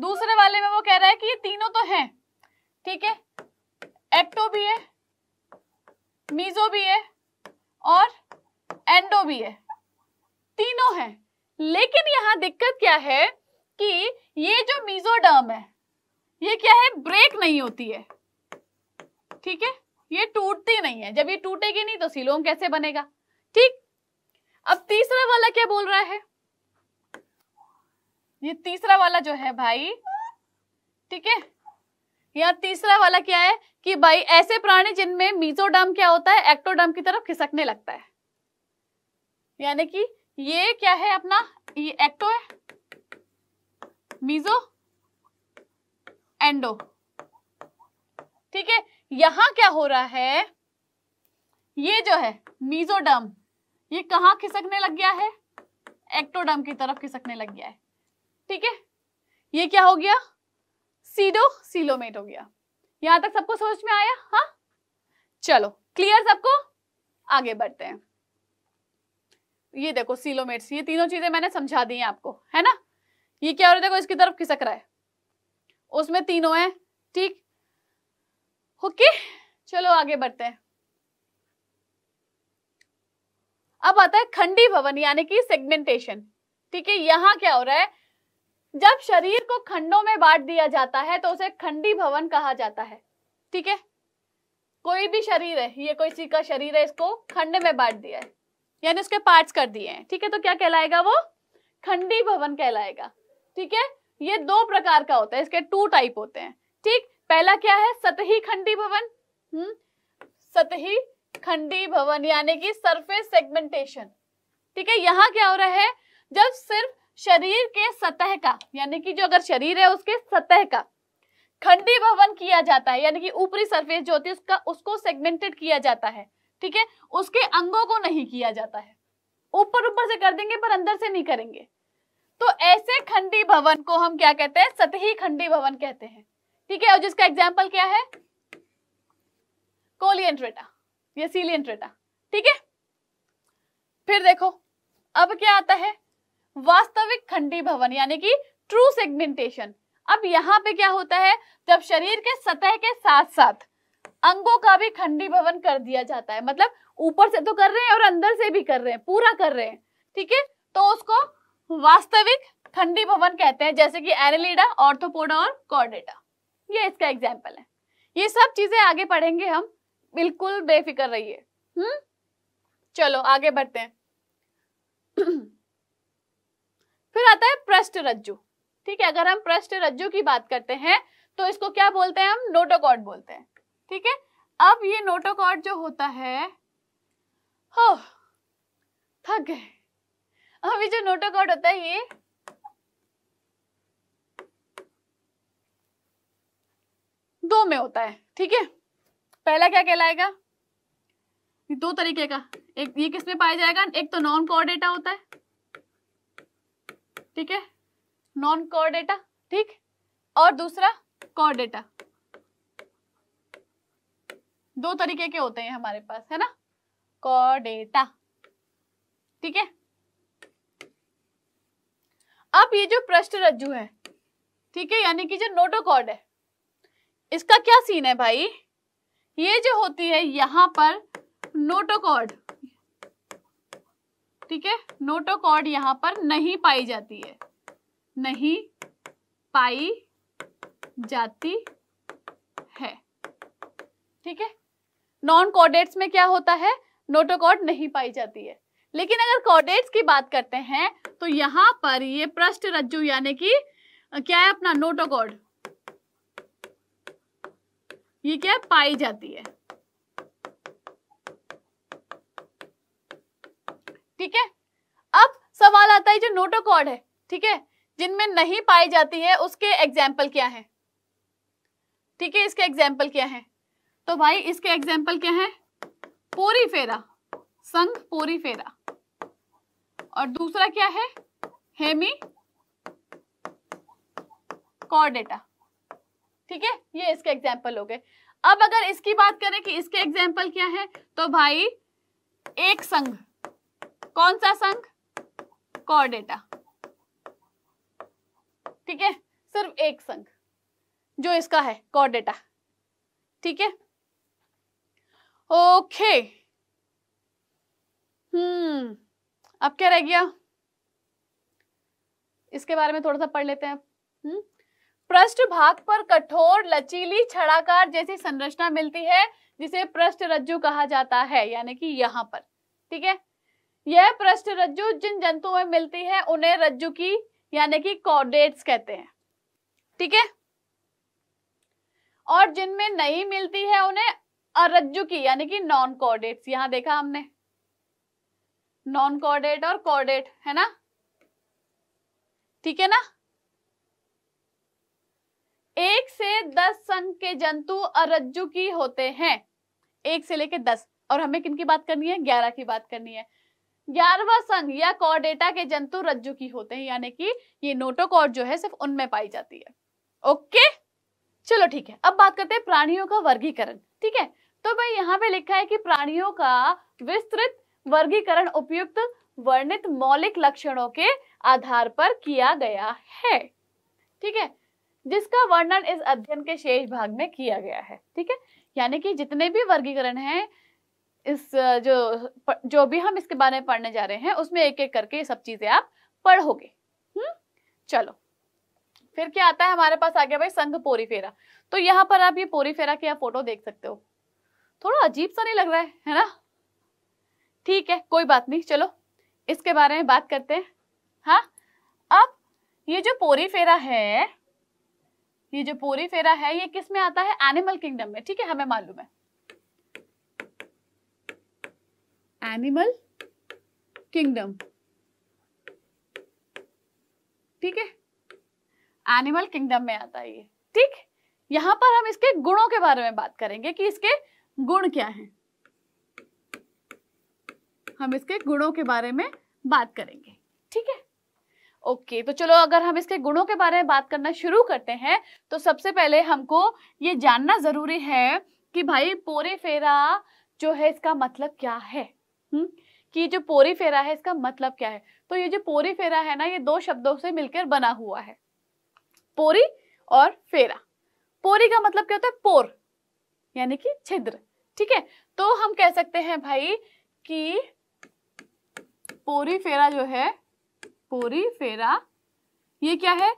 दूसरे वाले में वो कह रहा है कि ये तीनों तो हैं ठीक है एक्टो भी है मीजो भी है और एंडो भी है तीनों हैं लेकिन यहां दिक्कत क्या है कि ये जो मीजोडर्म है ये क्या है ब्रेक नहीं होती है ठीक है ये टूटती नहीं है जब ये टूटेगी नहीं तो सिलोम कैसे बनेगा ठीक अब तीसरा वाला क्या बोल रहा है ये तीसरा वाला जो है भाई ठीक है यहाँ तीसरा वाला क्या है कि भाई ऐसे प्राणी जिनमें मीजोडम क्या होता है एक्टोडम की तरफ खिसकने लगता है यानी कि ये क्या है अपना ये एक्टो है मीजो एंडो ठीक है यहां क्या हो रहा है ये जो है मीजोडम ये कहा खिसकने लग गया है एक्टोडम की तरफ खिसकने लग गया है ठीक है ये क्या हो गया सीडो सीलोमेट हो गया यहां तक सबको सोच में आया हा चलो क्लियर सबको आगे बढ़ते हैं ये देखो सीलोमेट्स ये तीनों चीजें मैंने समझा दी हैं आपको है ना ये क्या हो रहा है देखो इसकी तरफ खिसक रहा है उसमें तीनों है ठीक ओके चलो आगे बढ़ते हैं अब आता है खंडी भवन यानी कि सेगमेंटेशन ठीक है यहां क्या हो रहा है जब शरीर को खंडों में बांट दिया जाता है तो उसे खंडी भवन कहा जाता है ठीक है कोई भी शरीर है ये कोई सी का शरीर है इसको खंड में बांट दिया है यानी उसके पार्ट्स कर दिए हैं ठीक है तो क्या कहलाएगा वो खंडी भवन कहलाएगा ठीक है ये दो प्रकार का होता है इसके टू टाइप होते हैं ठीक पहला क्या है सतही खंडी भवन हम्म सतही खंडी भवन यानी कि सरफेस सेगमेंटेशन ठीक है यहाँ क्या हो रहा है जब सिर्फ शरीर के सतह का यानी कि जो अगर शरीर है उसके सतह का खंडी भवन किया जाता है यानी कि ऊपरी सरफेस जो होती है उसका उसको सेगमेंटेड किया जाता है ठीक है उसके अंगों को नहीं किया जाता है ऊपर ऊपर से कर देंगे पर अंदर से नहीं करेंगे तो ऐसे खंडी भवन को हम क्या कहते हैं सतही खंडी भवन कहते हैं ठीक है और जिसका एग्जाम्पल क्या है कोलियंट्रेटा या सीलियंट्रेटा ठीक है फिर देखो अब क्या आता है वास्तविक खंडी भवन यानी कि ट्रू सेगमेंटेशन अब यहां पे क्या होता है जब शरीर के सतह के साथ साथ अंगों का भी खंडी भवन कर दिया जाता है मतलब ऊपर से तो कर रहे हैं और अंदर से भी कर रहे हैं पूरा कर रहे हैं ठीक है तो उसको वास्तविक खंडी भवन कहते हैं जैसे कि एरेलीडा ऑर्थोपोडा और कॉर्डेटा ये इसका एग्जाम्पल है ये सब चीजें आगे पढ़ेंगे हम बिल्कुल बेफिक्र रहिए हम्म चलो आगे बढ़ते हैं फिर आता है पृष्ठ रज्जु ठीक है अगर हम पृष्ठ रज्जु की बात करते हैं तो इसको क्या बोलते हैं हम नोटोकॉर्ड बोलते हैं ठीक है अब ये नोटोकॉर्ड जो होता है हो थक गए अब ये जो नोटोकॉर्ड होता है ये दो में होता है ठीक है पहला क्या कहलाएगा दो तरीके का एक ये किसमें पाया जाएगा एक तो नॉन डेटा होता है ठीक है नॉन डेटा ठीक और दूसरा डेटा दो तरीके के होते हैं हमारे पास है ना डेटा ठीक है अब ये जो पृष्ठ रज्जु है ठीक है यानी कि जो नोटोकॉर्ड है इसका क्या सीन है भाई ये जो होती है यहां पर नोटोकॉर्ड ठीक है नोटोकॉर्ड यहां पर नहीं पाई जाती है नहीं पाई जाती है ठीक है नॉन कॉर्डेट्स में क्या होता है नोटोकॉर्ड नहीं पाई जाती है लेकिन अगर कॉर्डेट्स की बात करते हैं तो यहां पर ये पृष्ठ रज्जु यानी कि क्या है अपना नोटोकॉर्ड ये क्या पाई जाती है ठीक है अब सवाल आता है जो नोटोकॉर्ड है ठीक है जिनमें नहीं पाई जाती है उसके एग्जाम्पल क्या है ठीक है इसके एग्जाम्पल क्या है तो भाई इसके एग्जाम्पल क्या है पूरी फेरा संघ पूरी फेरा और दूसरा क्या है हेमी कॉर्डेटा ठीक है ये इसके एग्जाम्पल हो गए अब अगर इसकी बात करें कि इसके एग्जाम्पल क्या है तो भाई एक संघ कौन सा संघ कॉर्डेटा ठीक है सिर्फ एक संघ जो इसका है कॉर्डेटा ठीक है ओके हम्म hmm। अब क्या रह गया इसके बारे में थोड़ा सा पढ़ लेते हैं हम्म भाग पर कठोर लचीली छड़ाकार जैसी संरचना मिलती है जिसे पृष्ठ रज्जु कहा जाता है यानी कि यहाँ पर ठीक है यह पृष्ठ रज्जु जिन जंतुओं में मिलती है उन्हें रज्जु की यानी कि कॉर्डेट्स कहते हैं ठीक है और जिनमें नहीं मिलती है उन्हें अरज्जु की यानी कि नॉन कॉर्डेट्स यहां देखा हमने नॉन कॉर्डेट और कॉर्डेट है ना ठीक है ना एक से दस संघ के जंतु अरज्जु की होते हैं एक से लेके दस और हमें किन की बात करनी है ग्यारह की बात करनी है ग्यारहवा संघ या कॉर्डेटा के जंतु रज्जु की होते हैं यानी कि ये नोटोकॉर्ड जो है सिर्फ उनमें पाई जाती है ओके चलो ठीक है अब बात करते हैं प्राणियों का वर्गीकरण ठीक है तो भाई यहाँ पे लिखा है कि प्राणियों का विस्तृत वर्गीकरण उपयुक्त वर्णित मौलिक लक्षणों के आधार पर किया गया है ठीक है जिसका वर्णन इस अध्ययन के शेष भाग में किया गया है ठीक है यानी कि जितने भी वर्गीकरण हैं इस जो जो भी हम इसके बारे में पढ़ने जा रहे हैं उसमें एक एक करके सब चीजें आप पढ़ोगे हम्म चलो फिर क्या आता है हमारे पास आ गया भाई संघ पोरी फेरा तो यहाँ पर आप ये पोरी फेरा की आप फोटो देख सकते हो थोड़ा अजीब सा नहीं लग रहा है है ना ठीक है कोई बात नहीं चलो इसके बारे में बात करते हैं हाँ अब ये जो पोरी फेरा है ये जो फेरा है ये किस में आता है एनिमल किंगडम में ठीक है हमें मालूम है एनिमल किंगडम ठीक है एनिमल किंगडम में आता है ये ठीक यहां पर हम इसके गुणों के बारे में बात करेंगे कि इसके गुण क्या हैं हम इसके गुणों के बारे में बात करेंगे ठीक है ओके okay, तो चलो अगर हम इसके गुणों के बारे में बात करना शुरू करते हैं तो सबसे पहले हमको ये जानना जरूरी है कि भाई पोरे फेरा जो है इसका मतलब क्या है हुँ? हम्म, कि जो पोरी फेरा है इसका मतलब क्या है तो ये जो पोरी फेरा है ना ये दो शब्दों से मिलकर बना हुआ है पोरी और फेरा पोरी का मतलब क्या होता है पोर यानी कि छिद्र ठीक है तो हम कह सकते हैं भाई कि पोरी फेरा जो है फेरा ये क्या है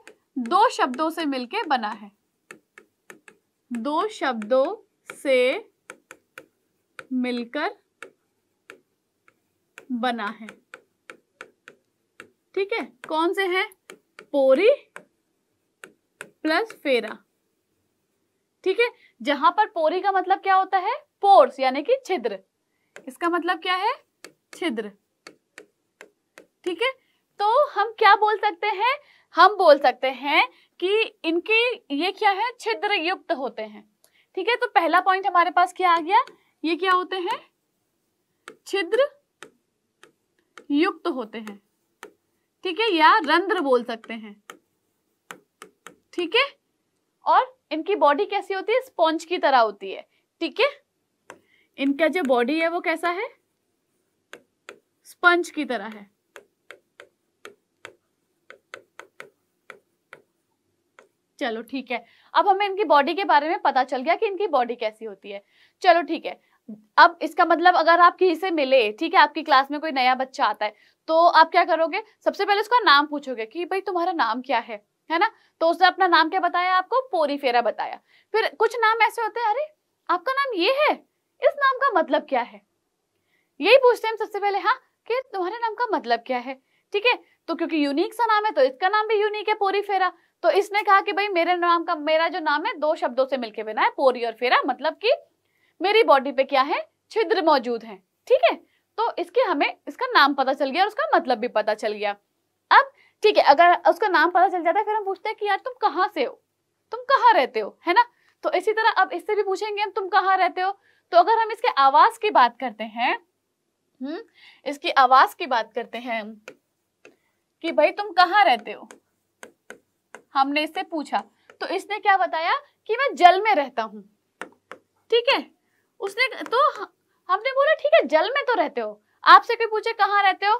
दो शब्दों से मिलके बना है दो शब्दों से मिलकर बना है ठीक है कौन से हैं पोरी प्लस फेरा ठीक है जहां पर पोरी का मतलब क्या होता है पोर्स यानी कि छिद्र इसका मतलब क्या है छिद्र ठीक है तो हम क्या बोल सकते हैं हम बोल सकते हैं कि इनके ये क्या है छिद्र युक्त होते हैं ठीक है तो पहला पॉइंट हमारे पास क्या आ गया ये क्या होते हैं छिद्र युक्त होते हैं ठीक है या रंध्र बोल सकते हैं ठीक है और इनकी बॉडी कैसी होती है स्पॉन्ज की तरह होती है ठीक है इनका जो बॉडी है वो कैसा है स्पंज की तरह है चलो ठीक है अब हमें इनकी बॉडी के बारे में पता चल गया कि इनकी बॉडी कैसी होती है चलो ठीक है अब इसका मतलब अगर आप किसी से मिले ठीक है आपकी क्लास में कोई नया बच्चा आता है तो आप क्या करोगे सबसे पहले उसका नाम पूछोगे कि भाई तुम्हारा नाम क्या है है ना तो उसने अपना नाम क्या बताया आपको पोरी फेरा बताया फिर कुछ नाम ऐसे होते हैं अरे आपका नाम ये है इस नाम का मतलब क्या है यही पूछते हैं सबसे पहले हाँ कि तुम्हारे नाम का मतलब क्या है ठीक है तो क्योंकि यूनिक सा नाम है तो इसका नाम भी यूनिक है पोरी फेरा तो इसने कहा कि भाई मेरे नाम का मेरा जो नाम है दो शब्दों से मिलके बना है पोरी और फेरा मतलब कि मेरी बॉडी पे क्या है छिद्र मौजूद है ठीक है तो इसके हमें इसका नाम पता चल गया और उसका मतलब भी पता चल गया अब ठीक है अगर उसका नाम पता चल जाता है फिर हम पूछते हैं कि यार तुम कहाँ से हो तुम कहाँ रहते हो है ना तो इसी तरह अब इससे भी पूछेंगे हम तुम कहाँ रहते हो तो अगर हम इसके आवाज की बात करते हैं हम्म इसकी आवाज की बात करते हैं कि भाई तुम कहाँ रहते हो हमने इससे पूछा तो इसने क्या बताया कि मैं जल में रहता हूँ ठीक है उसने तो हमने बोला ठीक है जल में तो रहते हो आपसे कोई पूछे कहाँ रहते हो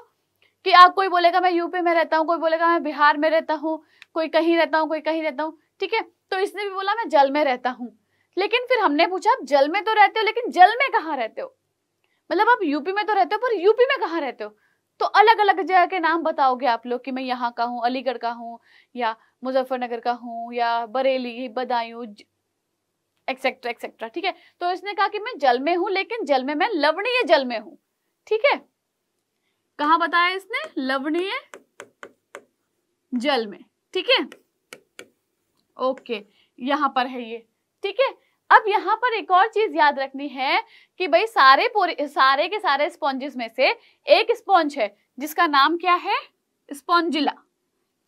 कि आप कोई बोलेगा मैं यूपी में रहता हूँ कोई बोलेगा मैं बिहार में रहता हूँ कोई कहीं रहता हूँ कोई कहीं रहता हूँ ठीक है तो इसने भी बोला मैं जल में रहता हूँ लेकिन फिर हमने पूछा आप जल में तो रहते हो लेकिन जल में कहाँ रहते हो मतलब आप यूपी में तो रहते हो पर यूपी में कहाँ रहते हो तो अलग अलग जगह के नाम बताओगे आप लोग कि मैं यहाँ का हूँ अलीगढ़ का हूँ या मुजफ्फरनगर का हूँ या बरेली बदायूं एक्सेट्रा एक्सेट्रा ठीक है तो इसने कहा कि मैं जल में हूँ लेकिन जल में मैं लवणीय जल में हूँ ठीक है कहा बताया इसने लवणीय जल में ठीक है ओके यहां पर है ये ठीक है अब यहाँ पर एक और चीज याद रखनी है कि भाई सारे पूरे सारे के सारे स्पॉन्जेस में से एक स्पॉन्ज है जिसका नाम क्या है स्पॉन्जिला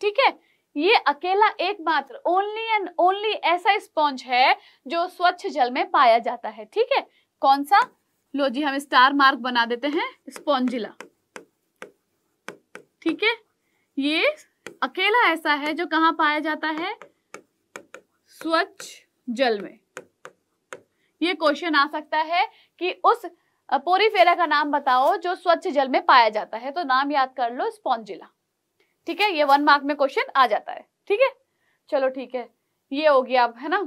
ठीक है ये अकेला एकमात्र ओनली एंड ओनली ऐसा स्पॉन्ज है जो स्वच्छ जल में पाया जाता है ठीक है कौन सा लो जी हम स्टार मार्क बना देते हैं स्पॉन्जिला ठीक है ये अकेला ऐसा है जो कहा पाया जाता है स्वच्छ जल में ये क्वेश्चन आ सकता है कि उस पोरीफेरा का नाम बताओ जो स्वच्छ जल में पाया जाता है तो नाम याद कर लो स्पॉन्जिला ठीक है ये वन मार्क में क्वेश्चन आ जाता है ठीक है चलो ठीक है ये हो गया अब है ना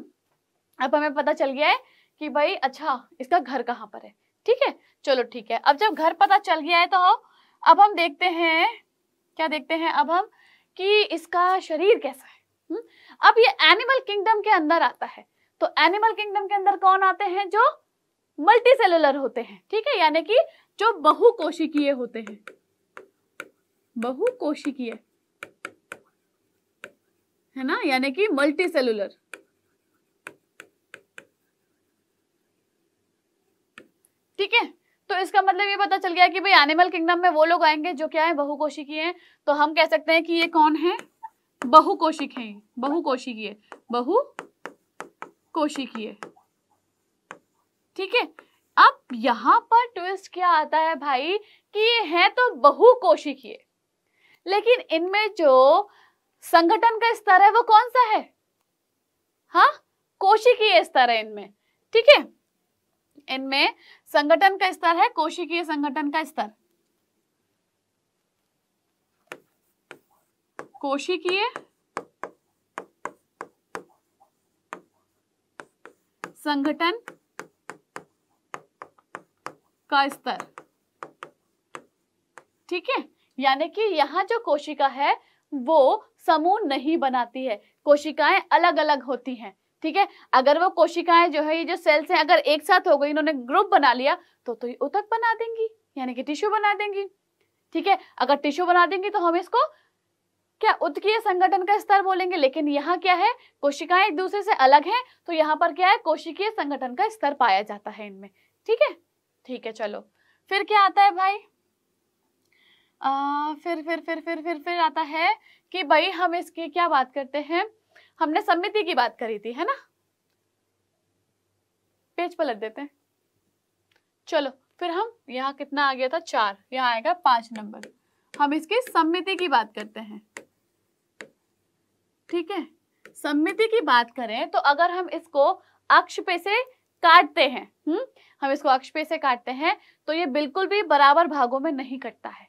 अब हमें पता चल गया है कि भाई अच्छा इसका घर कहाँ पर है ठीक है चलो ठीक है अब जब घर पता चल गया है तो अब हम देखते हैं क्या देखते हैं अब हम कि इसका शरीर कैसा है हुँ? हम्म? अब ये एनिमल किंगडम के अंदर आता है तो एनिमल किंगडम के अंदर कौन आते हैं जो मल्टी सेलुलर होते हैं ठीक है यानी कि जो बहुकोशिकीय होते हैं बहुकोशिकीय है ना यानी कि मल्टी सेलुलर ठीक है तो इसका मतलब ये पता चल गया कि भाई एनिमल किंगडम में वो लोग आएंगे जो क्या है बहुकोशिकीय हैं तो हम कह सकते हैं कि ये कौन है बहुकोशिक हैं बहुकोशिकीय बहु कोशिकीय ठीक है अब यहां पर ट्विस्ट क्या आता है भाई कि ये है तो बहु कोशिकीय लेकिन इनमें जो संगठन का स्तर है वो कौन सा है हा कोशिकीय स्तर है इनमें ठीक है इनमें संगठन का स्तर है कोशिकीय संगठन का स्तर कोशिकीय संगठन का स्तर ठीक है यानी कि यहाँ जो कोशिका है वो समूह नहीं बनाती है कोशिकाएं अलग अलग होती हैं ठीक है अगर वो कोशिकाएं जो है ये जो सेल्स हैं अगर एक साथ हो गई इन्होंने ग्रुप बना लिया तो तो ये उतक बना देंगी यानी कि टिश्यू बना देंगी ठीक है अगर टिश्यू बना देंगी तो हम इसको क्या उत्कीय संगठन का स्तर बोलेंगे लेकिन यहाँ क्या है कोशिकाएं एक दूसरे से अलग हैं तो यहाँ पर क्या है कोशिकीय संगठन का स्तर पाया जाता है इनमें ठीक है ठीक है चलो फिर क्या आता है भाई आ, फिर फिर फिर फिर फिर फिर आता है कि भाई हम इसकी क्या बात करते हैं हमने समिति की बात करी थी है ना पेज पलट देते हैं चलो फिर हम यहाँ कितना आ गया था चार यहाँ आएगा पांच नंबर हम इसकी सम्मिति की बात करते हैं ठीक है सम्मिति की बात करें तो अगर हम इसको अक्ष पे से काटते हैं हम्म हम इसको अक्ष पे से काटते हैं तो ये बिल्कुल भी बराबर भागों में नहीं कटता है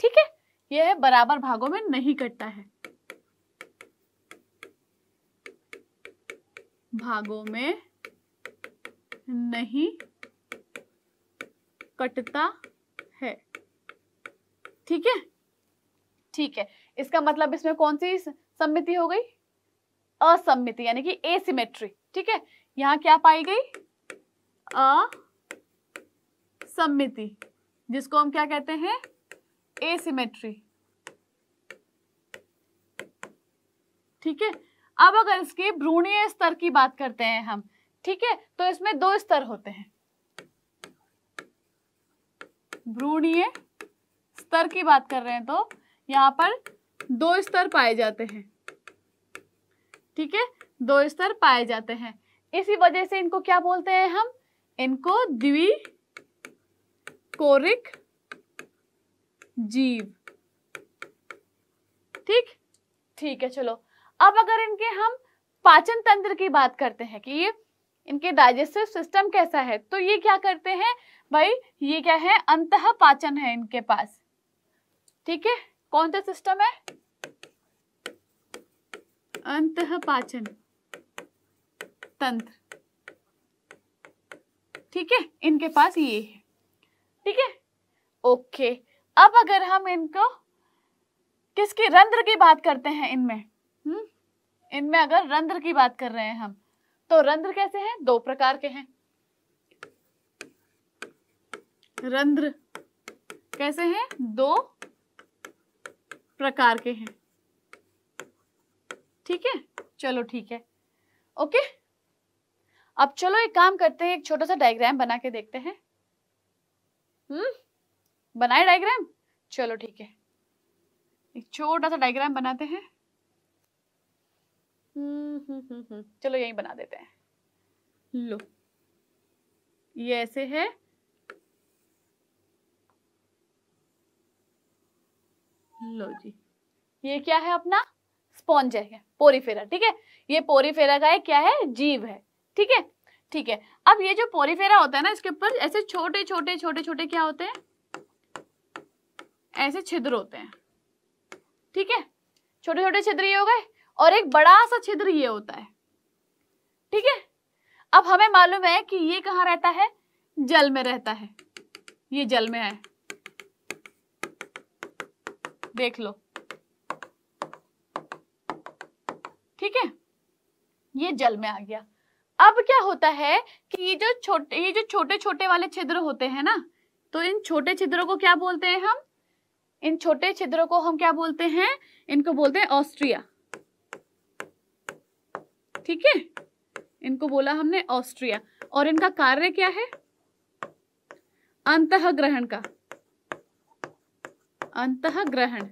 ठीक है ये है बराबर भागों में नहीं कटता है भागों में नहीं कटता है ठीक है ठीक है इसका मतलब इसमें कौन सी सम्मिति हो गई असम्मिति यानी कि एसिमेट्री ठीक है यहां क्या पाई गई असम्मिति जिसको हम क्या कहते हैं एसिमेट्री ठीक है अब अगर इसके भ्रूणीय स्तर की बात करते हैं हम ठीक है तो इसमें दो स्तर होते हैं भ्रूणीय स्तर की बात कर रहे हैं तो यहां पर दो स्तर पाए जाते हैं ठीक है दो स्तर पाए जाते हैं इसी वजह से इनको क्या बोलते हैं हम इनको द्वी कोरिक जीव ठीक ठीक है चलो अब अगर इनके हम पाचन तंत्र की बात करते हैं कि ये इनके डाइजेस्टिव सिस्टम कैसा है तो ये क्या करते हैं भाई ये क्या है अंत पाचन है इनके पास ठीक है कौन सा सिस्टम है अंत पाचन तंत्र ठीक है इनके पास ये है ठीक है ओके अब अगर हम इनको किसकी रंध्र की बात करते हैं इनमें हम्म इनमें अगर रंध्र की बात कर रहे हैं हम तो रंध्र कैसे हैं दो प्रकार के हैं रंध्र कैसे हैं दो प्रकार के हैं ठीक है चलो ठीक है ओके अब चलो एक काम करते हैं एक छोटा सा डायग्राम बना के देखते हैं हम्म बनाए डायग्राम चलो ठीक है एक छोटा सा डायग्राम बनाते हैं हम्म, हम्म, हम्म, हम्म। चलो यही बना देते हैं लो ये ऐसे है लो जी ये क्या है अपना पहुंच जाएगा पोरीफेरा ठीक है ये पोरीफेरा का है क्या है जीव है ठीक है ठीक है अब ये जो पोरीफेरा होता है ना इसके ऊपर ऐसे छोटे छोटे छोटे छोटे क्या होते हैं ऐसे छिद्र होते हैं ठीक है छोटे छोटे छिद्र ये हो गए और एक बड़ा सा छिद्र ये होता है ठीक है अब हमें मालूम है कि ये कहाँ रहता है जल में रहता है ये जल में है देख लो ठीक है ये जल में आ गया अब क्या होता है कि ये जो छोटे ये जो छोटे छोटे वाले छिद्र होते हैं ना तो इन छोटे छिद्रों को क्या बोलते हैं हम इन छोटे छिद्रों को हम क्या बोलते हैं इनको बोलते हैं ऑस्ट्रिया ठीक है इनको बोला हमने ऑस्ट्रिया और इनका कार्य क्या है अंत ग्रहण का अंत ग्रहण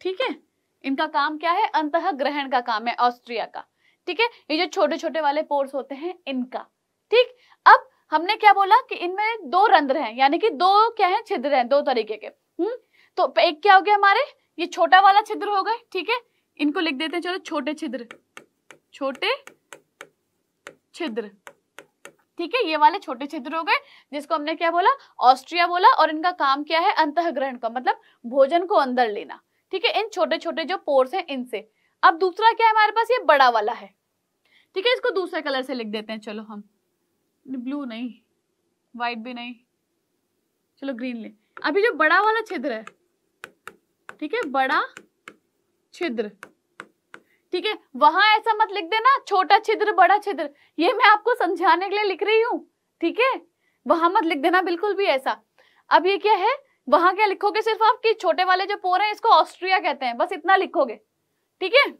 ठीक है इनका काम क्या है अंत ग्रहण का काम है ऑस्ट्रिया का ठीक है ये जो छोटे छोटे वाले पोर्स होते हैं इनका ठीक अब हमने क्या बोला कि इनमें दो रंध्र हैं यानी कि दो क्या है छिद्र हैं दो तरीके के हम्म तो एक क्या हो गया हमारे ये छोटा वाला छिद्र हो गए ठीक है इनको लिख देते हैं चलो छोटे छिद्र छोटे छिद्र ठीक है ये वाले छोटे छिद्र हो गए जिसको हमने क्या बोला ऑस्ट्रिया बोला और इनका काम क्या है अंत ग्रहण का मतलब भोजन को अंदर लेना ठीक है इन छोटे छोटे जो पोर्स हैं इनसे अब दूसरा क्या है हमारे पास ये बड़ा वाला है ठीक है इसको दूसरे कलर से लिख देते हैं चलो हम ब्लू नहीं वाइट भी नहीं चलो ग्रीन ले अभी जो बड़ा वाला छिद्र है ठीक है बड़ा छिद्र ठीक है वहां ऐसा मत लिख देना छोटा छिद्र बड़ा छिद्र ये मैं आपको समझाने के लिए लिख रही हूँ ठीक है वहां मत लिख देना बिल्कुल भी ऐसा अब ये क्या है वहां क्या लिखोगे सिर्फ आप कि छोटे वाले जो पोर हैं इसको ऑस्ट्रिया कहते हैं बस इतना लिखोगे ठीक है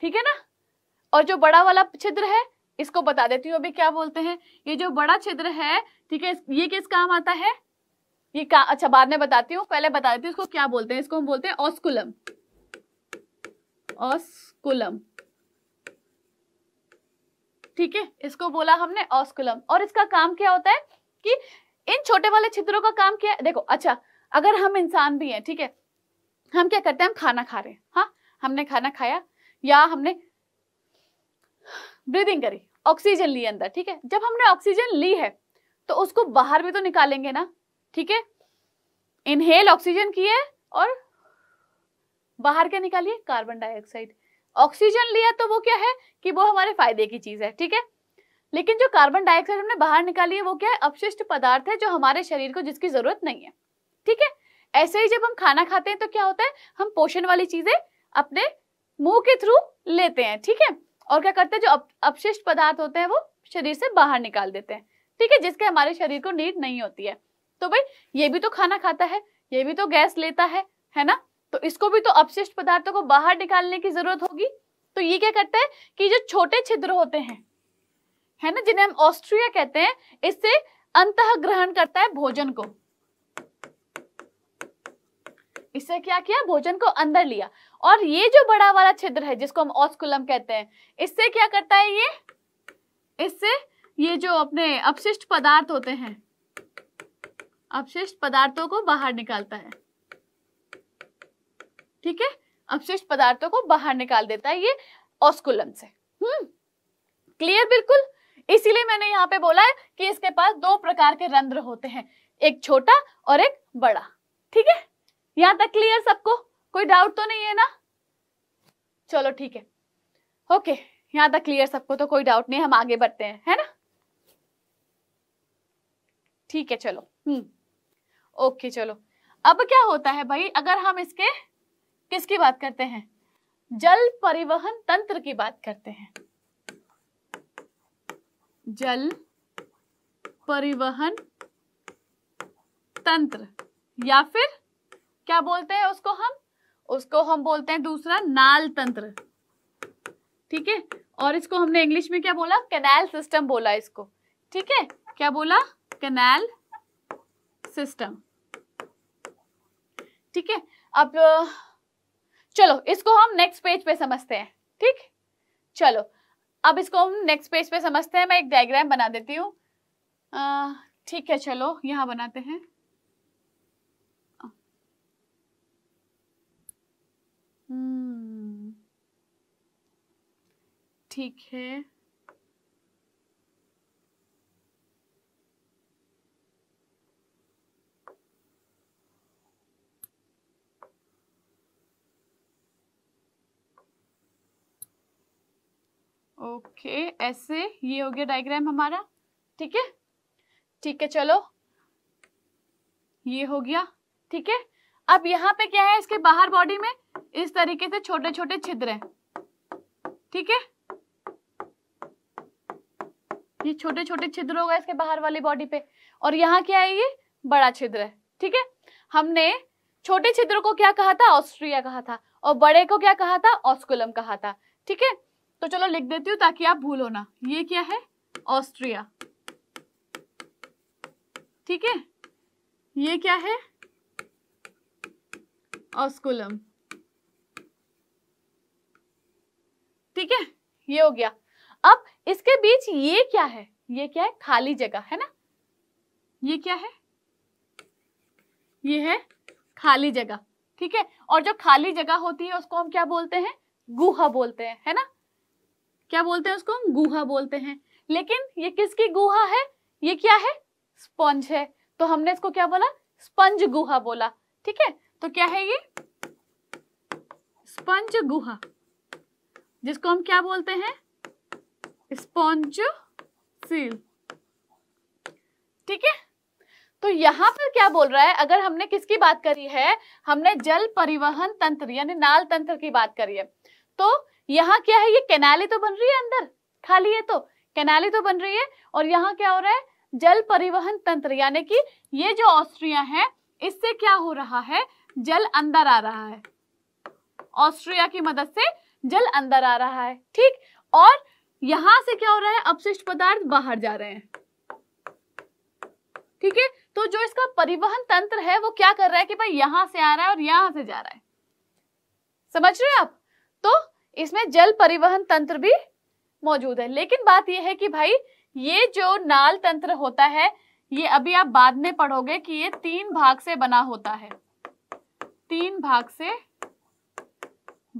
ठीक है ना और जो बड़ा वाला छिद्र है इसको बता देती हूँ अभी क्या बोलते हैं ये जो बड़ा छिद्र है ठीक है ये किस काम आता है ये का अच्छा बाद में बताती हूँ पहले बता देती हूँ इसको क्या बोलते हैं इसको हम बोलते हैं ऑस्कुलम ऑस्कुलम ठीक है इसको बोला हमने ऑस्कुलम और इसका काम क्या होता है कि इन छोटे वाले छिद्रों का काम क्या है देखो अच्छा अगर हम इंसान भी हैं ठीक है थीके? हम क्या करते हैं हम खाना खा रहे हैं हाँ हमने खाना खाया या हमने ब्रीदिंग करी ऑक्सीजन ली अंदर ठीक है जब हमने ऑक्सीजन ली है तो उसको बाहर भी तो निकालेंगे ना ठीक है इनहेल ऑक्सीजन किए और बाहर क्या निकालिए कार्बन डाइऑक्साइड ऑक्सीजन लिया तो वो क्या है कि वो हमारे फायदे की चीज है ठीक है लेकिन जो कार्बन डाइऑक्साइड हमने बाहर निकाली है वो क्या है अपशिष्ट पदार्थ है जो हमारे शरीर को जिसकी जरूरत नहीं है ठीक है ऐसे ही जब हम खाना खाते हैं तो क्या होता है हम पोषण वाली चीजें अपने मुंह के थ्रू लेते हैं ठीक है और क्या करते हैं जो अपशिष्ट पदार्थ होते हैं वो शरीर से बाहर निकाल देते हैं ठीक है जिसके हमारे शरीर को नीड नहीं होती है तो भाई ये भी तो खाना खाता है ये भी तो गैस लेता है है ना तो इसको भी तो अपशिष्ट पदार्थों को बाहर निकालने की जरूरत होगी तो ये क्या करता है कि जो छोटे छिद्र होते हैं है ना जिन्हें हम ऑस्ट्रिया कहते हैं इससे अंत ग्रहण करता है भोजन को इससे क्या किया भोजन को अंदर लिया और ये जो बड़ा वाला छिद्र है जिसको हम ऑस्कुलम कहते हैं इससे क्या करता है ये इससे ये जो अपने अपशिष्ट पदार्थ होते हैं अपशिष्ट पदार्थों को बाहर निकालता है ठीक है अपशिष्ट पदार्थों को बाहर निकाल देता है ये ऑस्कुलम से हम्म क्लियर बिल्कुल इसीलिए मैंने यहाँ पे बोला है कि इसके पास दो प्रकार के रंध्र होते हैं एक छोटा और एक बड़ा ठीक है यहाँ तक क्लियर सबको कोई डाउट तो नहीं है ना चलो ठीक है ओके यहाँ तक क्लियर सबको तो कोई डाउट नहीं हम आगे बढ़ते हैं है ना ठीक है चलो हम्म ओके चलो अब क्या होता है भाई अगर हम इसके किसकी बात करते हैं जल परिवहन तंत्र की बात करते हैं जल परिवहन तंत्र या फिर क्या बोलते हैं उसको हम उसको हम बोलते हैं दूसरा नाल तंत्र ठीक है और इसको हमने इंग्लिश में क्या बोला कैनाल सिस्टम बोला इसको ठीक है क्या बोला कैनाल सिस्टम ठीक है अब चलो इसको हम नेक्स्ट पेज पे समझते हैं ठीक चलो अब इसको हम नेक्स्ट पेज पे समझते हैं मैं एक डायग्राम बना देती हूँ ठीक है चलो यहाँ बनाते हैं हम्म, ठीक है ओके ऐसे ये हो गया डायग्राम हमारा ठीक है ठीक है चलो ये हो गया ठीक है अब यहाँ पे क्या है इसके बाहर बॉडी में इस तरीके से छोटे छोटे छिद्र हैं ठीक है ये छोटे छोटे छिद्र होगा इसके बाहर वाली बॉडी पे और यहाँ क्या है ये बड़ा छिद्र है ठीक है हमने छोटे छिद्र को क्या कहा था ऑस्ट्रिया कहा था और बड़े को क्या कहा था ऑस्कुलम कहा था ठीक है तो चलो लिख देती हूँ ताकि आप भूलो ना ये क्या है ऑस्ट्रिया ठीक है ये क्या है ऑस्कुलम ठीक है ये हो गया अब इसके बीच ये क्या है ये क्या है खाली जगह है ना ये क्या है ये है खाली जगह ठीक है और जो खाली जगह होती है उसको हम क्या बोलते हैं गुहा बोलते हैं है ना क्या बोलते हैं उसको हम गुहा बोलते हैं लेकिन ये किसकी गुहा है ये क्या है स्पंज है तो हमने इसको क्या बोला स्पंज गुहा बोला ठीक है तो क्या है ये स्पंज गुहा जिसको हम क्या बोलते हैं स्पंज सील ठीक है तो यहां पर क्या बोल रहा है अगर हमने किसकी बात करी है हमने जल परिवहन तंत्र यानी नाल तंत्र की बात करी है तो यहाँ क्या है ये कैनाले तो बन रही है अंदर खाली है तो कैनाले तो बन रही है और यहाँ क्या हो रहा है जल परिवहन तंत्र यानी कि ये जो ऑस्ट्रिया है इससे क्या हो रहा है जल अंदर आ रहा है ऑस्ट्रिया की मदद से जल अंदर आ रहा है ठीक और यहां से क्या हो रहा है अपशिष्ट पदार्थ बाहर जा रहे हैं ठीक है तो जो इसका परिवहन तंत्र है वो क्या कर रहा है कि भाई यहां से आ रहा है और यहां से जा रहा है समझ रहे हो आप तो इसमें जल परिवहन तंत्र भी मौजूद है लेकिन बात यह है कि भाई ये जो नाल तंत्र होता है ये अभी आप बाद में पढ़ोगे कि ये तीन भाग से बना होता है तीन भाग से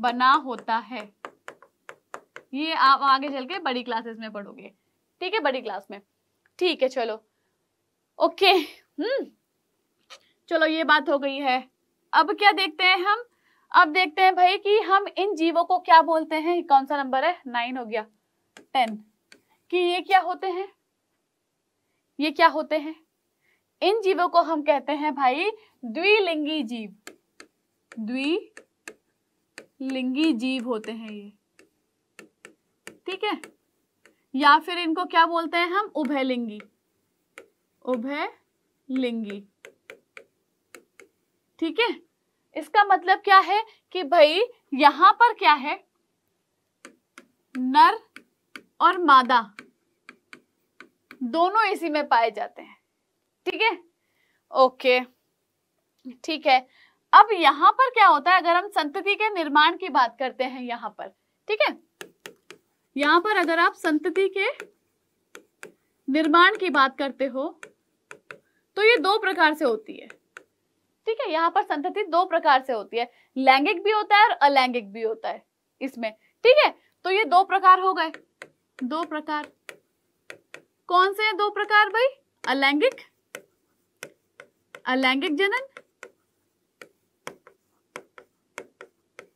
बना होता है ये आप आगे चल के बड़ी क्लासेस में पढ़ोगे ठीक है बड़ी क्लास में ठीक है चलो ओके हम्म चलो ये बात हो गई है अब क्या देखते हैं हम अब देखते हैं भाई कि हम इन जीवों को क्या बोलते हैं कौन सा नंबर है नाइन हो गया टेन कि ये क्या होते हैं ये क्या होते हैं इन जीवों को हम कहते हैं भाई द्विलिंगी जीव द्विलिंगी जीव होते हैं ये ठीक है या फिर इनको क्या बोलते हैं हम उभयलिंगी उभयलिंगी ठीक है इसका मतलब क्या है कि भाई यहां पर क्या है नर और मादा दोनों इसी में पाए जाते हैं ठीक है ओके ठीक है अब यहां पर क्या होता है अगर हम संतति के निर्माण की बात करते हैं यहां पर ठीक है यहां पर अगर आप संतति के निर्माण की बात करते हो तो ये दो प्रकार से होती है ठीक है यहाँ पर संतति दो प्रकार से होती है लैंगिक भी होता है और अलैंगिक भी होता है इसमें ठीक है तो ये दो प्रकार हो गए दो प्रकार कौन से हैं दो प्रकार भाई अलैंगिक अलैंगिक जनन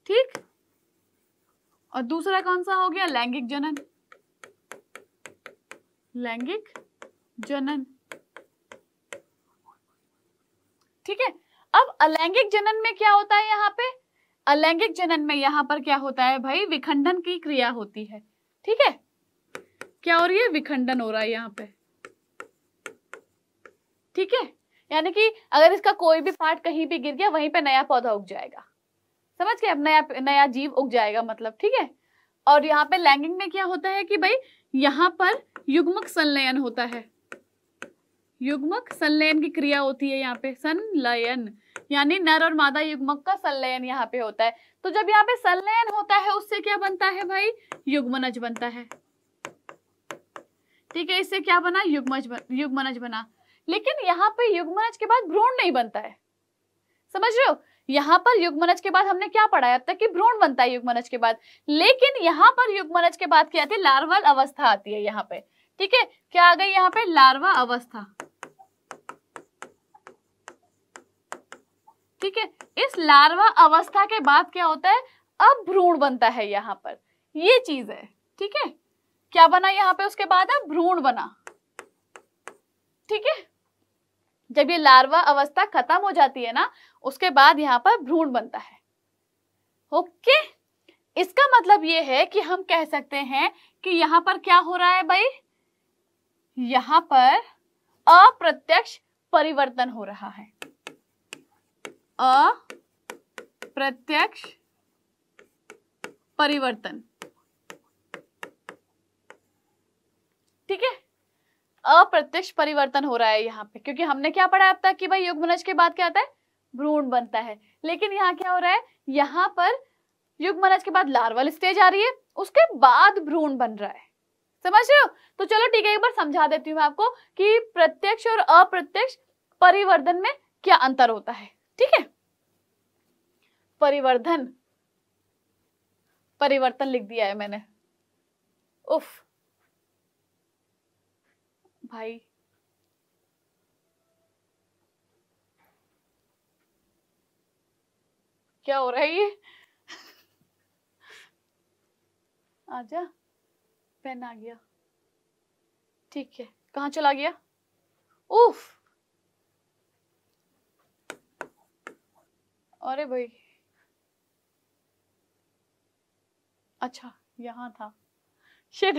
ठीक और दूसरा कौन सा हो गया लैंगिक जनन लैंगिक जनन अलैंगिक जनन में क्या होता है यहाँ पे अलैंगिक जनन में यहाँ पर क्या होता है भाई विखंडन की क्रिया होती है ठीक है क्या हो रही है विखंडन हो रहा है यहाँ पे ठीक है यानी कि अगर इसका कोई भी पार्ट कहीं भी गिर गया वहीं पे नया पौधा उग जाएगा समझ के अब नया नया जीव उग जाएगा मतलब ठीक है और यहाँ पे लैंगिंग में क्या होता है कि भाई यहाँ पर युग्मक संलयन होता है युग्मक संलयन की क्रिया होती है यहाँ पे संलयन यानी नर और मादा युग्मक का संलयन यहाँ पे होता है तो जब यहाँ पे संलयन होता है उससे क्या बनता है भाई युग्मनज बनता है ठीक है इससे क्या बना युग्मज बन, युग्मनज बना लेकिन यहाँ पे युग्मनज के बाद भ्रूण नहीं बनता है समझ रहे हो यहाँ पर युग्मनज के बाद हमने क्या पढ़ा है अब तक कि भ्रूण बनता है युग्मनज के बाद लेकिन यहाँ पर युग्मनज के बाद क्या आती है लार्वल अवस्था आती है यहाँ पे ठीक है क्या आ गई यहाँ पे लार्वा अवस्था ठीक है इस लार्वा अवस्था के बाद क्या होता है अब भ्रूण बनता है यहाँ पर ये चीज है ठीक है क्या बना यहाँ पे उसके बाद अब भ्रूण बना ठीक है जब ये लार्वा अवस्था खत्म हो जाती है ना उसके बाद यहाँ पर भ्रूण बनता है ओके इसका मतलब ये है कि हम कह सकते हैं कि यहाँ पर क्या हो रहा है भाई यहाँ पर अप्रत्यक्ष परिवर्तन हो रहा है अप्रत्यक्ष परिवर्तन ठीक है अप्रत्यक्ष परिवर्तन हो रहा है यहाँ पे क्योंकि हमने क्या पढ़ा अब तक कि भाई युग्मनज के बाद क्या आता है भ्रूण बनता है लेकिन यहाँ क्या हो रहा है यहाँ पर युग्मनज के बाद लार्वल स्टेज आ रही है उसके बाद भ्रूण बन रहा है समझ रहे हो तो चलो ठीक है एक बार समझा देती हूँ आपको कि प्रत्यक्ष और अप्रत्यक्ष परिवर्तन में क्या अंतर होता है ठीक है परिवर्धन परिवर्तन लिख दिया है मैंने उफ भाई क्या हो रहा है ये आजा पेन आ गया ठीक है कहा चला गया उफ अरे भाई अच्छा यहाँ था शिट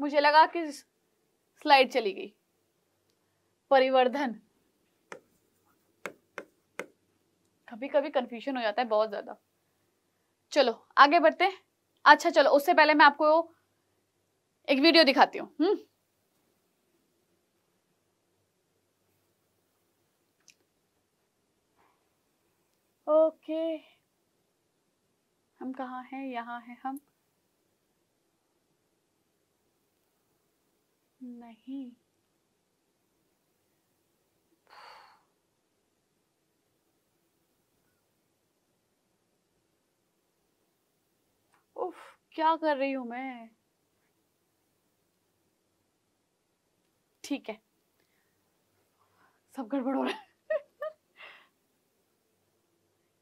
मुझे लगा कि स्लाइड चली गई परिवर्धन कभी कभी कंफ्यूजन हो जाता है बहुत ज्यादा चलो आगे बढ़ते अच्छा चलो उससे पहले मैं आपको एक वीडियो दिखाती हूँ हम्म ओके हम कहाँ हैं यहाँ हैं हम नहीं उफ क्या कर रही हूं मैं ठीक है सब गड़बड़ हो रहा है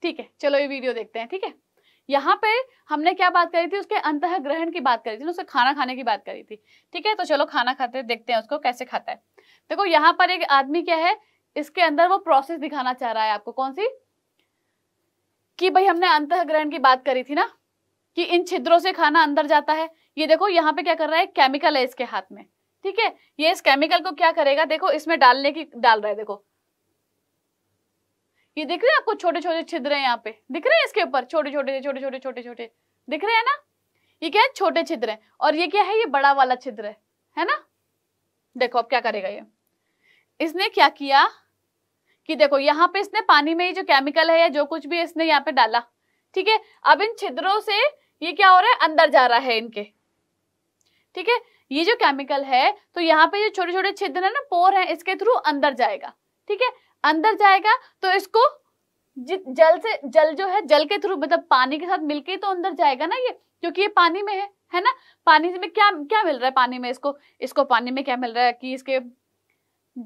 ठीक है चलो ये वीडियो देखते हैं ठीक है यहाँ पे हमने क्या बात करी थी उसके अंत ग्रहण की बात करी थी उसके खाना खाने की बात करी थी ठीक है तो चलो खाना खाते देखते हैं उसको कैसे खाता है देखो यहाँ पर एक आदमी क्या है इसके अंदर वो प्रोसेस दिखाना चाह रहा है आपको कौन सी कि भाई हमने अंत ग्रहण की बात करी थी ना कि इन छिद्रों से खाना अंदर जाता है ये देखो यहाँ पे क्या कर रहा है केमिकल है इसके हाथ में ठीक है ये इस केमिकल को क्या करेगा देखो इसमें डालने की डाल रहा है देखो ये दिख रहे हैं आपको छोटे छोटे छिद्र हैं यहाँ पे दिख रहे हैं इसके ऊपर छोटे छोटे छोटे छोटे छोटे छोटे दिख रहे हैं ना ये क्या है छोटे छिद्र हैं और ये क्या है ये बड़ा वाला छिद्र है है ना देखो अब क्या करेगा ये इसने क्या किया कि देखो यहाँ पे इसने पानी में ये जो केमिकल है या जो कुछ भी इसने यहाँ पे डाला ठीक है अब इन छिद्रों से ये क्या हो रहा है अंदर जा रहा है इनके ठीक है ये जो केमिकल है तो यहाँ पे जो छोटे छोटे छिद्र है ना पोर है इसके थ्रू अंदर जाएगा ठीक है अंदर जाएगा तो इसको जल से जल जो है जल के थ्रू मतलब पानी के साथ मिलके तो अंदर जाएगा ना ये क्योंकि ये पानी में है है ना पानी में क्या क्या मिल रहा है पानी में इसको इसको पानी में क्या मिल रहा है कि इसके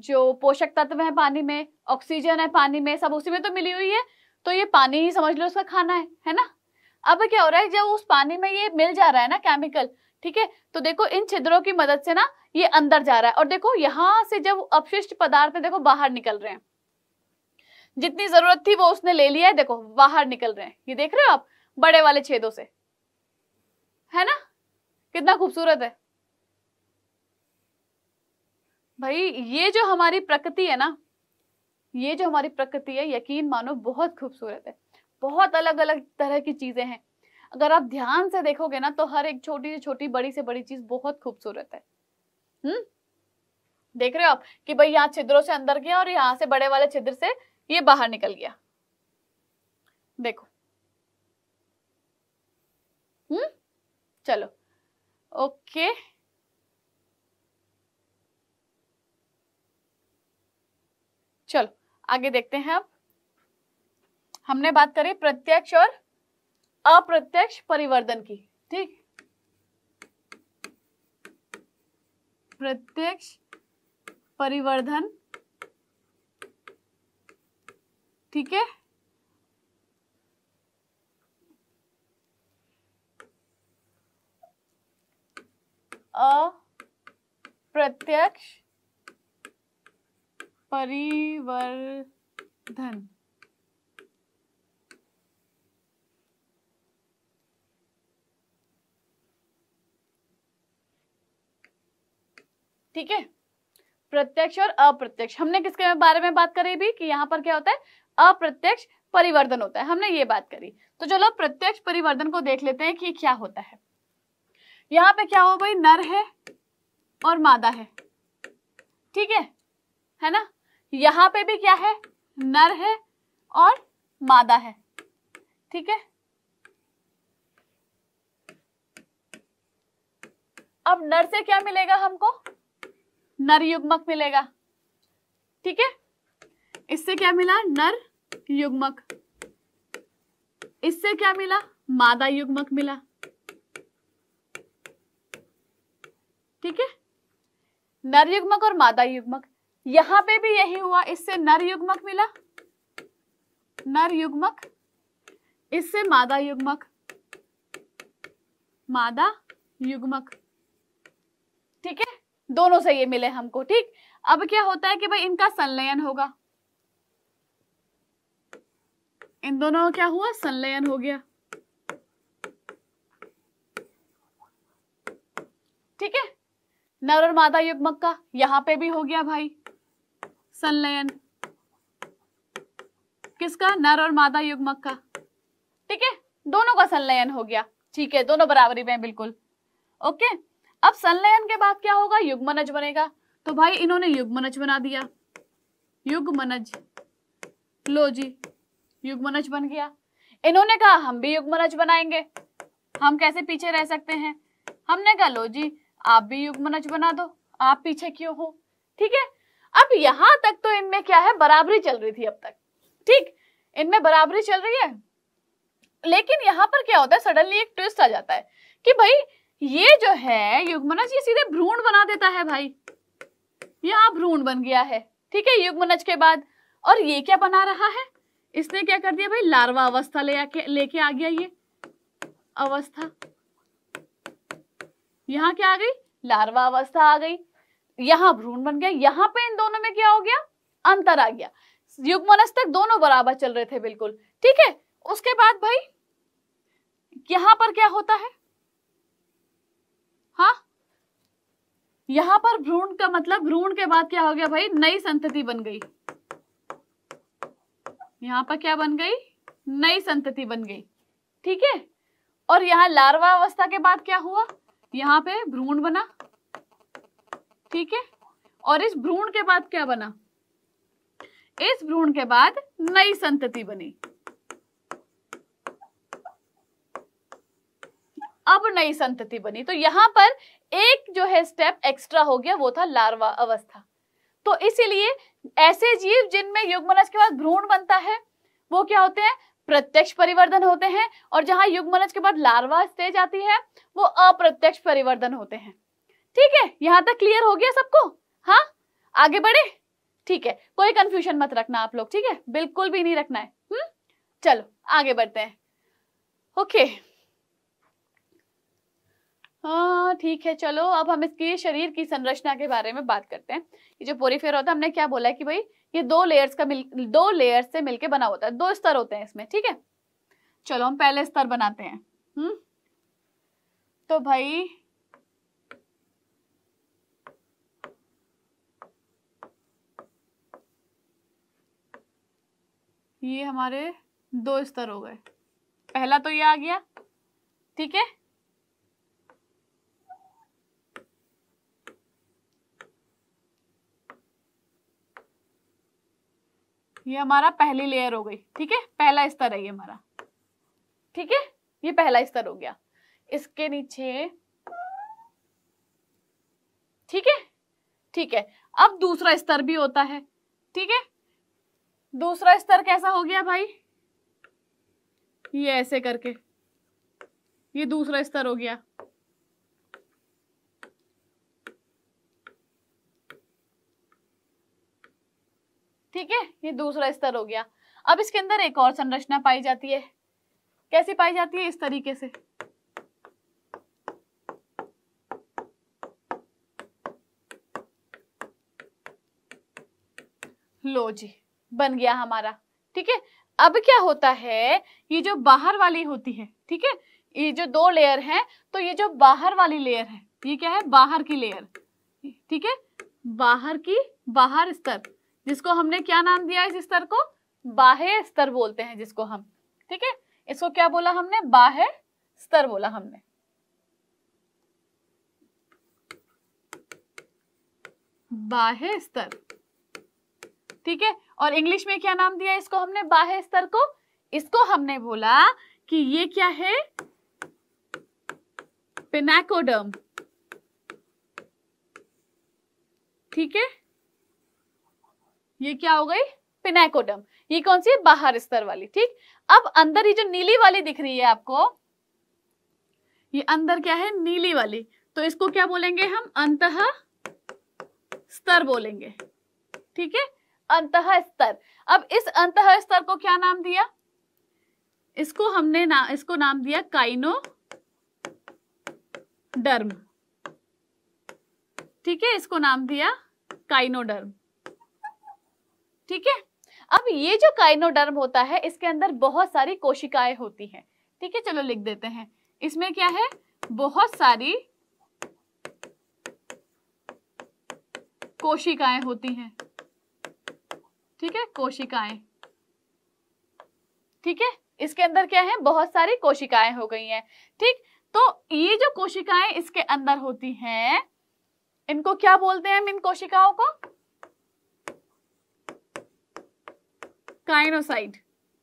जो पोषक तत्व है पानी में ऑक्सीजन है पानी में सब उसी में तो मिली हुई है तो ये पानी ही समझ लो उसका खाना है है ना अब क्या हो रहा है जब उस पानी में ये मिल जा रहा है ना केमिकल ठीक है तो देखो इन छिद्रों की मदद से ना ये अंदर जा रहा है और देखो यहाँ से जब अपशिष्ट पदार्थ देखो बाहर निकल रहे हैं जितनी जरूरत थी वो उसने ले लिया है देखो बाहर निकल रहे हैं ये देख रहे हो आप बड़े वाले छेदों से है ना कितना खूबसूरत है भाई ये जो हमारी प्रकृति है ना ये जो हमारी प्रकृति है यकीन मानो बहुत खूबसूरत है बहुत अलग अलग तरह की चीजें हैं अगर आप ध्यान से देखोगे ना तो हर एक छोटी से छोटी बड़ी से बड़ी चीज बहुत खूबसूरत है हम्म देख रहे हो आप कि भाई यहाँ छिद्रों से अंदर गया और यहाँ से बड़े वाले छिद्र से ये बाहर निकल गया देखो हम्म चलो ओके चलो आगे देखते हैं अब हमने बात करी प्रत्यक्ष और अप्रत्यक्ष परिवर्तन की ठीक प्रत्यक्ष परिवर्धन ठीक है अप्रत्यक्ष परिवर्धन ठीक है प्रत्यक्ष और अप्रत्यक्ष हमने किसके बारे में बात करी भी कि यहां पर क्या होता है अप्रत्यक्ष परिवर्तन होता है हमने ये बात करी तो चलो प्रत्यक्ष परिवर्तन को देख लेते हैं कि क्या होता है यहाँ पे क्या हो गई नर है और मादा है ठीक है है ना यहाँ पे भी क्या है नर है और मादा है ठीक है अब नर से क्या मिलेगा हमको नर युग्मक मिलेगा ठीक है इससे क्या मिला नर युग्मक इससे क्या मिला मादा युग्मक मिला ठीक है नर युग्मक और मादा युग्मक यहां पे भी यही हुआ इससे नर युग्मक मिला नर युग्मक इससे मादा युग्मक मादा युग्मक ठीक है दोनों से ये मिले हमको ठीक अब क्या होता है कि भाई इनका संलयन होगा इन दोनों का क्या हुआ संलयन हो गया ठीक है नर और मादा युग्मक का यहां पे भी हो गया भाई संलयन किसका नर और मादा युग्मक का ठीक है दोनों का संलयन हो गया ठीक है दोनों बराबरी में बिल्कुल ओके अब संलयन के बाद क्या होगा युग्मनज बनेगा तो भाई इन्होंने युग्मनज बना दिया युग्मनज लो जी युगमनज बन गया इन्होंने कहा हम भी युगमनज बनाएंगे हम कैसे पीछे रह सकते हैं हमने कहा लो जी आप भी युगमनज बना दो आप पीछे क्यों हो ठीक है अब यहां तक तो इनमें क्या है बराबरी चल रही थी अब तक ठीक इनमें बराबरी चल रही है लेकिन यहाँ पर क्या होता है सडनली एक ट्विस्ट आ जाता है कि भाई ये जो है युगमनज ये सीधे भ्रूण बना देता है भाई यहाँ भ्रूण बन गया है ठीक है युगमनज के बाद और ये क्या बना रहा है इसने क्या कर दिया भाई लार्वा अवस्था ले आके लेके आ गया ये अवस्था यहाँ क्या आ गई लार्वा अवस्था आ गई यहां भ्रूण बन गया यहां पे इन दोनों में क्या हो गया अंतर आ गया युगमनस तक दोनों बराबर चल रहे थे बिल्कुल ठीक है उसके बाद भाई यहां पर क्या होता है हाँ यहां पर भ्रूण का मतलब भ्रूण के बाद क्या हो गया भाई नई संतति बन गई यहाँ पर क्या बन गई नई संतति बन गई ठीक है और यहाँ लार्वा अवस्था के बाद क्या हुआ यहाँ पे भ्रूण बना ठीक है और इस भ्रूण के बाद क्या बना इस भ्रूण के बाद नई संतति बनी अब नई संतति बनी तो यहां पर एक जो है स्टेप एक्स्ट्रा हो गया वो था लार्वा अवस्था तो इसीलिए ऐसे जीव जिनमें युग्मनज के बाद भ्रूण बनता है वो क्या होते हैं प्रत्यक्ष परिवर्धन होते हैं और जहां युग्मनज के बाद लार्वा स्टेज आती है वो अप्रत्यक्ष परिवर्धन होते हैं ठीक है यहां तक क्लियर हो गया सबको हाँ आगे बढ़े ठीक है कोई कंफ्यूजन मत रखना आप लोग ठीक है बिल्कुल भी नहीं रखना है हुँ? हम्म? चलो आगे बढ़ते हैं ओके okay. हाँ ठीक है चलो अब हम इसके शरीर की संरचना के बारे में बात करते हैं ये जो पोरीफेयर होता है हमने क्या बोला कि भाई ये दो लेयर्स का मिल दो लेयर्स से मिलके बना होता है दो स्तर होते हैं इसमें ठीक है चलो हम पहले स्तर बनाते हैं हम्म तो भाई ये हमारे दो स्तर हो गए पहला तो ये आ गया ठीक है ये हमारा पहली लेयर हो गई ठीक है पहला स्तर है ये हमारा ठीक है ये पहला स्तर हो गया इसके नीचे ठीक है ठीक है अब दूसरा स्तर भी होता है ठीक है दूसरा स्तर कैसा हो गया भाई ये ऐसे करके ये दूसरा स्तर हो गया ठीक है ये दूसरा स्तर हो गया अब इसके अंदर एक और संरचना पाई जाती है कैसी पाई जाती है इस तरीके से लो जी बन गया हमारा ठीक है अब क्या होता है ये जो बाहर वाली होती है ठीक है ये जो दो लेयर है तो ये जो बाहर वाली लेयर है ये क्या है बाहर की लेयर ठीक है बाहर की बाहर स्तर जिसको हमने क्या नाम दिया इस स्तर को बाह्य स्तर बोलते हैं जिसको हम ठीक है इसको क्या बोला हमने बाह्य स्तर बोला हमने बाह्य स्तर ठीक है और इंग्लिश में क्या नाम दिया इसको हमने बाह्य स्तर को इसको हमने बोला कि ये क्या है पिनाकोडर्म ठीक है ये क्या हो गई पिनाकोडम ये कौन सी है बाहर स्तर वाली ठीक अब अंदर ये जो नीली वाली दिख रही है आपको ये अंदर क्या है नीली वाली तो इसको क्या बोलेंगे हम अंत स्तर बोलेंगे ठीक है अंत स्तर अब इस अंत स्तर को क्या नाम दिया इसको हमने ना इसको नाम दिया काइनो डर्म ठीक है इसको नाम दिया काइनोडर्म ठीक है अब ये जो काइनोडर्म होता है इसके अंदर बहुत सारी कोशिकाएं होती हैं ठीक है चलो लिख देते हैं इसमें क्या है बहुत सारी कोशिकाएं होती हैं ठीक है कोशिकाएं ठीक है इसके अंदर क्या है बहुत सारी कोशिकाएं हो गई हैं ठीक तो ये जो कोशिकाएं इसके अंदर होती हैं इनको क्या बोलते हैं हम इन कोशिकाओं को काइनोसाइड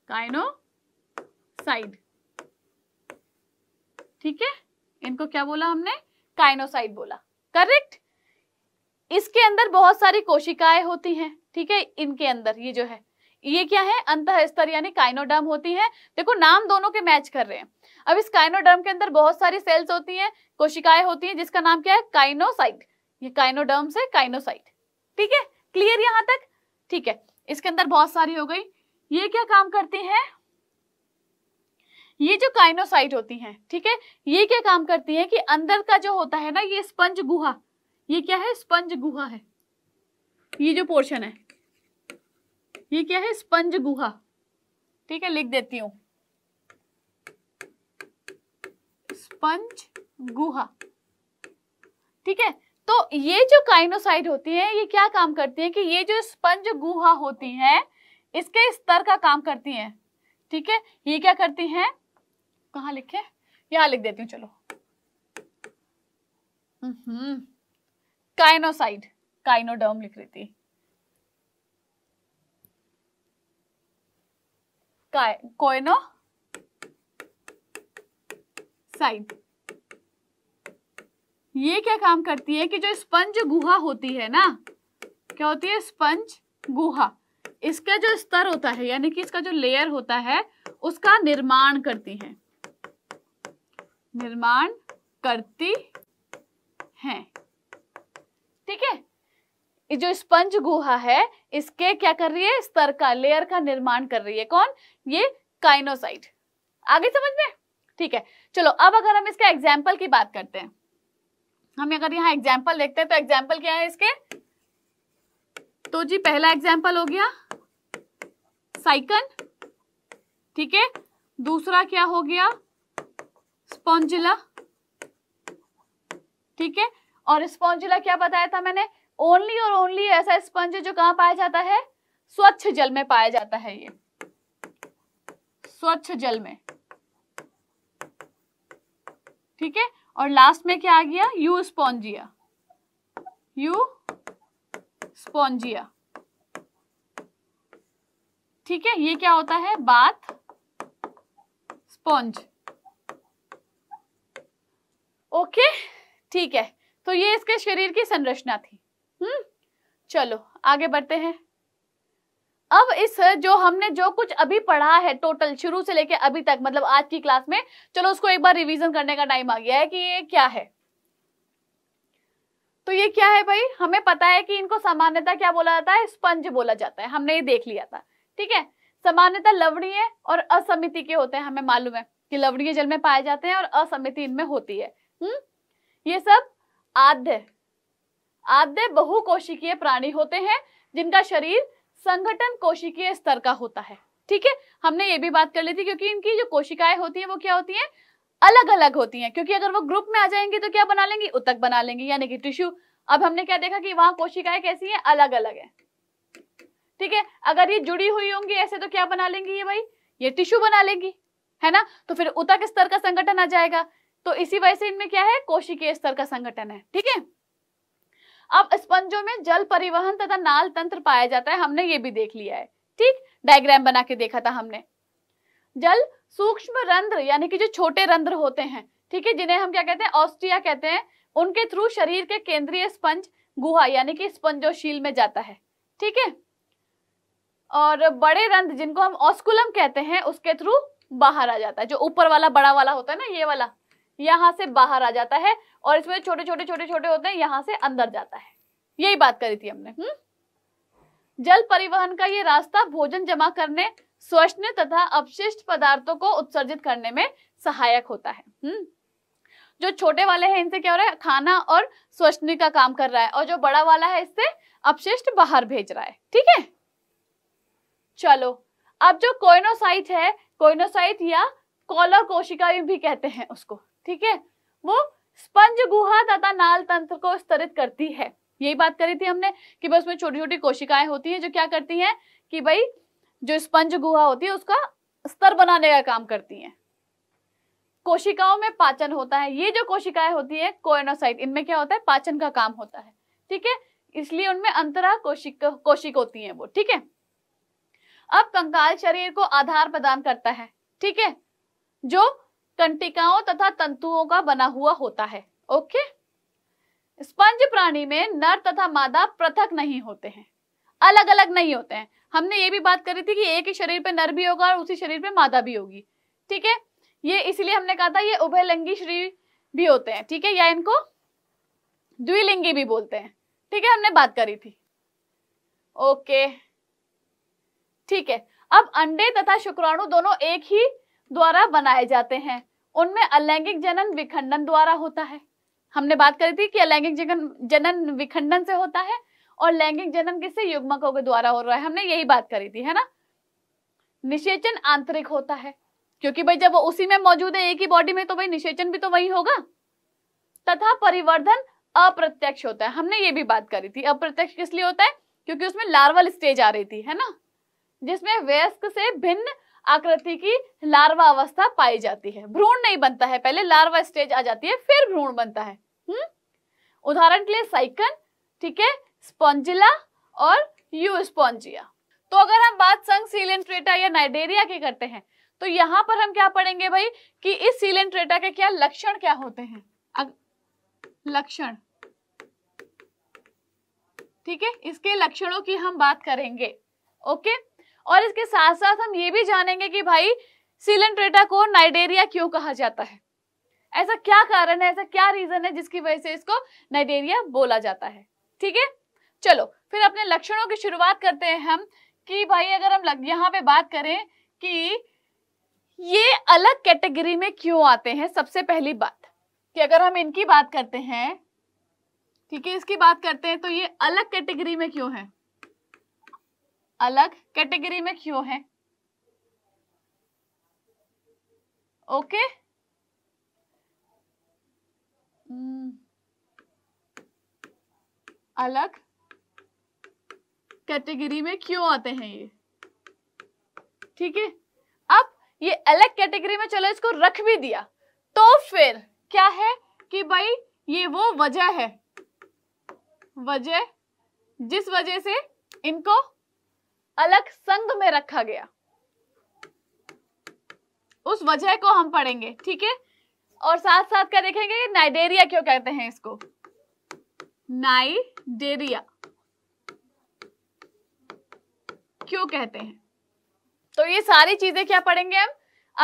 काइनोसाइड ठीक है इनको क्या बोला हमने काइनोसाइड बोला करेक्ट इसके अंदर बहुत सारी कोशिकाएं होती हैं ठीक है इनके अंदर ये जो है ये क्या है अंत स्तर यानी काइनोडर्म होती है देखो नाम दोनों के मैच कर रहे हैं अब इस काइनोडर्म के अंदर बहुत सारी सेल्स होती हैं कोशिकाएं होती हैं जिसका नाम क्या है काइनोसाइट ये काइनोडर्म से काइनोसाइट ठीक है क्लियर यहां तक ठीक है इसके अंदर बहुत सारी हो गई ये क्या काम करती हैं ये जो काइनोसाइट होती हैं ठीक है ये क्या काम करती हैं कि अंदर का जो होता है ना ये स्पंज गुहा ये क्या है स्पंज गुहा है ये जो पोर्शन है ये क्या है स्पंज गुहा ठीक है लिख देती हूं स्पंज गुहा ठीक है तो ये जो काइनोसाइट होती है ये क्या काम करती है कि ये जो स्पंज गुहा होती है इसके स्तर का काम करती हैं ठीक है ये क्या करती हैं कहा लिखे यहां लिख देती हूँ चलो हम्म काइनोसाइड काइनोडर्म लिख रही थी साइड ये क्या काम करती है कि जो स्पंज गुहा होती है ना क्या होती है स्पंज गुहा इसका जो स्तर होता है यानी कि इसका जो लेयर होता है उसका निर्माण करती हैं निर्माण करती हैं ठीक है जो स्पंज गुहा है इसके क्या कर रही है स्तर का लेयर का निर्माण कर रही है कौन ये काइनोसाइड आगे समझ में ठीक है चलो अब अगर हम इसके एग्जाम्पल की बात करते हैं हम अगर यहाँ एग्जाम्पल देखते हैं तो एग्जाम्पल क्या है इसके तो जी पहला एग्जाम्पल हो गया साइकन ठीक है दूसरा क्या हो गया स्पॉन्जिला ठीक है और स्पॉन्जिला क्या बताया था मैंने ओनली और ओनली ऐसा स्पंज जो कहां पाया जाता है स्वच्छ जल में पाया जाता है ये स्वच्छ जल में ठीक है और लास्ट में क्या आ गया यू स्पॉन्जिया यू स्पॉन्जिया ठीक है ये क्या होता है बाथ स्पॉन्ज ओके ठीक है तो ये इसके शरीर की संरचना थी हम्म चलो आगे बढ़ते हैं अब इस जो हमने जो कुछ अभी पढ़ा है टोटल शुरू से लेके अभी तक मतलब आज की क्लास में चलो उसको एक बार रिवीजन करने का टाइम आ गया है कि ये क्या है तो ये क्या है भाई हमें पता है कि इनको सामान्यता क्या बोला जाता है स्पंज बोला जाता है हमने ये देख लिया था ठीक है सामान्यता लवणीय और असमिति के होते हैं हमें मालूम है कि लवणीय जल में पाए जाते हैं और असमिति इनमें होती है हम्म ये सब आद्य आद्य बहुकोशिकीय प्राणी होते हैं जिनका शरीर संगठन कोशिकीय स्तर का होता है ठीक है हमने ये भी बात कर ली थी क्योंकि इनकी जो कोशिकाएं होती है वो क्या होती है अलग अलग होती हैं क्योंकि अगर वो ग्रुप में आ जाएंगी तो क्या बना लेंगी उतक बना लेंगी यानी कि टिश्यू अब हमने क्या देखा कि वहां कोशिकाएं कैसी हैं अलग अलग है ठीक है अगर ये जुड़ी हुई होंगी ऐसे तो क्या बना लेंगी ये भाई ये टिश्यू बना लेंगी है ना तो फिर उतक स्तर का संगठन आ जाएगा तो इसी वजह से इनमें क्या है कोशिकीय स्तर का संगठन है ठीक है अब स्पंजों में जल परिवहन तथा नाल तंत्र पाया जाता है हमने ये भी देख लिया है ठीक डायग्राम बना के देखा था हमने जल सूक्ष्म रंध्र यानी कि जो छोटे रंध्र होते हैं ठीक है जिन्हें हम क्या कहते हैं ऑस्ट्रिया कहते हैं उनके थ्रू शरीर के केंद्रीय स्पंज गुहा यानी कि स्पंजोशील में जाता है ठीक है और बड़े रंध्र जिनको हम ऑस्कुलम कहते हैं उसके थ्रू बाहर आ जाता है जो ऊपर वाला बड़ा वाला होता है ना ये वाला यहां से बाहर आ जाता है और इसमें छोटे छोटे छोटे छोटे होते हैं यहां से अंदर जाता है यही बात करी थी हमने हम्म जल परिवहन का ये रास्ता भोजन जमा करने स्वच्छ तथा अपशिष्ट पदार्थों को उत्सर्जित करने में सहायक होता है हम्म। जो छोटे वाले हैं इनसे क्या हो रहा है खाना और स्वच्छ का काम कर रहा है और जो बड़ा वाला है इससे अपशिष्ट बाहर भेज रहा है ठीक है चलो अब जो कोइनोसाइट है कोइनोसाइट या कॉलर कोशिका भी कहते हैं उसको ठीक है वो स्पंज गुहा तथा नाल तंत्र को स्तरित करती है यही बात करी थी हमने कि बस उसमें छोटी छोटी कोशिकाएं होती हैं जो क्या करती हैं कि भाई जो स्पंज गुहा होती है उसका स्तर बनाने का काम करती है कोशिकाओं में पाचन होता है ये जो कोशिकाएं होती है कोयनोसाइट इनमें क्या होता है पाचन का काम होता है ठीक है इसलिए उनमें अंतरा कोशिक कोशिक होती है वो ठीक है अब कंकाल शरीर को आधार प्रदान करता है ठीक है जो कंटिकाओं तथा तंतुओं का बना हुआ होता है ओके स्पंज प्राणी में नर तथा मादा पृथक नहीं होते हैं अलग अलग नहीं होते हैं हमने ये भी बात करी थी कि एक ही शरीर पे नर भी होगा और उसी शरीर पे मादा भी होगी ठीक है ये इसलिए हमने कहा था ये उभयलिंगी शरीर भी होते हैं ठीक है या इनको द्विलिंगी भी बोलते हैं ठीक है हमने बात करी थी ओके ठीक है अब अंडे तथा शुक्राणु दोनों एक ही द्वारा बनाए जाते हैं उनमें अलैंगिक जनन विखंडन द्वारा होता है हमने बात करी थी कि अलैंगिक जनन जनन विखंडन से होता है और लैंगिक जन्म किससे युग्मकों के द्वारा हो रहा है हमने यही बात करी थी है ना निषेचन आंतरिक होता है क्योंकि भाई जब वो उसी में मौजूद है एक ही बॉडी में तो भाई निषेचन भी तो वही होगा तथा परिवर्धन अप्रत्यक्ष होता है हमने ये भी बात करी थी अप्रत्यक्ष किस लिए होता है क्योंकि उसमें लार्वल स्टेज आ रही थी है ना जिसमें वयस्क से भिन्न आकृति की लार्वा अवस्था पाई जाती है भ्रूण नहीं बनता है पहले लार्वा स्टेज आ जाती है फिर भ्रूण बनता है हम्म? उदाहरण के लिए साइकन ठीक है स्पॉन्जिला और यू स्पॉन्जिया तो अगर हम बात संग सीलेंट्रेटा या नाइडेरिया की करते हैं तो यहाँ पर हम क्या पढ़ेंगे भाई कि इस सीलेंट्रेटा के क्या लक्षण क्या होते हैं लक्षण ठीक है इसके लक्षणों की हम बात करेंगे ओके और इसके साथ साथ हम ये भी जानेंगे कि भाई सिलेंट्रेटा को नाइडेरिया क्यों कहा जाता है ऐसा क्या कारण है ऐसा क्या रीजन है जिसकी वजह से इसको नाइडेरिया बोला जाता है ठीक है चलो फिर अपने लक्षणों की शुरुआत करते हैं हम कि भाई अगर हम यहाँ पे बात करें कि ये अलग कैटेगरी में क्यों आते हैं सबसे पहली बात कि अगर हम इनकी बात करते हैं ठीक है इसकी बात करते हैं तो ये अलग कैटेगरी में क्यों है अलग कैटेगरी में क्यों है ओके हम्म, अलग कैटेगरी में क्यों आते हैं ये ठीक है अब ये अलग कैटेगरी में चलो इसको रख भी दिया तो फिर क्या है कि भाई ये वो वजह है वजह जिस वजह से इनको अलग संघ में रखा गया उस वजह को हम पढ़ेंगे ठीक है और साथ साथ क्या देखेंगे नाइडेरिया क्यों कहते हैं इसको नाइडेरिया क्यों कहते हैं तो ये सारी चीजें क्या पढ़ेंगे हम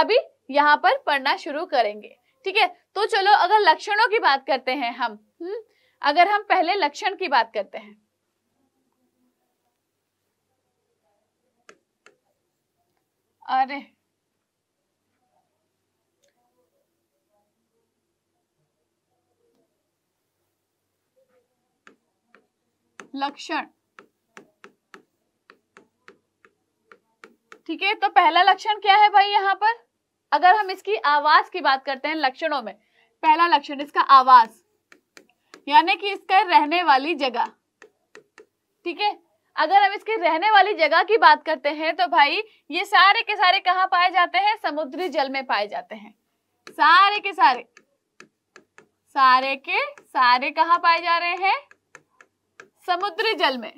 अभी यहाँ पर पढ़ना शुरू करेंगे ठीक है तो चलो अगर लक्षणों की बात करते हैं हम हुँ? हम्म, अगर हम पहले लक्षण की बात करते हैं अरे लक्षण ठीक है तो पहला लक्षण क्या है भाई यहाँ पर अगर हम इसकी आवाज की बात करते हैं लक्षणों में पहला लक्षण इसका आवाज यानी कि इसका रहने वाली जगह ठीक है अगर हम इसके रहने वाली जगह की बात करते हैं तो भाई ये सारे के सारे कहाँ पाए जाते हैं समुद्री जल में पाए जाते हैं सारे के सारे सारे के सारे कहाँ पाए जा रहे हैं समुद्री जल में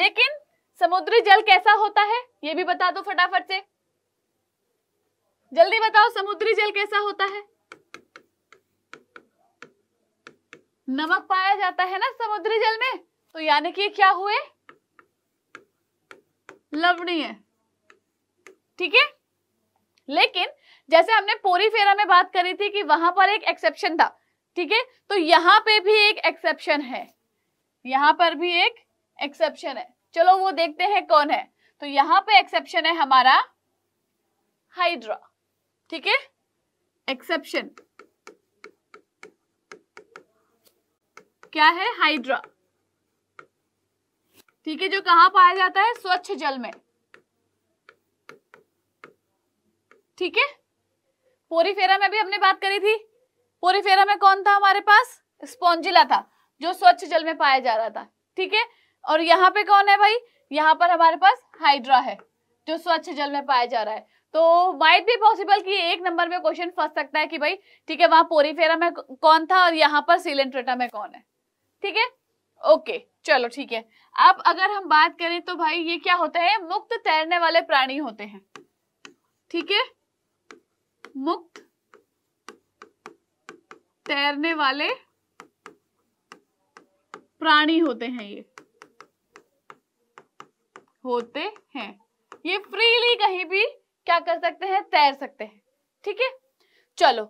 लेकिन समुद्री जल कैसा होता है ये भी बता दो फटाफट से जल्दी बताओ समुद्री जल कैसा होता है नमक पाया जाता है ना समुद्री जल में तो यानी कि क्या हुए लवणीय ठीक है लेकिन जैसे हमने पोरी फेरा में बात करी थी कि वहां पर एक एक्सेप्शन था ठीक है तो यहां पे भी एक एक्सेप्शन है यहां पर भी एक एक्सेप्शन है चलो वो देखते हैं कौन है तो यहाँ पे एक्सेप्शन है हमारा हाइड्रा ठीक है एक्सेप्शन क्या है हाइड्रा ठीक है जो कहा पाया जाता है स्वच्छ जल में ठीक है पोरीफेरा में भी हमने बात करी थी पोरीफेरा में कौन था हमारे पास स्पॉन्जिला था जो स्वच्छ जल में पाया जा रहा था ठीक है और यहाँ पे कौन है भाई यहाँ पर हमारे पास हाइड्रा है जो स्वच्छ जल में पाया जा रहा है तो माइट भी पॉसिबल कि एक नंबर में क्वेश्चन फंस सकता है कि भाई ठीक है वहां पोरीफेरा में कौन था और यहाँ पर सिलेंट्रेटा में कौन है ठीक है ओके चलो ठीक है अब अगर हम बात करें तो भाई ये क्या होता है मुक्त तैरने वाले प्राणी होते हैं ठीक है मुक्त तैरने वाले प्राणी होते हैं ये होते हैं ये फ्रीली कहीं भी क्या कर सकते हैं तैर सकते हैं ठीक है चलो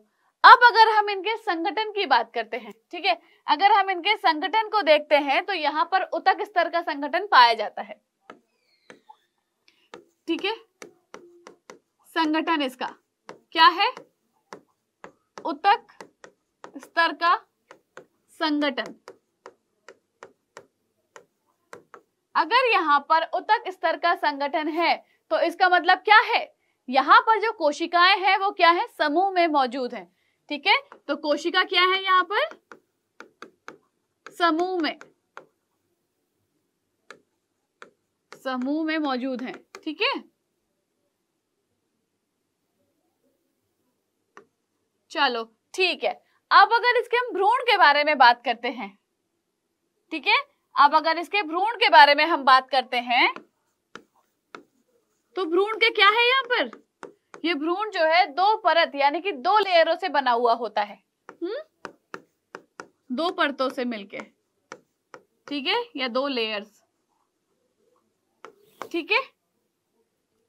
अब अगर हम इनके संगठन की बात करते हैं ठीक है अगर हम इनके संगठन को देखते हैं तो यहाँ पर उतक स्तर का संगठन पाया जाता है ठीक है संगठन इसका क्या है उतक स्तर का संगठन अगर यहाँ पर उतक स्तर का संगठन है तो इसका मतलब क्या है यहाँ पर जो कोशिकाएं हैं वो क्या है समूह में मौजूद है ठीक है तो कोशिका क्या है यहाँ पर समूह में समूह में मौजूद है ठीक है चलो ठीक है अब अगर इसके हम भ्रूण के बारे में बात करते हैं ठीक है अब अगर इसके भ्रूण के बारे में हम बात करते हैं तो भ्रूण के क्या है यहाँ पर ये भ्रूण जो है दो परत यानी कि दो लेयरों से बना हुआ होता है हम्म दो परतों से मिलके ठीक है या दो लेयर्स ठीक है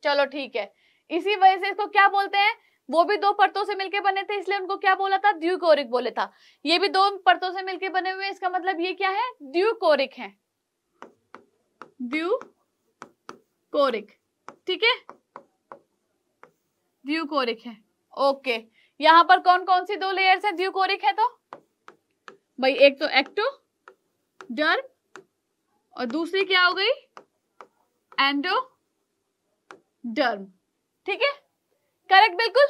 चलो ठीक है इसी वजह से इसको क्या बोलते हैं वो भी दो परतों से मिलकर बने थे इसलिए उनको क्या बोला था द्व्यूकोरिक बोले था ये भी दो परतों से मिलकर बने हुए इसका मतलब ये क्या है द्व्यूकोरिक है द्व्यूकोरिक ठीक है द्व्यूकोरिक है ओके यहां पर कौन कौन सी दो लेयर्स है द्व्यूकोरिक है तो भाई एक तो एक्टो डर्म और दूसरी क्या हो गई एंडो डर्म ठीक है करेक्ट बिल्कुल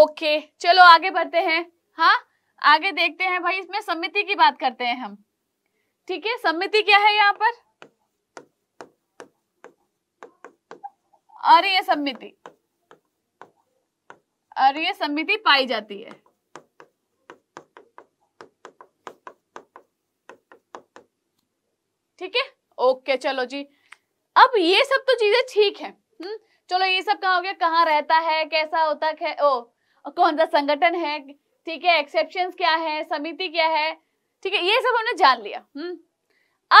ओके चलो आगे बढ़ते हैं हाँ आगे देखते हैं भाई इसमें समिति की बात करते हैं हम ठीक है समिति क्या है यहाँ पर अरे ये समिति अरे ये समिति पाई जाती है ठीक है ओके चलो जी अब ये सब तो चीजें ठीक है हुँ? हम्म, चलो ये सब कहा हो गया कहाँ रहता है कैसा होता है ओ कौन सा संगठन है ठीक है एक्सेप्शन क्या है समिति क्या है ठीक है ये सब हमने जान लिया हम्म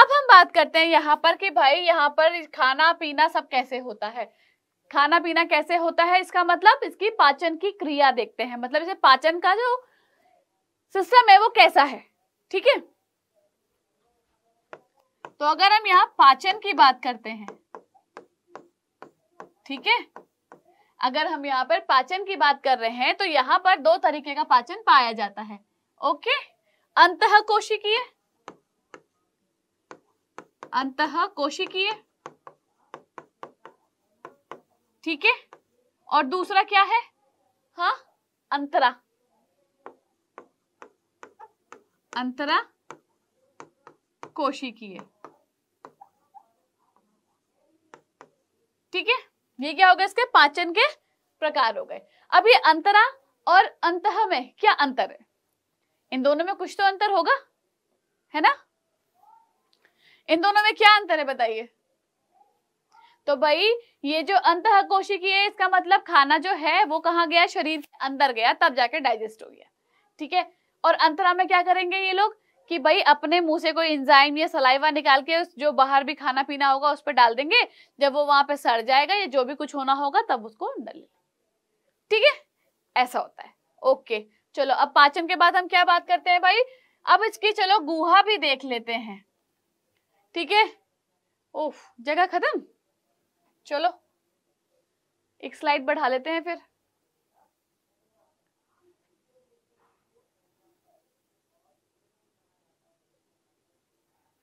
अब हम बात करते हैं यहाँ पर कि भाई यहाँ पर खाना पीना सब कैसे होता है खाना पीना कैसे होता है इसका मतलब इसकी पाचन की क्रिया देखते हैं मतलब इसे पाचन का जो सिस्टम है वो कैसा है ठीक है तो अगर हम यहाँ पाचन की बात करते हैं ठीक है अगर हम यहाँ पर पाचन की बात कर रहे हैं तो यहाँ पर दो तरीके का पाचन पाया जाता है ओके अंत कोशिकीय अंत कोशिकीय ठीक है और दूसरा क्या है हा अंतरा अंतरा कोशिकीय ठीक है ये क्या हो गए इसके पाचन के प्रकार हो गए अब ये अंतरा और अंत में क्या अंतर है इन दोनों में कुछ तो अंतर होगा है ना इन दोनों में क्या अंतर है बताइए तो भाई ये जो अंत कोशिकी है इसका मतलब खाना जो है वो कहा गया शरीर के अंदर गया तब जाके डाइजेस्ट हो गया ठीक है और अंतरा में क्या करेंगे ये लोग कि भाई अपने मुंह से कोई इंजाइम या सलाइवा निकाल के जो बाहर भी खाना पीना होगा उस पर डाल देंगे जब वो वहां पे सड़ जाएगा या जो भी कुछ होना होगा तब उसको अंदर ले ठीक है ऐसा होता है ओके चलो अब पाचन के बाद हम क्या बात करते हैं भाई अब इसकी चलो गुहा भी देख लेते हैं ठीक है ओह जगह खत्म चलो एक स्लाइड बढ़ा लेते हैं फिर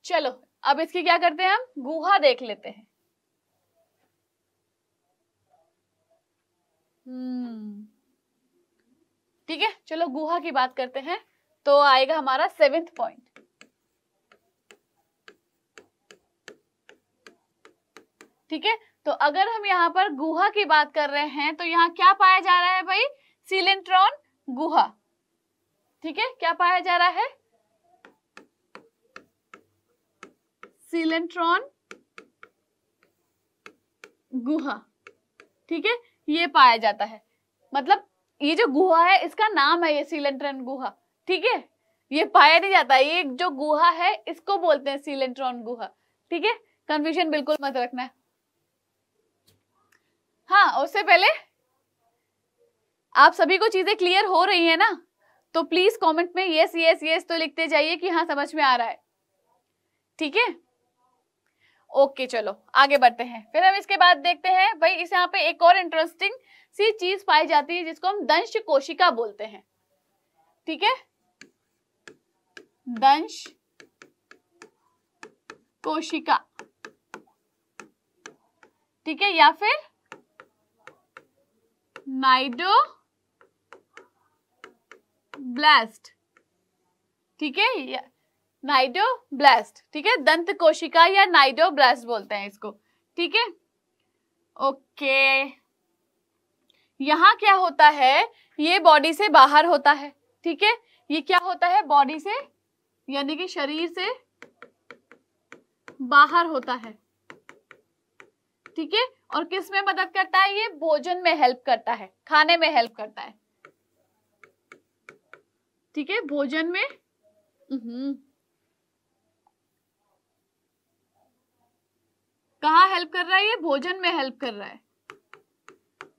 चलो अब इसकी क्या करते हैं हम गुहा देख लेते हैं हम्म। ठीक है चलो गुहा की बात करते हैं तो आएगा हमारा सेवेंथ पॉइंट ठीक है तो अगर हम यहाँ पर गुहा की बात कर रहे हैं तो यहाँ क्या पाया जा रहा है भाई सिलेंट्रॉन गुहा ठीक है क्या पाया जा रहा है सिलेंट्रॉन गुहा ठीक है ये पाया जाता है मतलब ये जो गुहा है इसका नाम है ये सिलेंट्रॉन गुहा ठीक है ये पाया नहीं जाता ये जो गुहा है इसको बोलते हैं सिलेंट्रॉन गुहा ठीक है कंफ्यूजन बिल्कुल मत रखना है हाँ उससे पहले आप सभी को चीजें क्लियर हो रही है ना तो प्लीज कमेंट में यस यस यस तो लिखते जाइए कि हाँ समझ में आ रहा है ठीक है ओके चलो आगे बढ़ते हैं फिर हम इसके बाद देखते हैं भाई इस यहाँ पे एक और इंटरेस्टिंग सी चीज पाई जाती है जिसको हम दंश कोशिका बोलते हैं ठीक है दंश कोशिका ठीक है या फिर नाइडो ब्लास्ट ठीक है नाइडो ब्लास्ट ठीक है दंत कोशिका या नाइडो ब्लास्ट बोलते हैं इसको ठीक है ओके यहां क्या होता है ये बॉडी से बाहर होता है ठीक है ये क्या होता है बॉडी से यानी कि शरीर से बाहर होता है ठीक है और किस में मदद करता है ये भोजन में हेल्प करता है खाने में हेल्प करता है ठीक है भोजन में हम्म, कहा हेल्प कर रहा है ये भोजन में हेल्प कर रहा है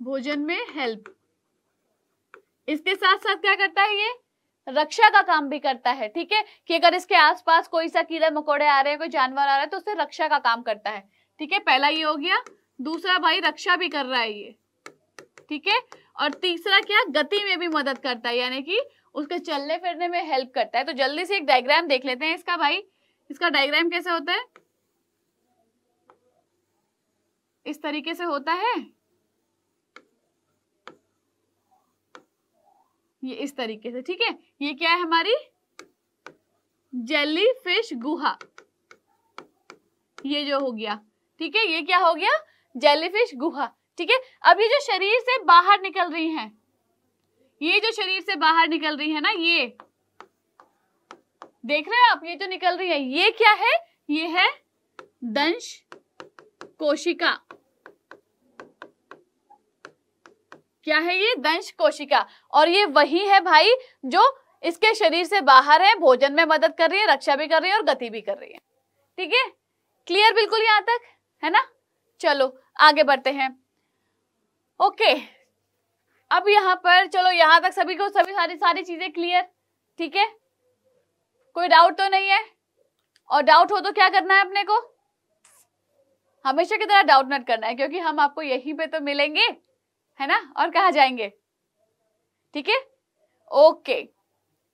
भोजन में हेल्प इसके साथ साथ क्या करता है ये रक्षा का काम भी करता है ठीक है कि अगर इसके आसपास कोई सा कीड़े मकोड़े आ रहे हैं कोई जानवर आ रहा है तो उससे रक्षा का काम करता है ठीक है पहला ये हो गया दूसरा भाई रक्षा भी कर रहा है ये ठीक है और तीसरा क्या गति में भी मदद करता है यानी कि उसके चलने फिरने में हेल्प करता है तो जल्दी से एक डायग्राम देख लेते हैं इसका भाई इसका डायग्राम कैसे होता है इस तरीके से होता है ये इस तरीके से ठीक है ये क्या है हमारी जेली फिश गुहा ये जो हो गया ठीक है ये क्या हो गया जेलीफिश गुहा ठीक है अब ये जो शरीर से बाहर निकल रही हैं ये जो शरीर से बाहर निकल रही है ना ये देख रहे हैं आप ये जो निकल रही है ये क्या है ये है दंश कोशिका क्या है ये दंश कोशिका और ये वही है भाई जो इसके शरीर से बाहर है भोजन में मदद कर रही है रक्षा भी कर रही है और गति भी कर रही है ठीक है क्लियर बिल्कुल यहां तक है ना चलो आगे बढ़ते हैं ओके अब यहां पर चलो यहां तक सभी को सभी सारी सारी चीजें क्लियर ठीक है कोई डाउट तो नहीं है और डाउट हो तो क्या करना है अपने को हमेशा की तरह डाउट नट करना है क्योंकि हम आपको यहीं पे तो मिलेंगे है ना और कहा जाएंगे ठीक है ओके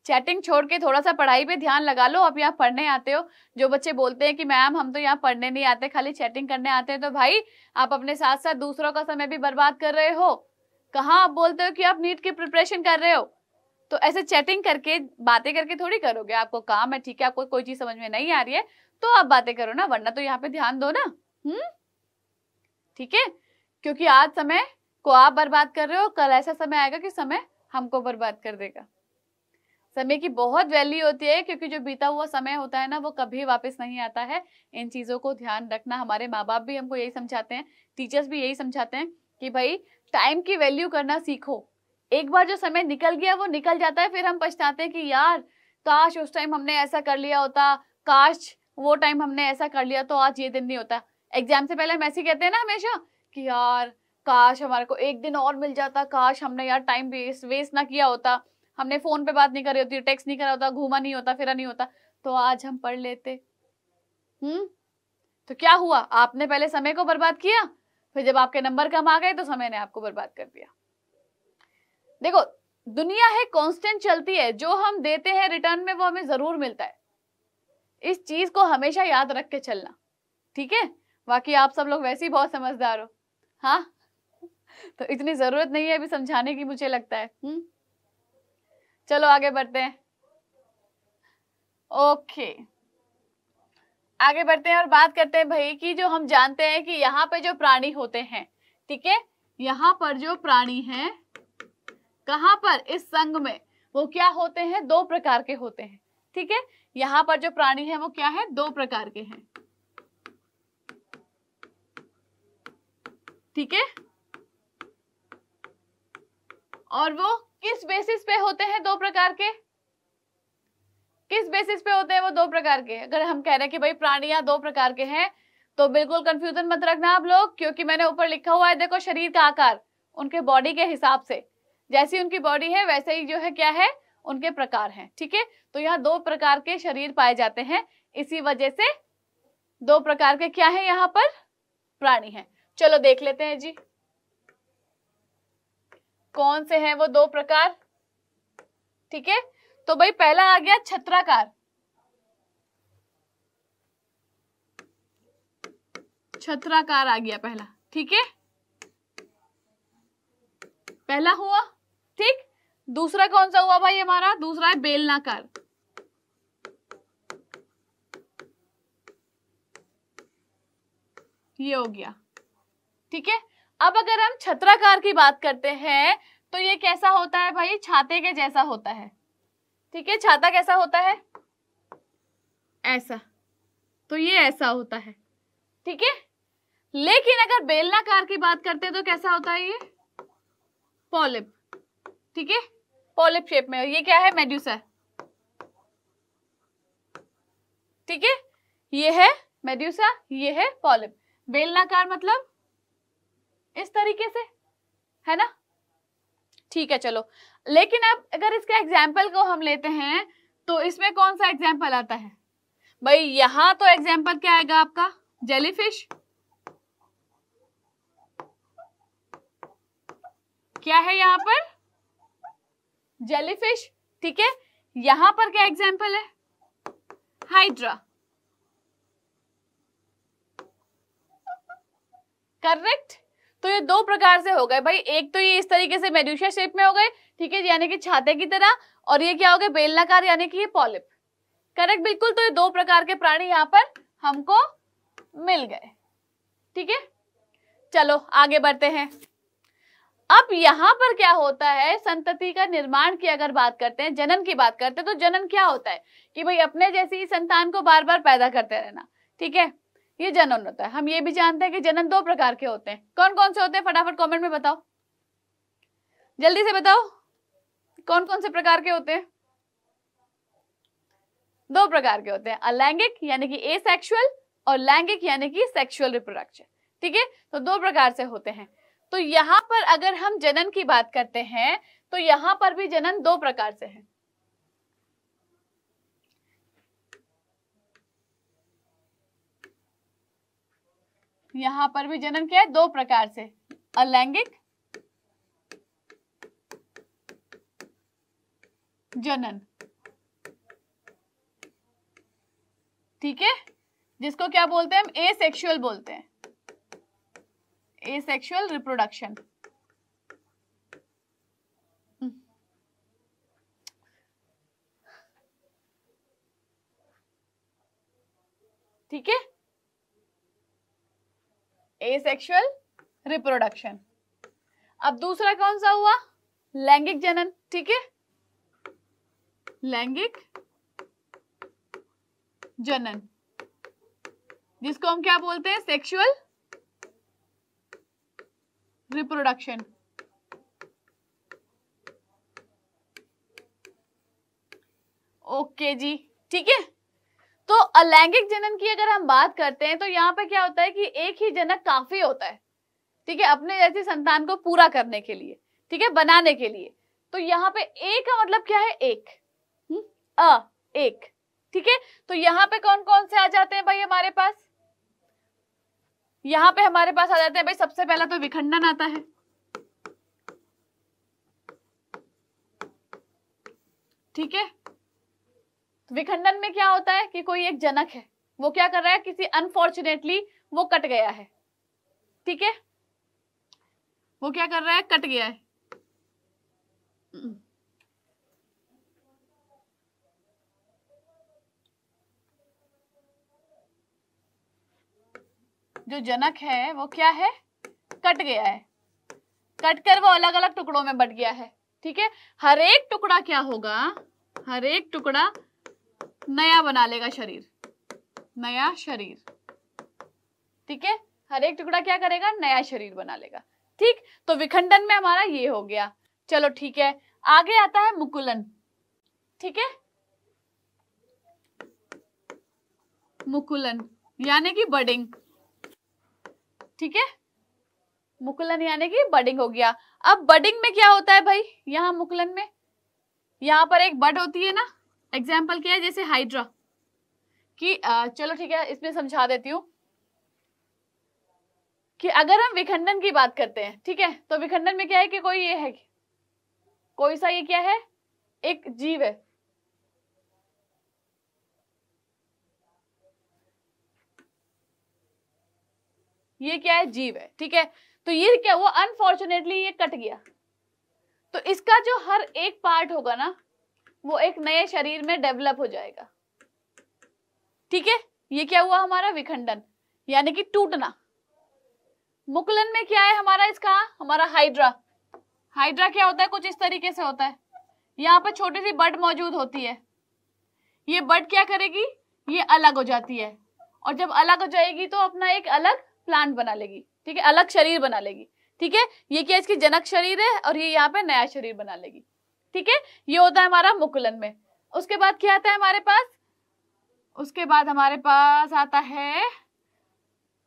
चैटिंग छोड़ के थोड़ा सा पढ़ाई पे ध्यान लगा लो आप यहाँ पढ़ने आते हो जो बच्चे बोलते हैं कि मैम हम तो यहाँ पढ़ने नहीं आते खाली चैटिंग करने आते हैं तो भाई आप अपने साथ साथ दूसरों का समय भी बर्बाद कर रहे हो कहाँ आप बोलते हो कि आप नीट की प्रिपरेशन कर रहे हो तो ऐसे चैटिंग करके बातें करके थोड़ी करोगे आपको काम है ठीक है आपको कोई चीज समझ में नहीं आ रही है तो आप बातें करो ना वरना तो यहाँ पे ध्यान दो ना हम्म ठीक है क्योंकि आज समय को आप बर्बाद कर रहे हो कल ऐसा समय आएगा कि समय हमको बर्बाद कर देगा समय की बहुत वैल्यू होती है क्योंकि जो बीता हुआ समय होता है ना वो कभी वापस नहीं आता है इन चीज़ों को ध्यान रखना हमारे माँ बाप भी हमको यही समझाते हैं टीचर्स भी यही समझाते हैं कि भाई टाइम की वैल्यू करना सीखो एक बार जो समय निकल गया वो निकल जाता है फिर हम पछताते हैं कि यार काश उस टाइम हमने ऐसा कर लिया होता काश वो टाइम हमने ऐसा कर लिया तो आज ये दिन नहीं होता एग्जाम से पहले हम ऐसे कहते हैं ना हमेशा कि यार काश हमारे को एक दिन और मिल जाता काश हमने यार टाइम वेस्ट वेस्ट ना किया होता हमने फोन पे बात नहीं करी होती टेक्स्ट नहीं करा होता घूमा नहीं होता फिरा नहीं होता तो आज हम पढ़ लेते हम्म तो क्या हुआ आपने पहले समय को बर्बाद किया फिर जब आपके नंबर कम आ गए तो समय ने आपको बर्बाद कर दिया देखो दुनिया है कांस्टेंट चलती है जो हम देते हैं रिटर्न में वो हमें जरूर मिलता है इस चीज को हमेशा याद रख के चलना ठीक है बाकी आप सब लोग वैसे ही बहुत समझदार हो हाँ तो इतनी जरूरत नहीं है अभी समझाने की मुझे लगता है हुँ? हम्म? चलो आगे बढ़ते हैं ओके आगे बढ़ते हैं और बात करते हैं भाई कि जो हम जानते हैं कि यहाँ पे जो प्राणी होते हैं ठीक है यहाँ पर जो प्राणी हैं कहाँ पर इस संघ में वो क्या होते हैं दो प्रकार के होते हैं ठीक है यहाँ पर जो प्राणी है वो क्या है दो प्रकार के हैं ठीक है और वो किस बेसिस पे होते हैं दो प्रकार के किस बेसिस पे होते हैं वो दो प्रकार के अगर हम कह रहे हैं कि भाई प्राणियां दो प्रकार के हैं तो बिल्कुल कंफ्यूजन मत रखना आप लोग क्योंकि मैंने ऊपर लिखा हुआ है देखो शरीर का आकार उनके बॉडी के हिसाब से जैसी उनकी बॉडी है वैसे ही जो है क्या है उनके प्रकार हैं ठीक है तो यहाँ दो प्रकार के शरीर पाए जाते हैं इसी वजह से दो प्रकार के क्या है यहाँ पर प्राणी है चलो देख लेते हैं जी कौन से हैं वो दो प्रकार ठीक है तो भाई पहला आ गया छत्राकार छत्राकार आ गया पहला ठीक है पहला हुआ ठीक दूसरा कौन सा हुआ भाई हमारा दूसरा है बेलनाकार ये हो गया ठीक है अब अगर हम छत्राकार की बात करते हैं तो ये कैसा होता है भाई छाते के जैसा होता है ठीक है छाता कैसा होता है ऐसा तो ये ऐसा होता है ठीक है लेकिन अगर बेलनाकार की बात करते हैं तो कैसा होता है ये पॉलिप ठीक है पॉलिप शेप में ये क्या है मेड्यूसा ठीक है ये है मेड्यूसा ये है पॉलिप बेलनाकार मतलब इस तरीके से है ना ठीक है चलो लेकिन अब अगर इसका एग्जाम्पल को हम लेते हैं तो इसमें कौन सा एग्जाम्पल आता है भाई यहां तो एग्जाम्पल क्या आएगा आपका जेलीफिश क्या है यहां पर जेलीफिश ठीक है यहां पर क्या एग्जाम्पल है हाइड्रा करेक्ट तो ये दो प्रकार से हो गए भाई एक तो ये इस तरीके से मेड्यूशिया शेप में हो गए ठीक है यानी कि छाते की तरह और ये क्या हो गए बेलनाकार यानी कि ये पॉलिप करेक्ट बिल्कुल तो ये दो प्रकार के प्राणी यहाँ पर हमको मिल गए ठीक है चलो आगे बढ़ते हैं अब यहाँ पर क्या होता है संतति का निर्माण की अगर बात करते हैं जनन की बात करते हैं तो जनन क्या होता है कि भाई अपने जैसी संतान को बार बार पैदा करते रहना ठीक है ये जनन होता है हम ये भी जानते हैं कि जनन दो प्रकार के होते हैं कौन कौन से होते हैं फटाफट कमेंट में बताओ जल्दी से बताओ कौन कौन से प्रकार के होते हैं दो प्रकार के होते हैं अलैंगिक यानी कि सेक्शुअल और लैंगिक यानी कि सेक्सुअल रिप्रोडक्शन ठीक है तो दो प्रकार से होते हैं तो यहां पर अगर हम जनन की बात करते हैं तो यहाँ पर भी जनन दो प्रकार से है यहां पर भी जनन क्या है दो प्रकार से अलैंगिक जनन ठीक है जिसको क्या बोलते हैं हम ए सेक्शुअल बोलते हैं ए सेक्शुअल रिप्रोडक्शन ठीक है एसेक्सुअल रिप्रोडक्शन अब दूसरा कौन सा हुआ लैंगिक जनन ठीक है लैंगिक जनन जिसको हम क्या बोलते हैं सेक्सुअल रिप्रोडक्शन ओके जी ठीक है तो अलैंगिक जनन की अगर हम बात करते हैं तो यहाँ पे क्या होता है कि एक ही जनक काफी होता है ठीक है अपने जैसी संतान को पूरा करने के लिए ठीक है बनाने के लिए तो यहाँ पे एक का मतलब क्या है एक हम्म? अ एक ठीक है तो यहाँ पे कौन कौन से आ जाते हैं भाई हमारे पास यहाँ पे हमारे पास आ जाते हैं भाई सबसे पहला तो विखंडन आता है ठीक है विखंडन में क्या होता है कि कोई एक जनक है वो क्या कर रहा है किसी अनफॉर्चुनेटली वो कट गया है ठीक है वो क्या कर रहा है कट गया है जो जनक है वो क्या है कट गया है कट कर वो अलग अलग टुकड़ों में बट गया है ठीक है हर एक टुकड़ा क्या होगा हर एक टुकड़ा नया बना लेगा शरीर नया शरीर ठीक है हर एक टुकड़ा क्या करेगा नया शरीर बना लेगा ठीक तो विखंडन में हमारा ये हो गया चलो ठीक है आगे आता है मुकुलन ठीक है मुकुलन यानी कि बडिंग ठीक है मुकुलन यानी कि बडिंग हो गया अब बडिंग में क्या होता है भाई यहां मुकुलन में यहां पर एक बड होती है ना एग्जाम्पल क्या है जैसे हाइड्रा कि चलो ठीक है इसमें समझा देती हूँ कि अगर हम विखंडन की बात करते हैं ठीक है तो विखंडन में क्या है कि कोई ये है कोई सा ये क्या है एक जीव है ये क्या है जीव है ठीक है तो ये क्या हुआ अनफॉर्चुनेटली ये कट गया तो इसका जो हर एक पार्ट होगा ना वो एक नए शरीर में डेवलप हो जाएगा ठीक है ये क्या हुआ हमारा विखंडन यानी कि टूटना मुकुलन में क्या है हमारा इसका हमारा हाइड्रा हाइड्रा क्या होता है कुछ इस तरीके से होता है यहाँ पर छोटी सी बट मौजूद होती है ये बर्ड क्या करेगी ये अलग हो जाती है और जब अलग हो जाएगी तो अपना एक अलग प्लांट बना लेगी ठीक है अलग शरीर बना लेगी ठीक है ये क्या इसकी जनक शरीर है और ये यहाँ पे नया शरीर बना लेगी ठीक है ये होता है हमारा मुकुलन में उसके बाद क्या आता है हमारे पास उसके बाद हमारे पास आता है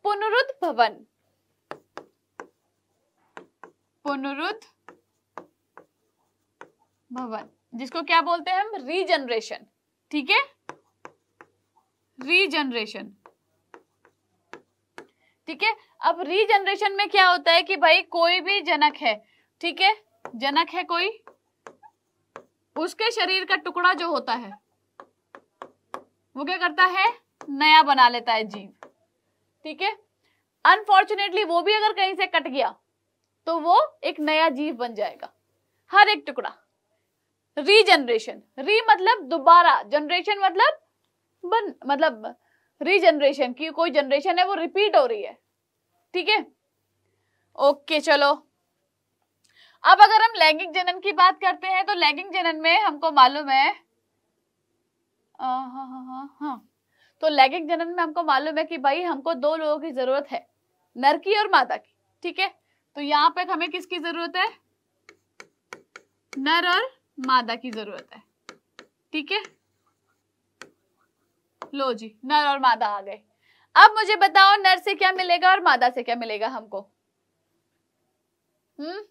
पुनरुद्ध भवन पुनरुद्ध भवन जिसको क्या बोलते हैं हम रीजनरेशन ठीक है रीजनरेशन ठीक है अब रीजनरेशन में क्या होता है कि भाई कोई भी जनक है ठीक है जनक है कोई उसके शरीर का टुकड़ा जो होता है वो क्या करता है नया बना लेता है जीव ठीक है अनफॉर्चुनेटली वो भी अगर कहीं से कट गया तो वो एक नया जीव बन जाएगा हर एक टुकड़ा रीजनरेशन री मतलब दोबारा जनरेशन मतलब बन मतलब रीजनरेशन की कोई जनरेशन है वो रिपीट हो रही है ठीक है ओके चलो अब अगर हम लैंगिक जनन की बात करते हैं तो लैंगिक जनन में हमको मालूम है हाँ, हाँ, हाँ, तो लैंगिक जनन में हमको मालूम है कि भाई हमको दो लोगों की जरूरत है नर की और मादा की ठीक है तो यहाँ पे हमें किसकी जरूरत है नर और मादा की जरूरत है ठीक है लो जी नर और मादा आ गए अब मुझे बताओ नर से क्या मिलेगा और मादा से क्या मिलेगा हमको हम्म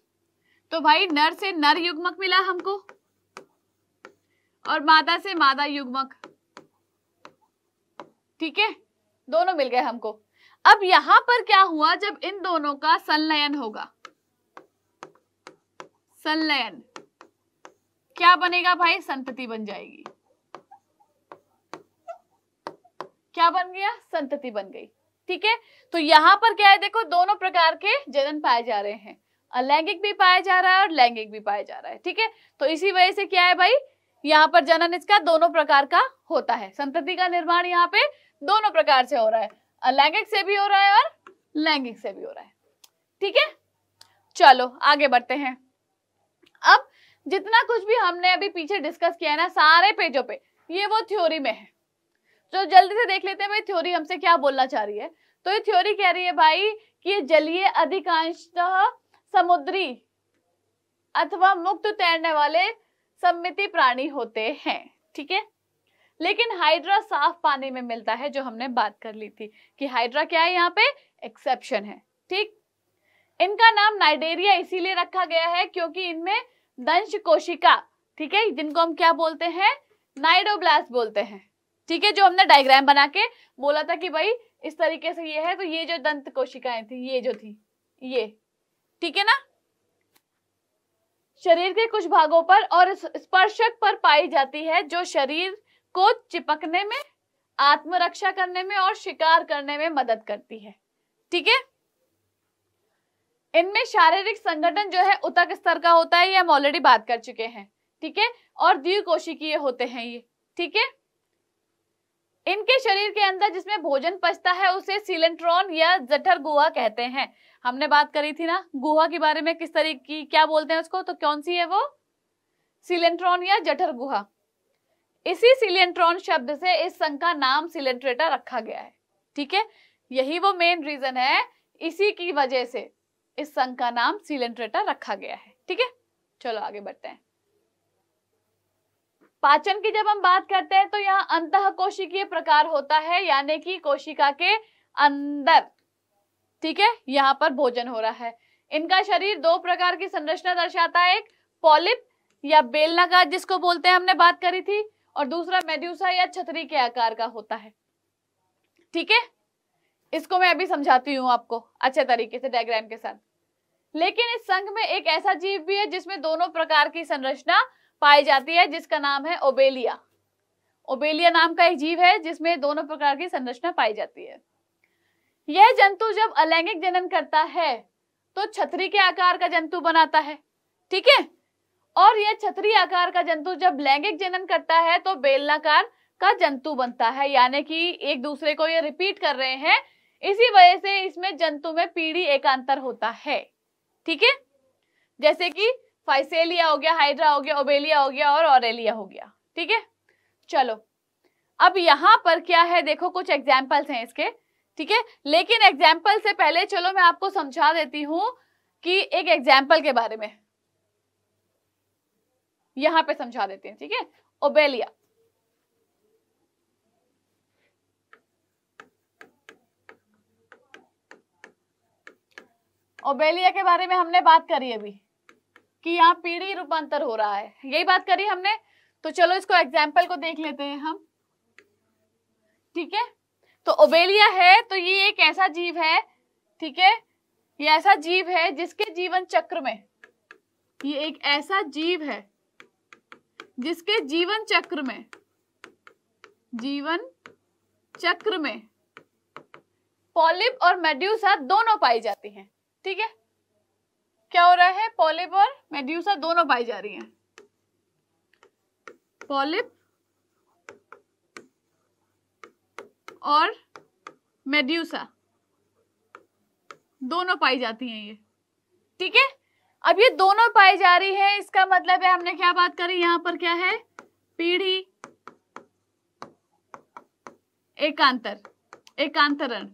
तो भाई नर से नर युग्मक मिला हमको और मादा से मादा युग्मक ठीक है दोनों मिल गए हमको अब यहां पर क्या हुआ जब इन दोनों का संलयन होगा संलयन क्या बनेगा भाई संतति बन जाएगी क्या बन गया संतति बन गई ठीक है तो यहां पर क्या है देखो दोनों प्रकार के जनन पाए जा रहे हैं अलैंगिक भी पाया जा रहा है और लैंगिक भी पाया जा रहा है ठीक है तो इसी वजह से क्या है भाई यहाँ पर जनन इसका दोनों प्रकार का होता है संतति का निर्माण यहाँ पे दोनों प्रकार से हो रहा है अलैंगिक से भी हो रहा है और लैंगिक से भी हो रहा है ठीक है चलो आगे बढ़ते हैं अब जितना कुछ भी हमने अभी पीछे डिस्कस किया है ना सारे पेजों पे ये वो थ्योरी में है तो जल्दी से देख लेते हैं भाई थ्योरी हमसे क्या बोलना चाह रही है तो ये थ्योरी कह रही है भाई कि ये जलीय अधिकांशतः समुद्री अथवा मुक्त तैरने वाले सम्मिति प्राणी होते हैं ठीक है लेकिन हाइड्रा साफ पानी में मिलता है जो हमने बात कर ली थी कि हाइड्रा क्या है यहाँ पे एक्सेप्शन है ठीक इनका नाम नाइडेरिया इसीलिए रखा गया है क्योंकि इनमें दंश कोशिका ठीक है जिनको हम क्या बोलते हैं नाइडोब्लास्ट बोलते हैं ठीक है जो हमने डायग्राम बना के बोला था कि भाई इस तरीके से ये है तो ये जो दंत कोशिकाएं थी ये जो थी ये ठीक है ना शरीर के कुछ भागों पर और स्पर्शक पर पाई जाती है जो शरीर को चिपकने में आत्मरक्षा करने में और शिकार करने में मदद करती है ठीक है इनमें शारीरिक संगठन जो है उतक स्तर का होता है ये हम ऑलरेडी बात कर चुके हैं ठीक है और कोशिकीय होते हैं ये ठीक है इनके शरीर के अंदर जिसमें भोजन पचता है उसे सिलेंट्रॉन या जठर गुहा कहते हैं हमने बात करी थी ना गुहा के बारे में किस तरीके की क्या बोलते हैं उसको तो कौन सी है वो सिलेंट्रॉन या जठर गुहा इसी सिलेंट्रॉन शब्द से इस संघ का नाम सिलेंट्रेटा रखा गया है ठीक है यही वो मेन रीजन है इसी की वजह से इस संघ का नाम सिलेंट्रेटा रखा गया है ठीक है चलो आगे बढ़ते हैं पाचन की जब हम बात करते हैं तो यहाँ अंत कोशिकीय प्रकार होता है यानी कि कोशिका के अंदर ठीक है यहाँ पर भोजन हो रहा है इनका शरीर दो प्रकार की संरचना दर्शाता है एक पॉलिप या बेलनाकार जिसको बोलते हैं हमने बात करी थी और दूसरा मेड्यूसा या छतरी के आकार का होता है ठीक है इसको मैं अभी समझाती हूँ आपको अच्छे तरीके से डायग्राम के साथ लेकिन इस संघ में एक ऐसा जीव भी है जिसमें दोनों प्रकार की संरचना पाई जाती है जिसका नाम है ओबेलिया ओबेलिया नाम का एक जीव है जिसमें दोनों प्रकार की संरचना पाई जाती है यह जंतु जब अलैंगिक जनन करता है तो छतरी के आकार का जंतु बनाता है ठीक है और यह छतरी आकार का जंतु जब लैंगिक जनन करता है तो बेलनाकार का जंतु बनता है यानी कि एक दूसरे को यह रिपीट कर रहे हैं इसी वजह से इसमें जंतु में पीढ़ी एकांतर होता है ठीक है जैसे कि फाइसेलिया हो गया हाइड्रा हो गया ओबेलिया हो गया और ऑरेलिया हो गया ठीक है चलो अब यहाँ पर क्या है देखो कुछ एग्जाम्पल्स हैं इसके ठीक है लेकिन एग्जाम्पल से पहले चलो मैं आपको समझा देती हूँ कि एक एग्जाम्पल के बारे में यहाँ पे समझा देती हैं ठीक है ओबेलिया ओबेलिया के बारे में हमने बात करी अभी कि यहाँ पीढ़ी रूपांतर हो रहा है यही बात करी हमने तो चलो इसको एग्जाम्पल को देख लेते हैं हम ठीक है तो ओबेलिया है तो ये एक ऐसा जीव है ठीक है ये ऐसा जीव है जिसके जीवन चक्र में ये एक ऐसा जीव है जिसके जीवन चक्र में जीवन चक्र में पॉलिप और मेड्यूसा दोनों पाई जाती हैं ठीक है क्या हो रहा है पॉलिप और मेड्यूसा दोनों पाई जा रही हैं पॉलिप और मेड्यूसा दोनों पाई जाती हैं ये ठीक है अब ये दोनों पाई जा रही है इसका मतलब है हमने क्या बात करी यहां पर क्या है पीढ़ी एकांतर एकांतरण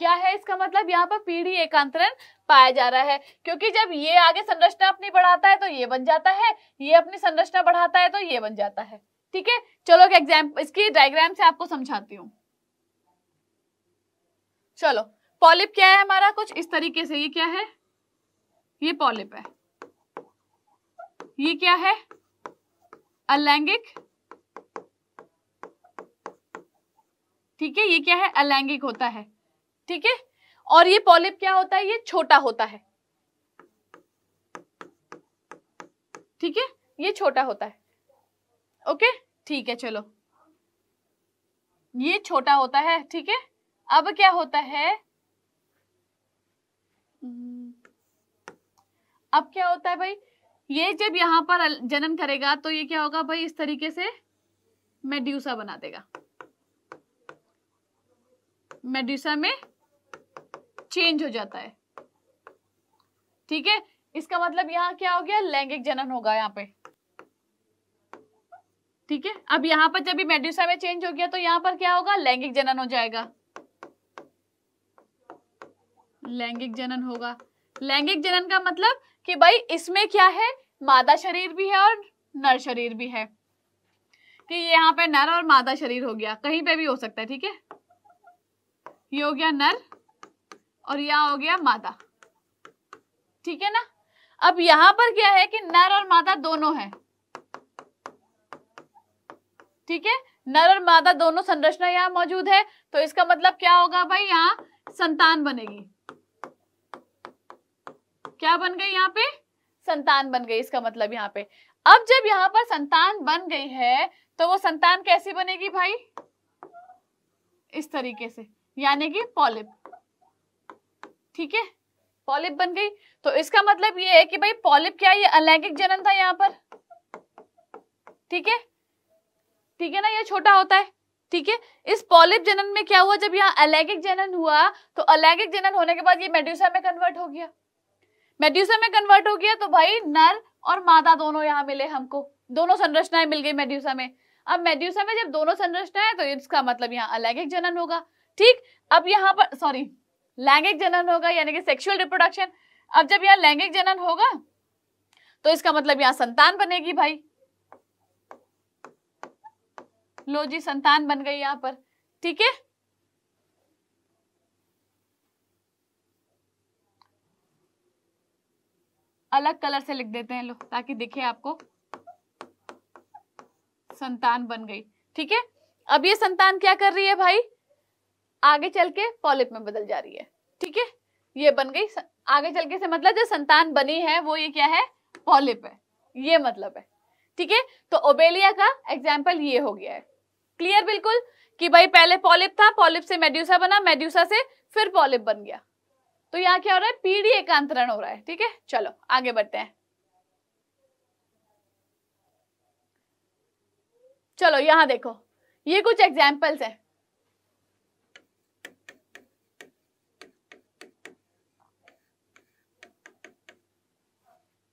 क्या है इसका मतलब यहाँ पर पीढ़ी एकांतरण पाया जा रहा है क्योंकि जब ये आगे संरचना अपनी बढ़ाता है तो ये बन जाता है ये अपनी संरचना बढ़ाता है तो ये बन जाता है ठीक है चलो एक एग्जाम इसकी डायग्राम से आपको समझाती हूँ चलो पॉलिप क्या है हमारा कुछ इस तरीके से ये क्या है ये पॉलिप है ये क्या है अलैंगिक ठीक है ये क्या है अलैंगिक होता है ठीक है और ये पॉलिप क्या होता है ये छोटा होता है ठीक है ये छोटा होता है ओके ठीक है चलो ये छोटा होता है ठीक है अब क्या होता है हम्म, अब क्या होता है भाई ये जब यहां पर जन्म करेगा तो ये क्या होगा भाई इस तरीके से मेड्यूसा बना देगा मेड्यूसा में चेंज हो जाता है ठीक है इसका मतलब यहाँ क्या हो गया लैंगिक जनन होगा यहाँ पे ठीक है अब यहाँ पर जब मेड्यूसा में चेंज हो गया तो यहाँ पर क्या होगा लैंगिक जनन हो जाएगा लैंगिक जनन होगा लैंगिक जनन का मतलब कि भाई इसमें क्या है मादा शरीर भी है और नर शरीर भी है कि यहाँ पे नर और मादा शरीर हो गया कहीं पे भी हो सकता है ठीक है ये हो गया नर और यहाँ हो गया मादा ठीक है ना अब यहां पर क्या है कि नर और मादा दोनों है ठीक है नर और मादा दोनों संरचना यहां मौजूद है तो इसका मतलब क्या होगा भाई यहाँ संतान बनेगी क्या बन गई यहाँ पे संतान बन गई इसका मतलब यहाँ पे अब जब यहां पर संतान बन गई है तो वो संतान कैसी बनेगी भाई इस तरीके से यानी कि पॉलिप ठीक है पॉलिप बन गई तो इसका मतलब ये है कि भाई पॉलिप क्या ये अलैंगिक जनन था यहाँ पर ठीक है ठीक है ना ये छोटा होता है ठीक है इस पॉलिप जनन में क्या हुआ जब यहाँ अलैंगिक जनन हुआ तो अलैंगिक जनन होने के बाद ये मेड्यूसा में कन्वर्ट हो गया मेड्यूसा में कन्वर्ट हो गया तो भाई नर और मादा दोनों यहाँ मिले हमको दोनों संरचनाएं मिल गई मेड्यूसा में अब मेड्यूसा में जब दोनों संरचनाएं तो इसका मतलब यहाँ अलैगिक जनन होगा ठीक अब यहाँ पर सॉरी लैंगिक जनन होगा यानी कि सेक्सुअल रिप्रोडक्शन अब जब यहाँ लैंगिक जनन होगा तो इसका मतलब यहाँ संतान बनेगी भाई लो जी संतान बन गई यहाँ पर ठीक है अलग कलर से लिख देते हैं लोग ताकि दिखे आपको संतान बन गई ठीक है अब ये संतान क्या कर रही है भाई आगे चल के पॉलिप में बदल जा रही है ठीक है ये बन गई आगे चल के से मतलब जो संतान बनी है वो ये क्या है पॉलिप है ये मतलब है ठीक है तो ओबेलिया का एग्जाम्पल ये हो गया है क्लियर बिल्कुल कि भाई पहले पॉलिप था पॉलिप से मेड्यूसा बना मेड्यूसा से फिर पॉलिप बन गया तो यहाँ क्या हो रहा है पीढ़ी एकांतरण हो रहा है ठीक है चलो आगे बढ़ते हैं चलो यहां देखो ये कुछ एग्जाम्पल्स हैं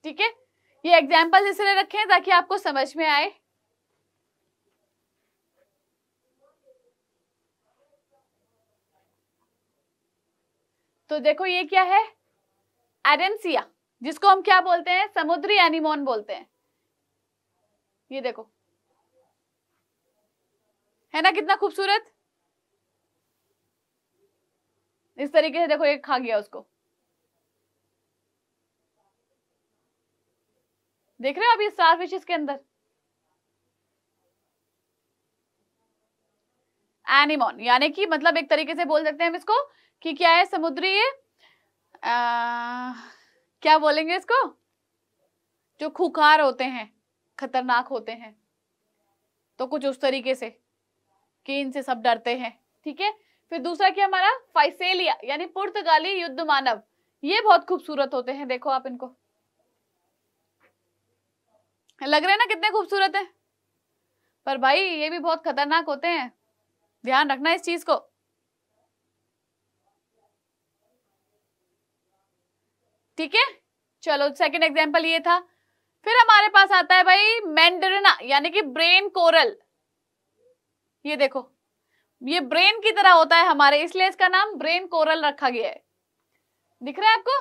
ठीक है ये एग्जाम्पल इसलिए रखे हैं ताकि आपको समझ में आए तो देखो ये क्या है एडेंसिया जिसको हम क्या बोलते हैं समुद्री एनिमोन बोलते हैं ये देखो है ना कितना खूबसूरत इस तरीके से देखो ये खा गया उसको देख रहे हो अभी स्टार फिश के अंदर एनिमोन यानी कि मतलब एक तरीके से बोल सकते हैं हम इसको कि क्या है समुद्री ये आ, क्या बोलेंगे इसको जो खुखार होते हैं खतरनाक होते हैं तो कुछ उस तरीके से कि इनसे सब डरते हैं ठीक है फिर दूसरा क्या हमारा फाइसेलिया यानी पुर्तगाली युद्ध मानव ये बहुत खूबसूरत होते हैं देखो आप इनको लग रहे हैं ना कितने खूबसूरत है पर भाई ये भी बहुत खतरनाक होते हैं ध्यान रखना इस चीज को ठीक है चलो सेकंड एग्जांपल ये था फिर हमारे पास आता है भाई मैंडरिना यानी कि ब्रेन कोरल ये देखो ये ब्रेन की तरह होता है हमारे इसलिए इसका नाम ब्रेन कोरल रखा गया है दिख रहा है आपको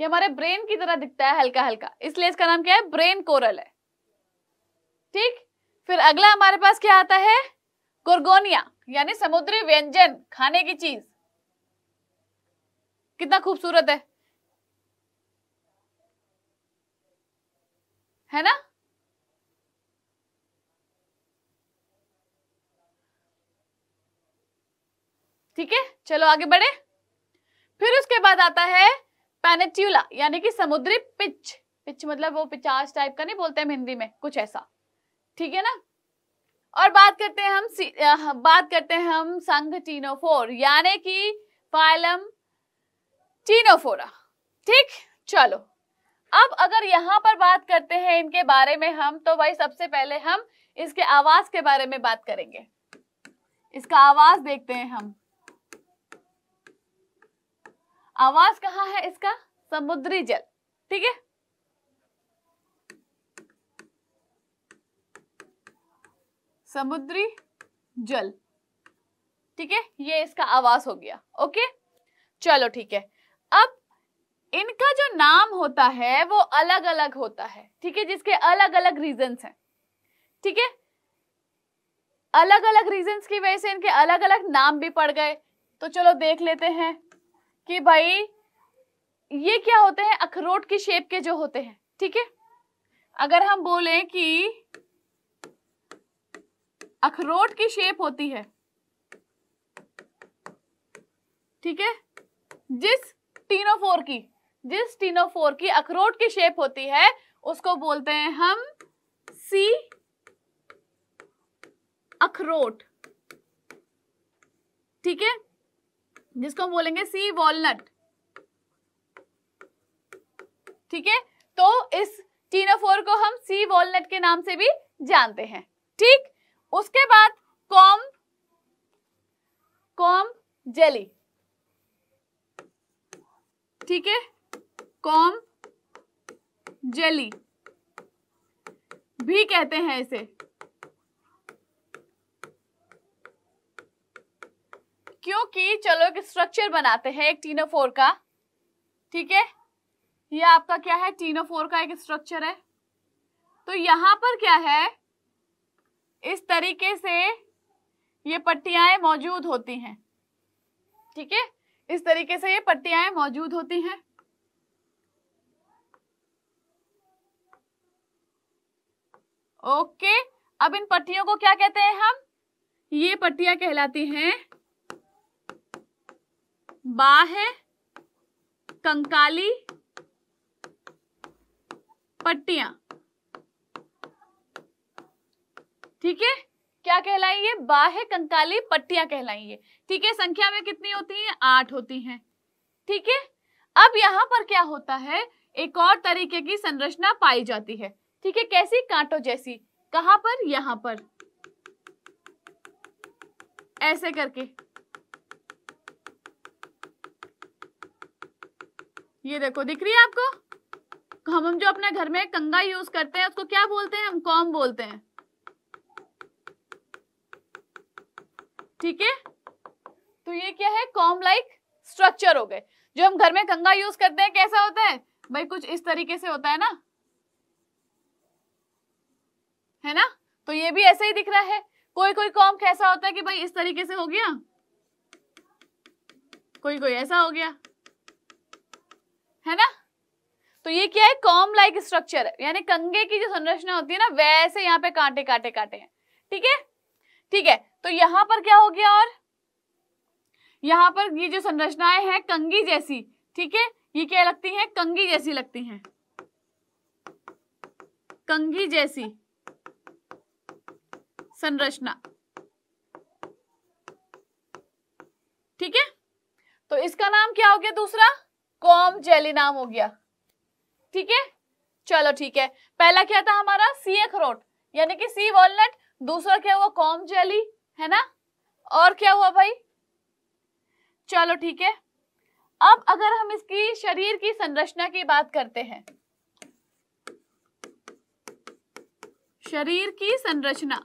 ये हमारे ब्रेन की तरह दिखता है हल्का हल्का इसलिए इसका नाम क्या है ब्रेन कोरल है ठीक फिर अगला हमारे पास क्या आता है गोरगोनिया यानी समुद्री व्यंजन खाने की चीज कितना खूबसूरत है है ना ठीक है चलो आगे बढ़े फिर उसके बाद आता है पेनेट्यूला यानी कि समुद्री पिच पिच मतलब वो पिचास टाइप का नहीं बोलते हम हिंदी में कुछ ऐसा ठीक है ना और बात करते हैं हम आ, बात करते हैं हम संघ टीनोफोर यानी कि फाइलम टीनोफोरा ठीक चलो अब अगर यहाँ पर बात करते हैं इनके बारे में हम तो भाई सबसे पहले हम इसके आवाज के बारे में बात करेंगे इसका आवाज देखते हैं हम आवाज कहाँ है इसका समुद्री जल ठीक है समुद्री जल ठीक है ये इसका आवाज हो गया ओके चलो ठीक है अब इनका जो नाम होता है वो अलग अलग होता है ठीक है जिसके अलग अलग रीजन हैं ठीक है अलग अलग रीजन की वजह से इनके अलग अलग नाम भी पड़ गए तो चलो देख लेते हैं कि भाई ये क्या होते हैं अखरोट की शेप के जो होते हैं ठीक है अगर हम बोले कि अखरोट की शेप होती है ठीक है जिस टीनोफोर की जिस टीनोफोर की अखरोट की शेप होती है उसको बोलते हैं हम सी अखरोट ठीक है जिसको हम बोलेंगे सी वॉलनट ठीक है तो इस टीनोफोर को हम सी वॉलनट के नाम से भी जानते हैं ठीक उसके बाद कॉम कॉम जेली ठीक है कॉम जेली भी कहते हैं इसे क्योंकि चलो एक स्ट्रक्चर बनाते हैं एक टीनो फोर का ठीक है ये आपका क्या है टीनो फोर का एक स्ट्रक्चर है तो यहां पर क्या है इस तरीके से ये पट्टियां मौजूद होती हैं ठीक है इस तरीके से ये पट्टिया मौजूद होती हैं ओके अब इन पट्टियों को क्या कहते हैं हम ये पट्टियां कहलाती हैं बा है कंकाली पट्टियां ठीक है क्या कहलाएंगे बाह्य कंकाली पट्टियां कहलाएंगे ठीक है संख्या में कितनी होती है आठ होती हैं ठीक है अब यहां पर क्या होता है एक और तरीके की संरचना पाई जाती है ठीक है कैसी कांटो जैसी कहां पर यहां पर ऐसे करके ये देखो दिख रही है आपको तो हम हम जो अपने घर में कंगा यूज करते हैं उसको क्या बोलते हैं हम कॉम बोलते हैं ठीक है तो ये क्या है कॉम लाइक स्ट्रक्चर हो गए जो हम घर में कंगा यूज करते हैं कैसा होता है भाई कुछ इस तरीके से होता है ना है ना तो ये भी ऐसे ही दिख रहा है कोई कोई कॉम कैसा होता है कि भाई इस तरीके से हो गया कोई कोई ऐसा हो गया है ना तो ये क्या है कॉम लाइक स्ट्रक्चर यानी कंगे की जो संरचना होती है ना वैसे यहाँ पे कांटे कांटे कांटे हैं ठीक है ठीक है तो यहां पर क्या हो गया और यहां पर ये जो संरचनाएं हैं कंगी जैसी ठीक है ये क्या लगती हैं कंगी जैसी लगती हैं कंगी जैसी संरचना ठीक है तो इसका नाम क्या हो गया दूसरा कॉम जेली नाम हो गया ठीक है चलो ठीक है पहला क्या था हमारा सी अखरोट यानी कि सी वॉलनट दूसरा क्या हुआ कॉम जेली है ना और क्या हुआ भाई चलो ठीक है अब अगर हम इसकी शरीर की संरचना की बात करते हैं शरीर की संरचना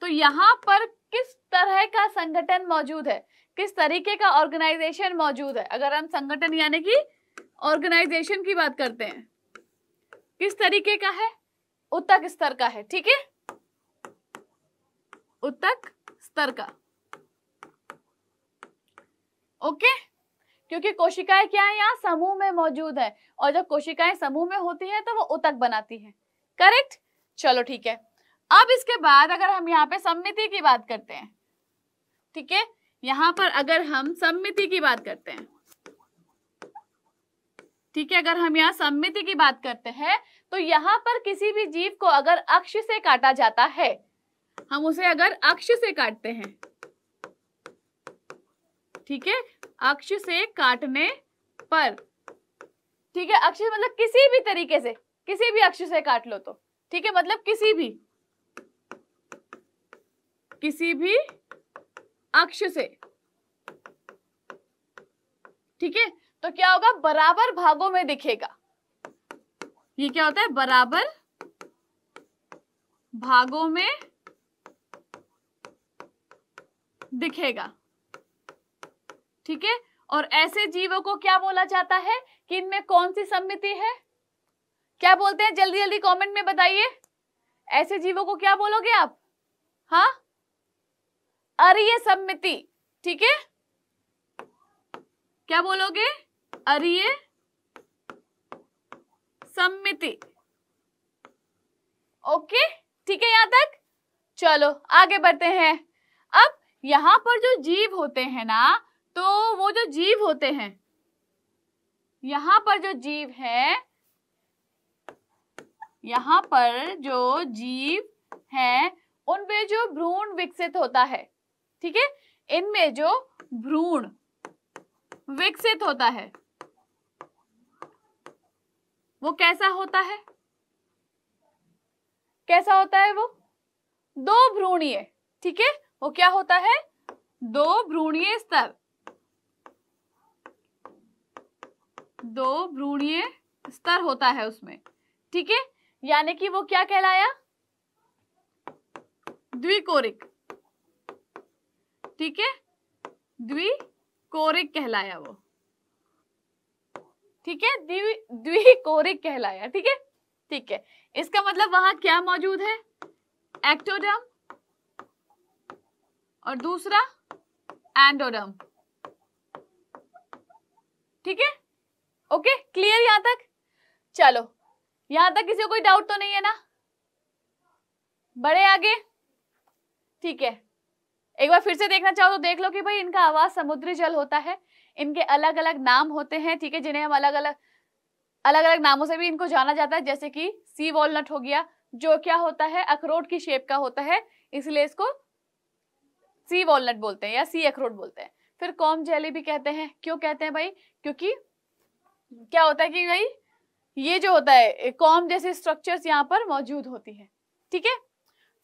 तो यहां पर किस तरह का संगठन मौजूद है किस तरीके का ऑर्गेनाइजेशन मौजूद है अगर हम संगठन यानी कि ऑर्गेनाइजेशन की बात करते हैं किस तरीके का है उत्तक स्तर का है ठीक है उत्तक स्तर का ओके क्योंकि कोशिकाएं क्या है यहाँ समूह में मौजूद है और जब कोशिकाएं समूह में होती है तो वो उतक बनाती है करेक्ट चलो ठीक है अब इसके बाद अगर हम यहाँ पे सम्मिति की बात करते हैं ठीक है यहां पर अगर हम सम्मिति की बात करते हैं ठीक है अगर हम यहाँ सम्मिति की बात करते हैं तो यहां पर किसी भी जीव को अगर अक्ष से काटा जाता है हम उसे अगर अक्ष से काटते हैं ठीक है अक्ष से काटने पर ठीक है अक्ष मतलब किसी भी तरीके से किसी भी अक्ष से काट लो तो ठीक है मतलब किसी भी किसी भी अक्ष से ठीक है तो क्या होगा बराबर भागों में दिखेगा ये क्या होता है बराबर भागों में दिखेगा ठीक है और ऐसे जीवों को क्या बोला जाता है कि इनमें कौन सी सम्मिति है क्या बोलते हैं जल्दी जल्दी कमेंट में बताइए ऐसे जीवों को क्या बोलोगे आप हाँ अरिय सम्मिति ठीक है क्या बोलोगे अरिय सम्मिति ओके ठीक है यहां तक चलो आगे बढ़ते हैं अब यहां पर जो जीव होते हैं ना तो वो जो जीव होते हैं यहां पर जो जीव है यहां पर जो जीव है उनपे जो भ्रूण विकसित होता है ठीक है इनमें जो भ्रूण विकसित होता है वो कैसा होता है कैसा होता है वो दो भ्रूणीय ठीक है वो क्या होता है दो भ्रूणीय स्तर दो भ्रूणीय स्तर होता है उसमें ठीक है यानी कि वो क्या कहलाया द्विकोरिक ठीक है द्विकोरिक कहलाया वो ठीक है द्वि द्विकोरिक कहलाया ठीक है ठीक है इसका मतलब वहां क्या मौजूद है एक्टोडम और दूसरा एंडोडम ठीक है ओके क्लियर यहां तक चलो यहां तक किसी को कोई डाउट तो नहीं है ना बड़े आगे ठीक है एक बार फिर से देखना चाहो तो देख लो कि भाई इनका आवाज समुद्री जल होता है इनके अलग अलग नाम होते हैं ठीक है जिन्हें हम अलग अलग अलग अलग नामों से भी इनको जाना जाता है जैसे कि सी वॉलनट हो गया जो क्या होता है अखरोट की शेप का होता है इसलिए इसको सी वॉलनट बोलते हैं या सी अखरोट बोलते हैं फिर कॉम जेली भी कहते हैं क्यों कहते हैं भाई क्योंकि क्या होता है कि भाई ये जो होता है कॉम जैसे स्ट्रक्चर्स यहाँ पर मौजूद होती है ठीक है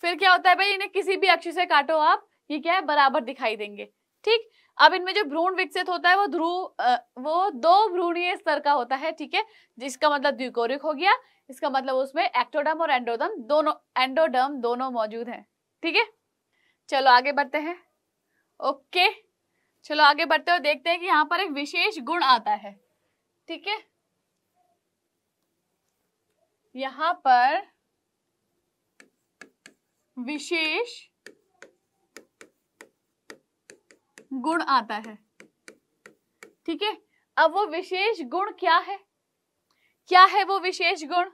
फिर क्या होता है भाई इन्हें किसी भी अक्ष से काटो आप ये क्या है बराबर दिखाई देंगे ठीक अब इनमें जो भ्रूण विकसित होता है वो ध्रुव वो दो भ्रूणीय स्तर का होता है ठीक है जिसका मतलब द्विकोरिक हो गया इसका मतलब उसमें एक्टोडम और एंडोडम दोनों एंडोडम दोनों मौजूद हैं ठीक है चलो आगे बढ़ते हैं ओके चलो आगे बढ़ते हुए देखते हैं कि यहाँ पर एक विशेष गुण आता है ठीक है यहाँ पर विशेष गुण आता है ठीक है अब वो विशेष गुण क्या है क्या है वो विशेष गुण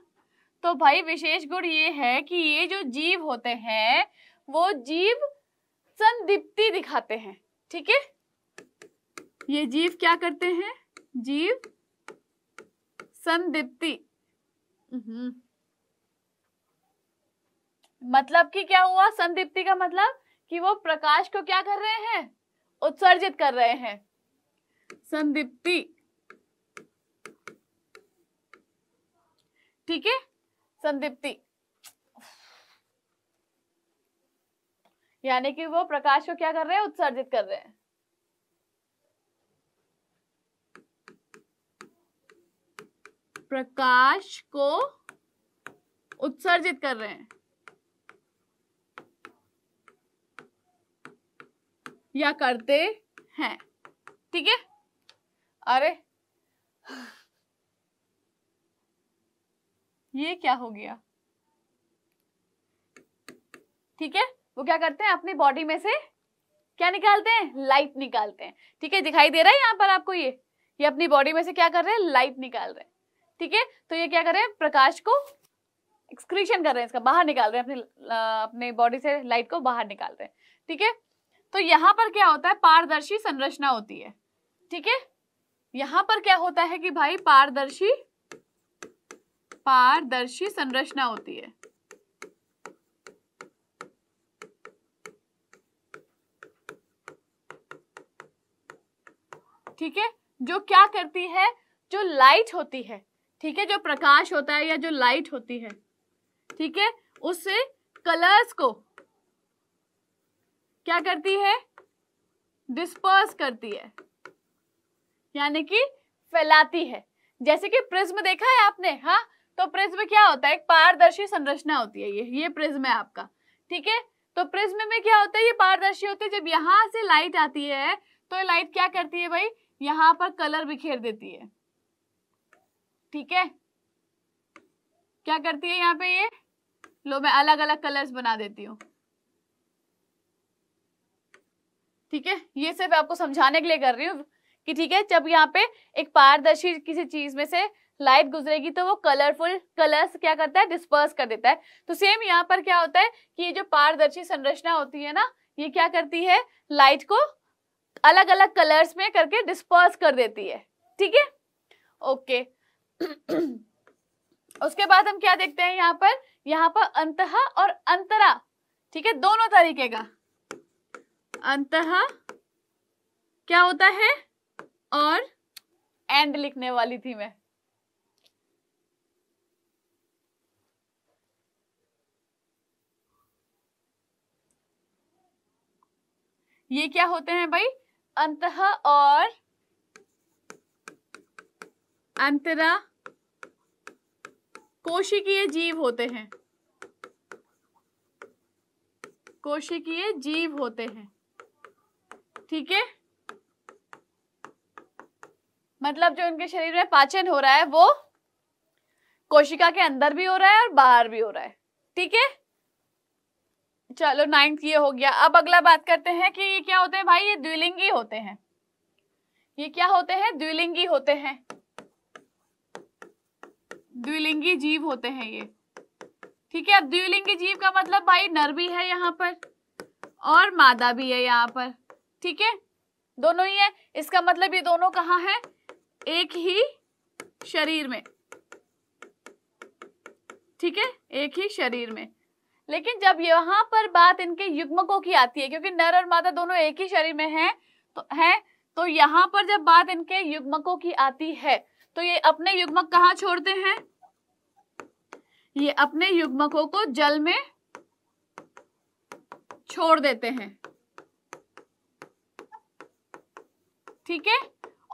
तो भाई विशेष गुण ये है कि ये जो जीव होते हैं वो जीव संदीप्ति दिखाते हैं ठीक है ये जीव क्या करते हैं जीव संदीप्ति हम्म। मतलब कि क्या हुआ संदीप्ति का मतलब कि वो प्रकाश को क्या कर रहे हैं उत्सर्जित कर रहे हैं संदिप्ति ठीक है संदिप्ति यानी कि वो प्रकाश को क्या कर रहे हैं उत्सर्जित कर रहे हैं प्रकाश को उत्सर्जित कर रहे हैं या करते हैं ठीक है अरे ये क्या हो गया ठीक है वो क्या करते हैं अपनी बॉडी में से क्या निकालते हैं लाइट निकालते हैं ठीक है दिखाई दे रहा है यहाँ पर आपको ये ये अपनी बॉडी में से क्या कर रहे हैं लाइट निकाल रहे हैं ठीक है तो ये क्या कर रहे हैं प्रकाश को एक्सक्रीशन कर रहे हैं इसका बाहर निकाल रहे हैं अपने अपने बॉडी से लाइट को बाहर निकाल रहे हैं ठीक है तो यहां पर क्या होता है पारदर्शी संरचना होती है ठीक है यहां पर क्या होता है कि भाई पारदर्शी पारदर्शी संरचना होती है ठीक है जो क्या करती है जो लाइट होती है ठीक है जो प्रकाश होता है या जो लाइट होती है ठीक है उससे कलर्स को क्या करती है डिस्पर्स करती है यानी कि फैलाती है जैसे कि प्रिज्म देखा है आपने हाँ तो प्रिज्म क्या होता है एक पारदर्शी संरचना होती है ये ये प्रिज्म है आपका ठीक है तो प्रिज्म में क्या होता है ये पारदर्शी होती है जब यहां से लाइट आती है तो ये लाइट क्या करती है भाई यहाँ पर कलर बिखेर देती है ठीक है क्या करती है यहाँ पे ये लो मैं अलग अलग कलर्स बना देती हूँ ठीक है ये सिर्फ आपको समझाने के लिए कर रही हूँ कि ठीक है जब यहाँ पे एक पारदर्शी किसी चीज में से लाइट गुजरेगी तो वो कलरफुल कलर्स क्या करता है डिस्पर्स कर देता है तो सेम यहाँ पर क्या होता है कि ये जो पारदर्शी संरचना होती है ना ये क्या करती है लाइट को अलग अलग कलर्स में करके डिस्पर्स कर देती है ठीक है ओके उसके बाद हम क्या देखते हैं यहाँ पर यहाँ पर अंतः और अंतरा ठीक है दोनों तरीके का अंत क्या होता है और एंड लिखने वाली थी मैं ये क्या होते हैं भाई अंत और अंतरा कोशिकीय जीव होते हैं कोशिकीय जीव होते हैं ठीक है मतलब जो उनके शरीर में पाचन हो रहा है वो कोशिका के अंदर भी हो रहा है और बाहर भी हो रहा है ठीक है चलो नाइन्थ ये हो गया अब अगला बात करते हैं कि ये क्या होते हैं भाई ये द्विलिंगी होते हैं ये क्या होते हैं द्विलिंगी होते हैं द्विलिंगी जीव होते हैं ये ठीक है अब द्विलिंगी जीव का मतलब भाई नर भी है यहाँ पर और मादा भी है यहाँ पर ठीक है दोनों ही है इसका मतलब ये दोनों कहा है एक ही शरीर में ठीक है एक ही शरीर में लेकिन जब यहां पर बात इनके युग्मकों की आती है क्योंकि नर और मादा दोनों एक ही शरीर में हैं तो हैं तो यहां पर जब बात इनके युग्मकों की आती है तो ये अपने युग्मक कहा छोड़ते हैं ये अपने युग्मकों को जल में छोड़ देते हैं ठीक है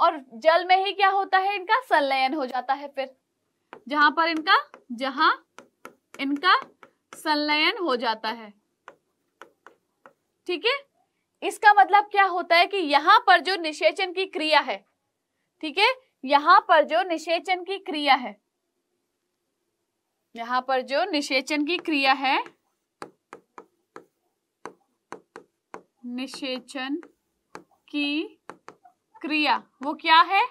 और जल में ही क्या होता है इनका संलयन हो जाता है फिर जहां पर इनका जहां इनका संलयन हो जाता है ठीक है इसका मतलब क्या होता है कि यहां पर जो निषेचन की क्रिया है ठीक है यहां पर जो निषेचन की क्रिया है यहां पर जो निषेचन की क्रिया है निषेचन की क्रिया वो क्या है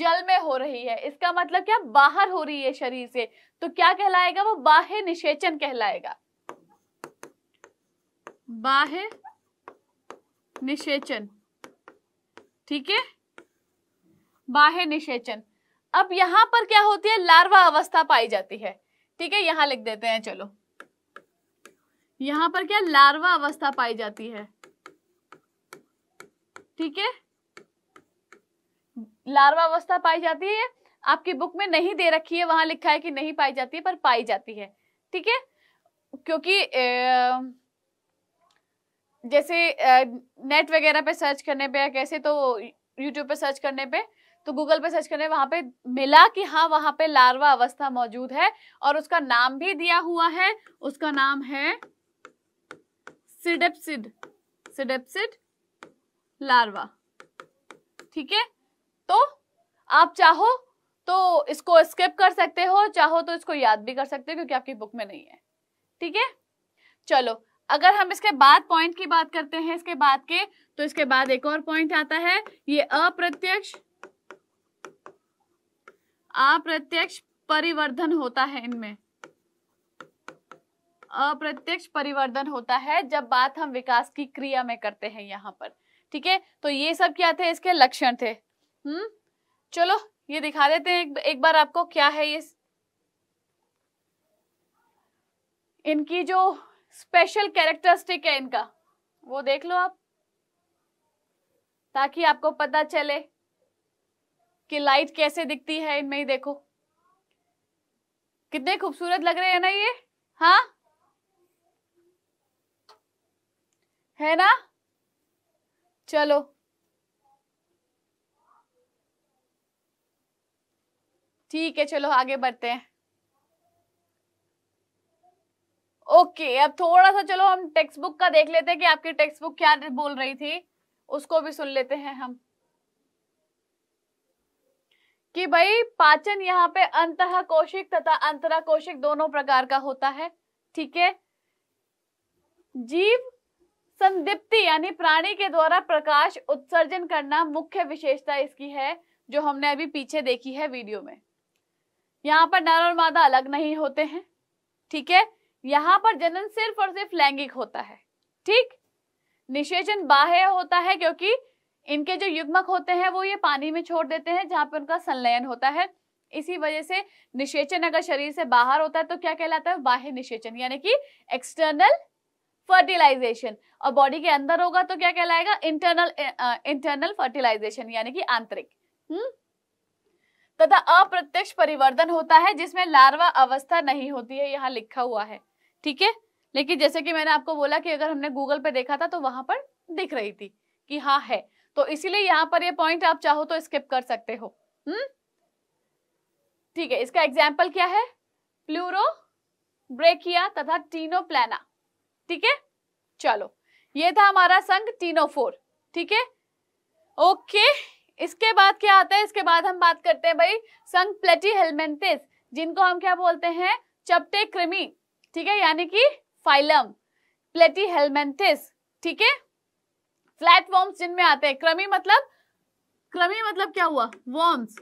जल में हो रही है इसका मतलब क्या बाहर हो रही है शरीर से तो क्या कहलाएगा वो बाह्य निषेचन कहलाएगा बाह्य निषेचन ठीक है बाह्य निषेचन अब यहां पर क्या होती है लार्वा अवस्था पाई जाती है ठीक है यहां लिख देते हैं चलो यहां पर क्या लार्वा अवस्था पाई जाती है ठीक है लार्वा अवस्था पाई जाती है आपकी बुक में नहीं दे रखी है वहां लिखा है कि नहीं पाई जाती है पर पाई जाती है ठीक है क्योंकि जैसे नेट वगैरह पे सर्च करने पे या कैसे तो यूट्यूब पे सर्च करने पे तो गूगल पे सर्च करने वहां पे मिला कि हाँ वहां पे लार्वा अवस्था मौजूद है और उसका नाम भी दिया हुआ है उसका नाम है सिडेपसिड सिडेपसिड लार्वा ठीक है तो आप चाहो तो इसको स्किप कर सकते हो चाहो तो इसको याद भी कर सकते हो क्योंकि आपकी बुक में नहीं है ठीक है चलो अगर हम इसके बाद पॉइंट की बात करते हैं इसके बाद के तो इसके बाद एक और पॉइंट आता है ये अप्रत्यक्ष अप्रत्यक्ष परिवर्धन होता है इनमें अप्रत्यक्ष परिवर्धन होता है जब बात हम विकास की क्रिया में करते हैं यहां पर ठीक है तो ये सब क्या थे इसके लक्षण थे हम्म चलो ये दिखा देते हैं एक, एक बार आपको क्या है ये इनकी जो स्पेशल कैरेक्टरिस्टिक है इनका वो देख लो आप ताकि आपको पता चले कि लाइट कैसे दिखती है इनमें ही देखो कितने खूबसूरत लग रहे हैं ना ये हाँ है ना चलो ठीक है चलो आगे बढ़ते हैं ओके अब थोड़ा सा चलो हम टेक्स्ट बुक का देख लेते हैं कि आपकी टेक्स्ट बुक क्या बोल रही थी उसको भी सुन लेते हैं हम कि भाई पाचन यहाँ पे अंत कोशिक तथा अंतरा कोशिक दोनों प्रकार का होता है ठीक है जीव संदिप्ति यानी प्राणी के द्वारा प्रकाश उत्सर्जन करना मुख्य विशेषता इसकी है जो हमने अभी पीछे देखी है वीडियो में यहाँ पर नर और मादा अलग नहीं होते हैं ठीक है यहाँ पर जनन सिर्फ और सिर्फ लैंगिक होता है ठीक निषेचन बाह्य होता है क्योंकि इनके जो युग्मक होते हैं वो ये पानी में छोड़ देते हैं जहाँ पर उनका संलयन होता है इसी वजह से निषेचन अगर शरीर से बाहर होता है तो क्या कहलाता है बाह्य निषेचन यानी कि एक्सटर्नल फर्टिलाइजेशन और बॉडी के अंदर होगा तो क्या कहलाएगा इंटरनल इंटरनल फर्टिलाइजेशन यानी कि आंतरिक हम्म तथा अप्रत्यक्ष परिवर्तन होता है जिसमें लार्वा अवस्था नहीं होती है यहाँ लिखा हुआ है ठीक है लेकिन जैसे कि मैंने आपको बोला कि अगर हमने गूगल पे देखा था तो वहां पर दिख रही थी कि हाँ है तो इसीलिए यहाँ पर ये पॉइंट आप चाहो तो स्किप कर सकते हो हम्म ठीक है इसका एग्जाम्पल क्या है प्लूरो ब्रेकिया तथा टीनो प्लाना ठीक है चलो ये था हमारा संघ फोर ठीक है ओके इसके बाद क्या आता है इसके बाद हम बात करते हैं भाई प्लेटी हेलमेंटिस जिनको हम क्या बोलते हैं चपटे कृमि ठीक है यानी कि फाइलम प्लेटी हेलमेंटिस ठीक है फ्लैट वॉर्म्स जिनमें आते हैं क्रमी मतलब क्रमी मतलब क्या हुआ वॉर्म्स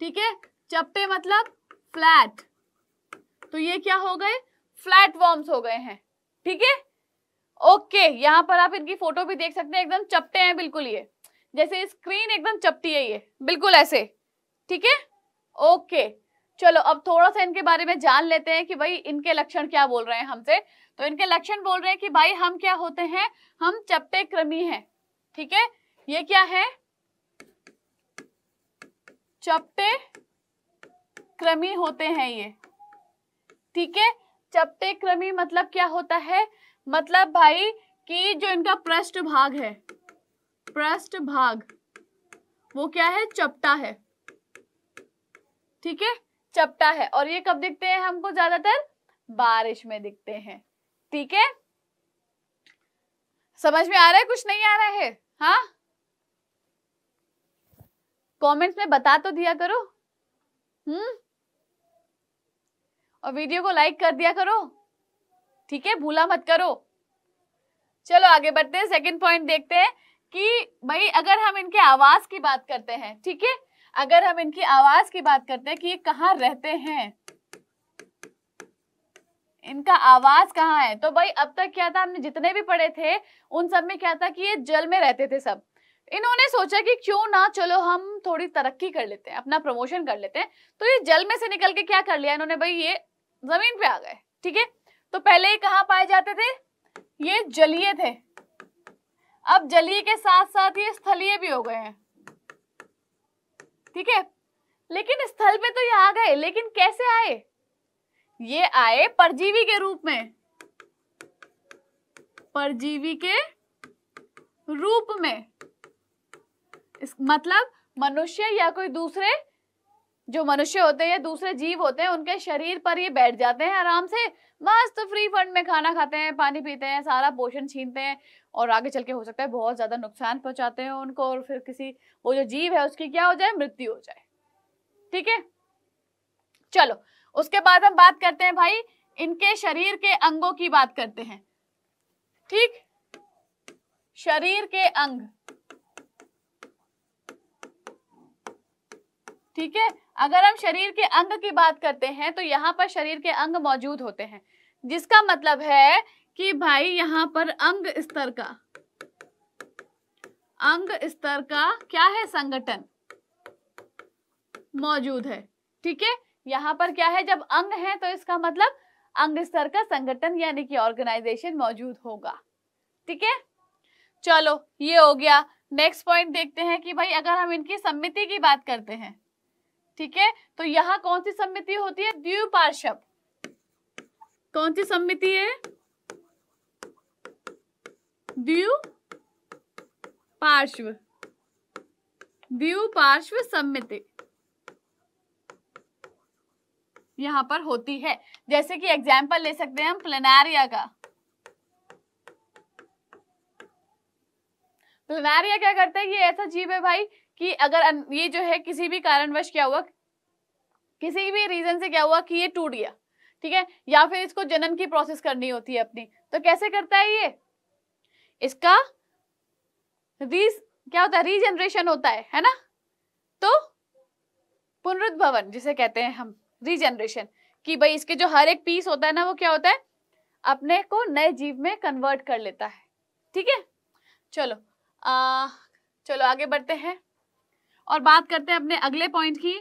ठीक है चपटे मतलब फ्लैट तो ये क्या हो गए फ्लैट वॉर्म्स हो गए हैं ठीक है ओके यहां पर आप इनकी फोटो भी देख सकते हैं एकदम चपटे हैं बिल्कुल ये जैसे स्क्रीन एकदम चपटी है ये बिल्कुल ऐसे ठीक है ओके चलो अब थोड़ा सा इनके बारे में जान लेते हैं कि भाई इनके लक्षण क्या बोल रहे हैं हमसे तो इनके लक्षण बोल रहे हैं कि भाई हम क्या होते हैं हम चपटे क्रमी हैं ठीक है ये क्या है चपटे क्रमी होते हैं ये ठीक है चपटे क्रमी मतलब क्या होता है मतलब भाई कि जो इनका पृष्ठ भाग है भाग वो क्या है चपटा है ठीक है चपटा है और ये कब दिखते हैं हमको ज्यादातर बारिश में दिखते हैं ठीक है समझ में आ रहा है कुछ नहीं आ रहा है हाँ कमेंट्स में बता तो दिया करो हम्म और वीडियो को लाइक कर दिया करो ठीक है भूला मत करो चलो आगे बढ़ते हैं सेकंड पॉइंट देखते हैं कि भाई अगर हम इनके आवाज की बात करते हैं ठीक है अगर हम इनकी आवाज की बात करते हैं कि ये कहाँ रहते हैं इनका आवाज कहाँ है तो भाई अब तक क्या था हमने जितने भी पढ़े थे उन सब में क्या था कि ये जल में रहते थे सब इन्होंने सोचा कि क्यों ना चलो हम थोड़ी तरक्की कर लेते हैं अपना प्रमोशन कर लेते हैं तो ये जल में से निकल के क्या कर लिया इन्होंने भाई ये जमीन पे आ गए ठीक है तो पहले ये कहाँ पाए जाते थे ये जलीय थे अब जलीय के साथ साथ ये स्थलीय भी हो गए हैं ठीक है लेकिन स्थल पे तो ये आ गए लेकिन कैसे आए ये आए परजीवी के रूप में परजीवी के रूप में इस मतलब मनुष्य या कोई दूसरे जो मनुष्य होते हैं दूसरे जीव होते हैं उनके शरीर पर ये बैठ जाते हैं आराम से मस्त फ्री फंड में खाना खाते हैं पानी पीते हैं सारा पोषण छीनते हैं और आगे चल के हो सकता है बहुत ज्यादा नुकसान पहुंचाते हैं उनको और फिर किसी वो जो जीव है उसकी क्या हो जाए मृत्यु हो जाए ठीक है चलो उसके बाद हम बात करते हैं भाई इनके शरीर के अंगों की बात करते हैं ठीक शरीर के अंग ठीक है अगर हम शरीर के अंग की बात करते हैं तो यहाँ पर शरीर के अंग मौजूद होते हैं जिसका मतलब है कि भाई यहाँ पर अंग स्तर का अंग स्तर का क्या है संगठन मौजूद है ठीक है यहाँ पर क्या है जब अंग है तो इसका मतलब अंग स्तर का संगठन यानी कि ऑर्गेनाइजेशन मौजूद होगा ठीक है चलो ये हो गया नेक्स्ट पॉइंट देखते हैं कि भाई अगर हम इनकी सम्मिति की बात करते हैं ठीक है तो यहाँ कौन सी समिति होती है द्विपार्श्व कौन सी समिति है द्व्यू पार्श्व सम्मिति यहां पर होती है जैसे कि एग्जाम्पल ले सकते हैं हम प्लेनारिया का प्लेनारिया क्या करता है ये ऐसा जीव है भाई कि अगर ये जो है किसी भी कारणवश क्या हुआ किसी भी रीजन से क्या हुआ कि ये टूट गया ठीक है या फिर इसको जनन की प्रोसेस करनी होती है अपनी तो कैसे करता है ये इसका रीज क्या होता है रीजनरेशन होता है है ना तो पुनरुद्भवन जिसे कहते हैं हम रीजनरेशन कि भाई इसके जो हर एक पीस होता है ना वो क्या होता है अपने को नए जीव में कन्वर्ट कर लेता है ठीक है चलो आ, चलो आगे बढ़ते हैं और बात करते हैं अपने अगले पॉइंट की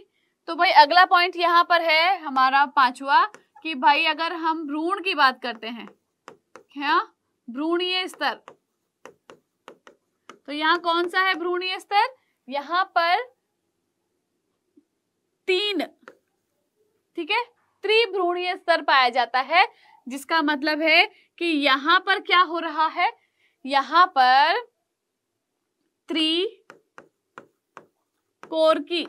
तो भाई अगला पॉइंट यहाँ पर है हमारा पांचवा कि भाई अगर हम भ्रूण की बात करते हैं क्या भ्रूणीय स्तर तो यहाँ कौन सा है भ्रूणीय स्तर यहाँ पर तीन ठीक है त्रिभ्रूणीय स्तर पाया जाता है जिसका मतलब है कि यहां पर क्या हो रहा है यहाँ पर त्रि कोर की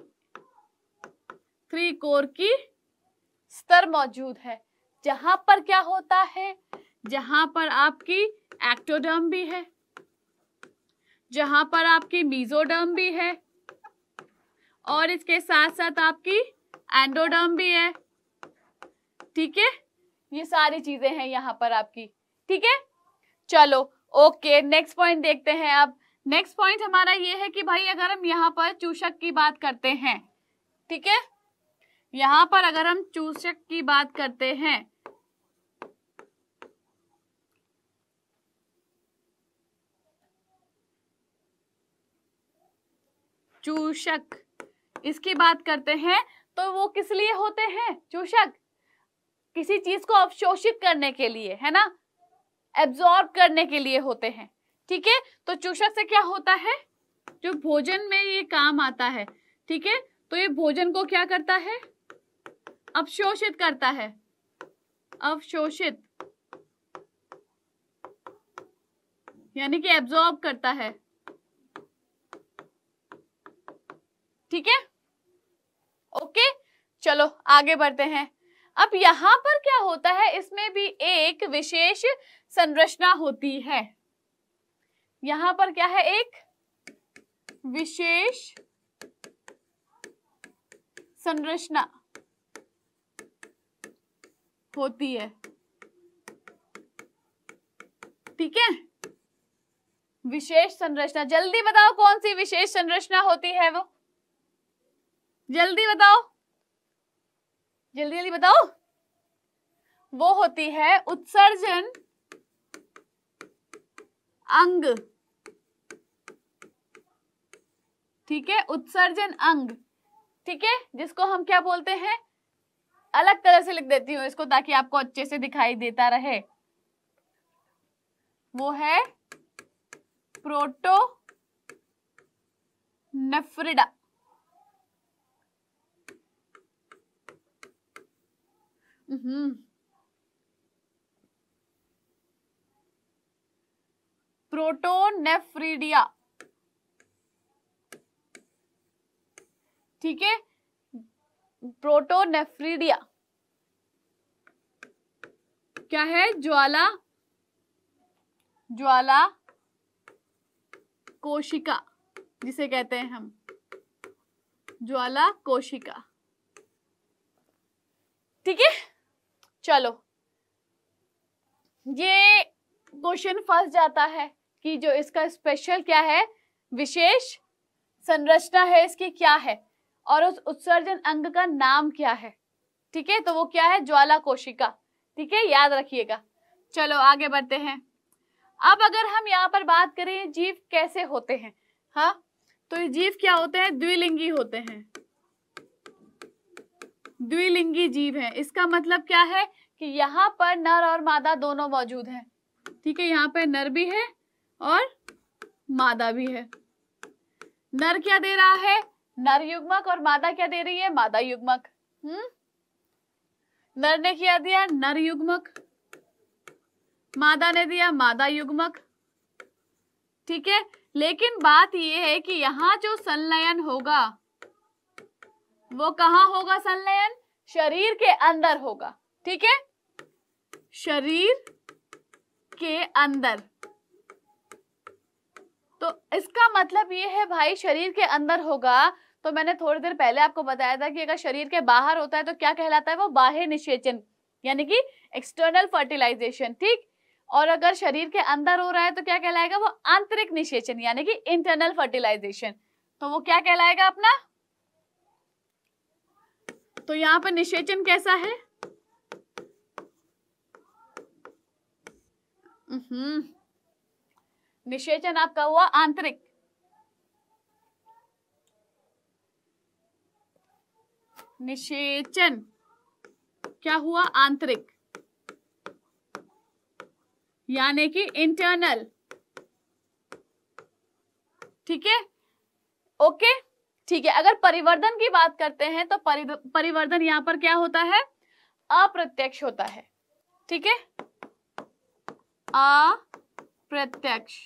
थ्री कोर की स्तर मौजूद है जहां पर क्या होता है जहां पर आपकी एक्टोडर्म भी है जहां पर आपकी मीजोडर्म भी है और इसके साथ साथ आपकी एंडोडर्म भी है ठीक है ये सारी चीजें हैं यहां पर आपकी ठीक है चलो ओके नेक्स्ट पॉइंट देखते हैं आप नेक्स्ट पॉइंट हमारा ये है कि भाई अगर हम यहाँ पर चूषक की बात करते हैं ठीक है यहाँ पर अगर हम चूषक की बात करते हैं चूषक इसकी बात करते हैं तो वो किस लिए होते हैं चूषक किसी चीज को अवशोषित करने के लिए है ना एब्जॉर्ब करने के लिए होते हैं ठीक है तो चूषक से क्या होता है जो भोजन में ये काम आता है ठीक है तो ये भोजन को क्या करता है अवशोषित करता है अवशोषित यानी कि एब्जॉर्ब करता है ठीक है ओके चलो आगे बढ़ते हैं अब यहां पर क्या होता है इसमें भी एक विशेष संरचना होती है यहां पर क्या है एक विशेष संरचना होती है ठीक है विशेष संरचना जल्दी बताओ कौन सी विशेष संरचना होती है वो जल्दी बताओ जल्दी जल्दी बताओ वो होती है उत्सर्जन अंग ठीक है उत्सर्जन अंग ठीक है जिसको हम क्या बोलते हैं अलग तरह से लिख देती हूँ इसको ताकि आपको अच्छे से दिखाई देता रहे वो है प्रोटो नेफ्रिडा हम्म प्रोटोनेफ्रीडिया ठीक है प्रोटोनेफ्रीडिया क्या है ज्वाला ज्वाला कोशिका जिसे कहते हैं हम ज्वाला कोशिका ठीक है चलो ये क्वेश्चन फंस जाता है कि जो इसका स्पेशल क्या है विशेष संरचना है इसकी क्या है और उस उत्सर्जन अंग का नाम क्या है ठीक है तो वो क्या है ज्वाला कोशिका ठीक है याद रखिएगा चलो आगे बढ़ते हैं अब अगर हम यहाँ पर बात करें जीव कैसे होते हैं हाँ तो ये जीव क्या होते हैं द्विलिंगी होते हैं द्विलिंगी जीव है इसका मतलब क्या है कि यहाँ पर नर और मादा दोनों मौजूद हैं ठीक है यहाँ पर नर भी है और मादा भी है नर क्या दे रहा है नर युग्मक और मादा क्या दे रही है मादा युग्मक हम्म नर ने क्या दिया नर युग्मक मादा ने दिया मादा युग्मक ठीक है लेकिन बात यह है कि यहां जो संलयन होगा वो कहा होगा संलयन शरीर के अंदर होगा ठीक है शरीर के अंदर तो इसका मतलब ये है भाई शरीर के अंदर होगा तो मैंने थोड़ी देर पहले आपको बताया था कि अगर शरीर के बाहर होता है तो क्या कहलाता है वो बाह्य निषेचन यानी कि एक्सटर्नल फर्टिलाइजेशन ठीक और अगर शरीर के अंदर हो रहा है तो क्या कहलाएगा वो आंतरिक निषेचन यानी कि इंटरनल फर्टिलाइजेशन तो वो क्या कहलाएगा अपना तो यहाँ पर निषेचन कैसा है हम्म निषेचन आपका हुआ आंतरिक निषेचन क्या हुआ आंतरिक यानी कि इंटरनल ठीक है ओके ठीक है अगर परिवर्धन की बात करते हैं तो परिवर्धन परिवर्तन यहां पर क्या होता है अप्रत्यक्ष होता है ठीक है अप्रत्यक्ष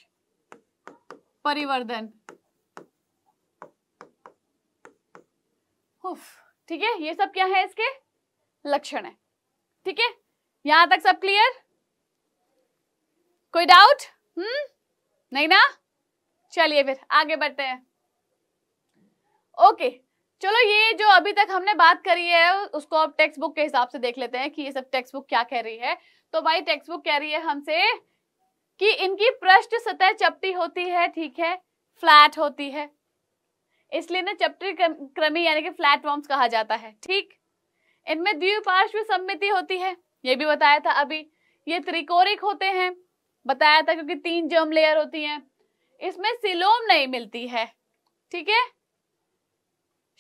परिवर्धन ठीक है ये सब क्या है इसके लक्षण है ठीक है यहां तक सब क्लियर कोई डाउट हम्म नहीं ना चलिए फिर आगे बढ़ते हैं ओके चलो ये जो अभी तक हमने बात करी है उसको अब टेक्स्ट बुक के हिसाब से देख लेते हैं कि ये सब टेक्स्ट बुक क्या कह रही है तो भाई टेक्स्ट बुक कह रही है हमसे कि इनकी पृष्ठ सतह चपटी होती है ठीक है फ्लैट होती है इसलिए ना चपटी क्रमी यानी कि फ्लैट वॉर्म्स कहा जाता है ठीक इनमें द्विपार्श्व सम्मिति होती है ये भी बताया था अभी ये त्रिकोणिक होते हैं बताया था क्योंकि तीन जर्म लेयर होती हैं इसमें सिलोम नहीं मिलती है ठीक है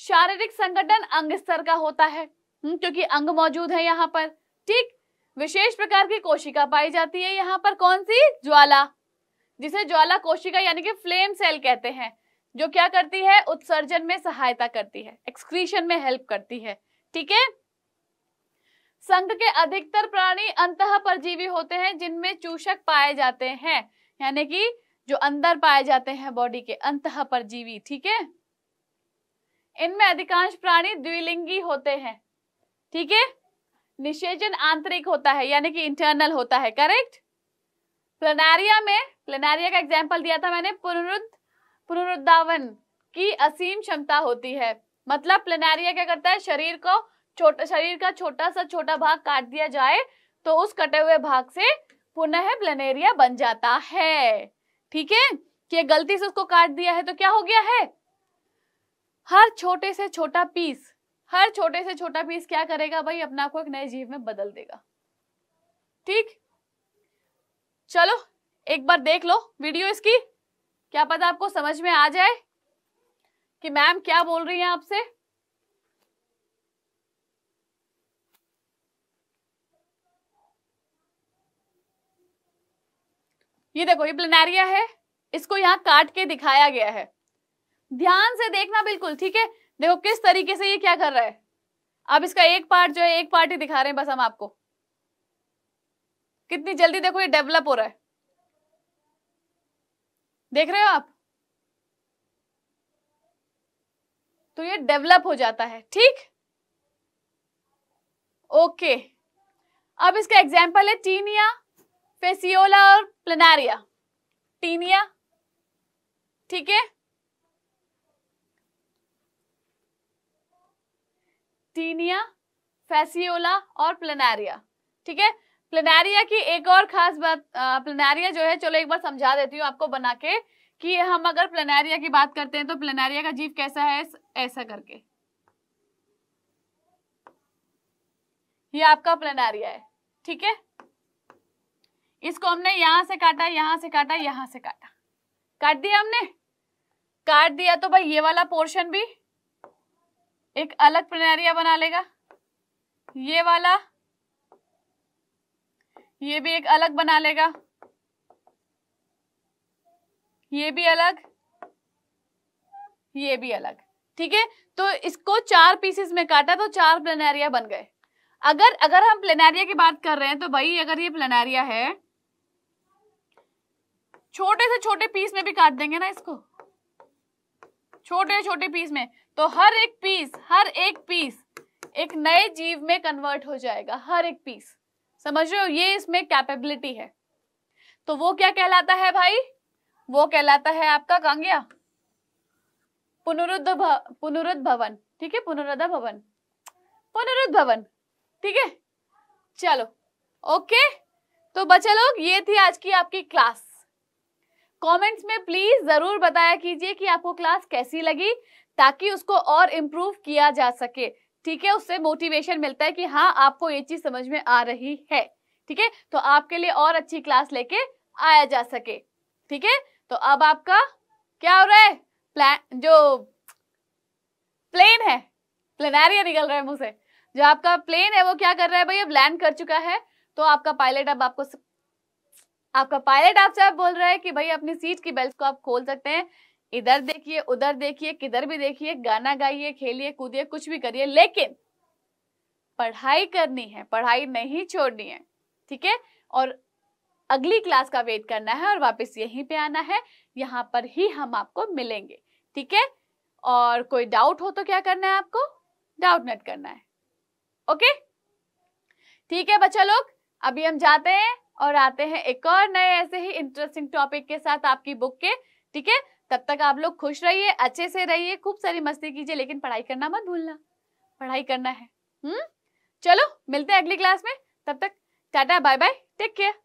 शारीरिक संगठन अंग स्तर का होता है हम्म, क्योंकि अंग मौजूद है यहाँ पर ठीक विशेष प्रकार की कोशिका पाई जाती है यहाँ पर कौन सी ज्वाला जिसे ज्वाला कोशिका यानी कि फ्लेम सेल कहते हैं जो क्या करती है उत्सर्जन में सहायता करती है एक्सक्रीशन में हेल्प करती है ठीक है संघ के अधिकतर प्राणी अंत परजीवी होते हैं जिनमें चूषक पाए जाते हैं यानी कि जो अंदर पाए जाते हैं बॉडी के अंत परजीवी ठीक है इनमें अधिकांश प्राणी द्विलिंगी होते हैं ठीक है निषेचन आंतरिक होता है यानी कि इंटरनल होता है करेक्ट प्लेनारिया में प्लेनारिया का एग्जाम्पल दिया था मैंने पुनरुद्ध पुनरुद्धावन की असीम क्षमता होती है मतलब प्लेनारिया क्या करता है शरीर को छोटा शरीर का छोटा सा छोटा भाग काट दिया जाए तो उस कटे हुए भाग से पुनः प्लेनेरिया बन जाता है ठीक है कि गलती से उसको काट दिया है तो क्या हो गया है हर छोटे से छोटा पीस हर छोटे से छोटा पीस क्या करेगा भाई अपने आपको एक नए जीव में बदल देगा ठीक चलो एक बार देख लो वीडियो इसकी क्या पता आपको समझ में आ जाए कि मैम क्या बोल रही हैं आपसे ये देखो ये प्लेनेरिया है इसको यहां काट के दिखाया गया है ध्यान से देखना बिल्कुल ठीक है देखो किस तरीके से ये क्या कर रहा है अब इसका एक पार्ट जो है एक पार्ट ही दिखा रहे हैं बस हम आपको कितनी जल्दी देखो ये डेवलप हो रहा है देख रहे हो आप तो ये डेवलप हो जाता है ठीक ओके अब इसका एग्जाम्पल है टीनिया फेसियोला और प्लेनारिया टीनिया ठीक है टीनिया फैसियोला और प्लेनारिया ठीक है प्लेनारिया की एक और खास बात प्लेनारिया जो है चलो एक बार समझा देती हूँ आपको बना के कि हम अगर प्लेनारिया की बात करते हैं तो प्लेनारिया का जीव कैसा है ऐसा करके ये आपका प्लेनारिया है ठीक है इसको हमने यहां से काटा यहां से काटा यहां से काटा काट दिया हमने काट दिया तो भाई ये वाला पोर्शन भी एक अलग प्रनेरिया बना लेगा ये वाला ये भी एक अलग बना लेगा ये भी अलग ये भी अलग ठीक है तो इसको चार पीसेस में काटा तो चार प्लेनेरिया बन गए अगर अगर हम प्लेनेरिया की बात कर रहे हैं तो भाई अगर ये प्लेनेरिया है छोटे से छोटे पीस में भी काट देंगे ना इसको छोटे छोटे पीस में तो हर एक पीस हर एक पीस एक नए जीव में कन्वर्ट हो जाएगा हर एक पीस समझ रहे हो ये इसमें कैपेबिलिटी है तो वो क्या कहलाता है भाई वो कहलाता है आपका कांग्या पुनरुद्ध पुनरुद्ध भवन ठीक है पुनरुद्ध भवन पुनरुद्ध भवन ठीक है चलो ओके तो बच्चा लोग ये थी आज की आपकी क्लास कमेंट्स में प्लीज जरूर बताया कीजिए कि आपको क्लास कैसी लगी ताकि उसको और इम्प्रूव किया जा सके ठीक है उससे मोटिवेशन मिलता है कि हाँ आपको ये चीज समझ में आ रही है ठीक है तो आपके लिए और अच्छी क्लास लेके आया जा सके ठीक है तो अब आपका क्या हो रहा है प्लान जो प्लेन है प्लेनारिया निकल रहा है मुझसे जो आपका प्लेन है वो क्या कर रहा है भाई अब लैंड कर चुका है तो आपका पायलट अब आपको आपका पायलट आपसे आप बोल रहा है कि भाई अपनी सीट की बेल्ट को आप खोल सकते हैं इधर देखिए उधर देखिए किधर भी देखिए गाना गाइए खेलिए कूदिए कुछ भी करिए लेकिन पढ़ाई करनी है पढ़ाई नहीं छोड़नी है ठीक है और अगली क्लास का वेट करना है और वापस यहीं पे आना है यहाँ पर ही हम आपको मिलेंगे ठीक है और कोई डाउट हो तो क्या करना है आपको डाउट नट करना है ओके ठीक है बच्चा लोग अभी हम जाते हैं और आते हैं एक और नए ऐसे ही इंटरेस्टिंग टॉपिक के साथ आपकी बुक के ठीक है तब तक आप लोग खुश रहिए अच्छे से रहिए खूब सारी मस्ती कीजिए लेकिन पढ़ाई करना मत भूलना पढ़ाई करना है हम्म चलो मिलते हैं अगली क्लास में तब तक tata bye bye take care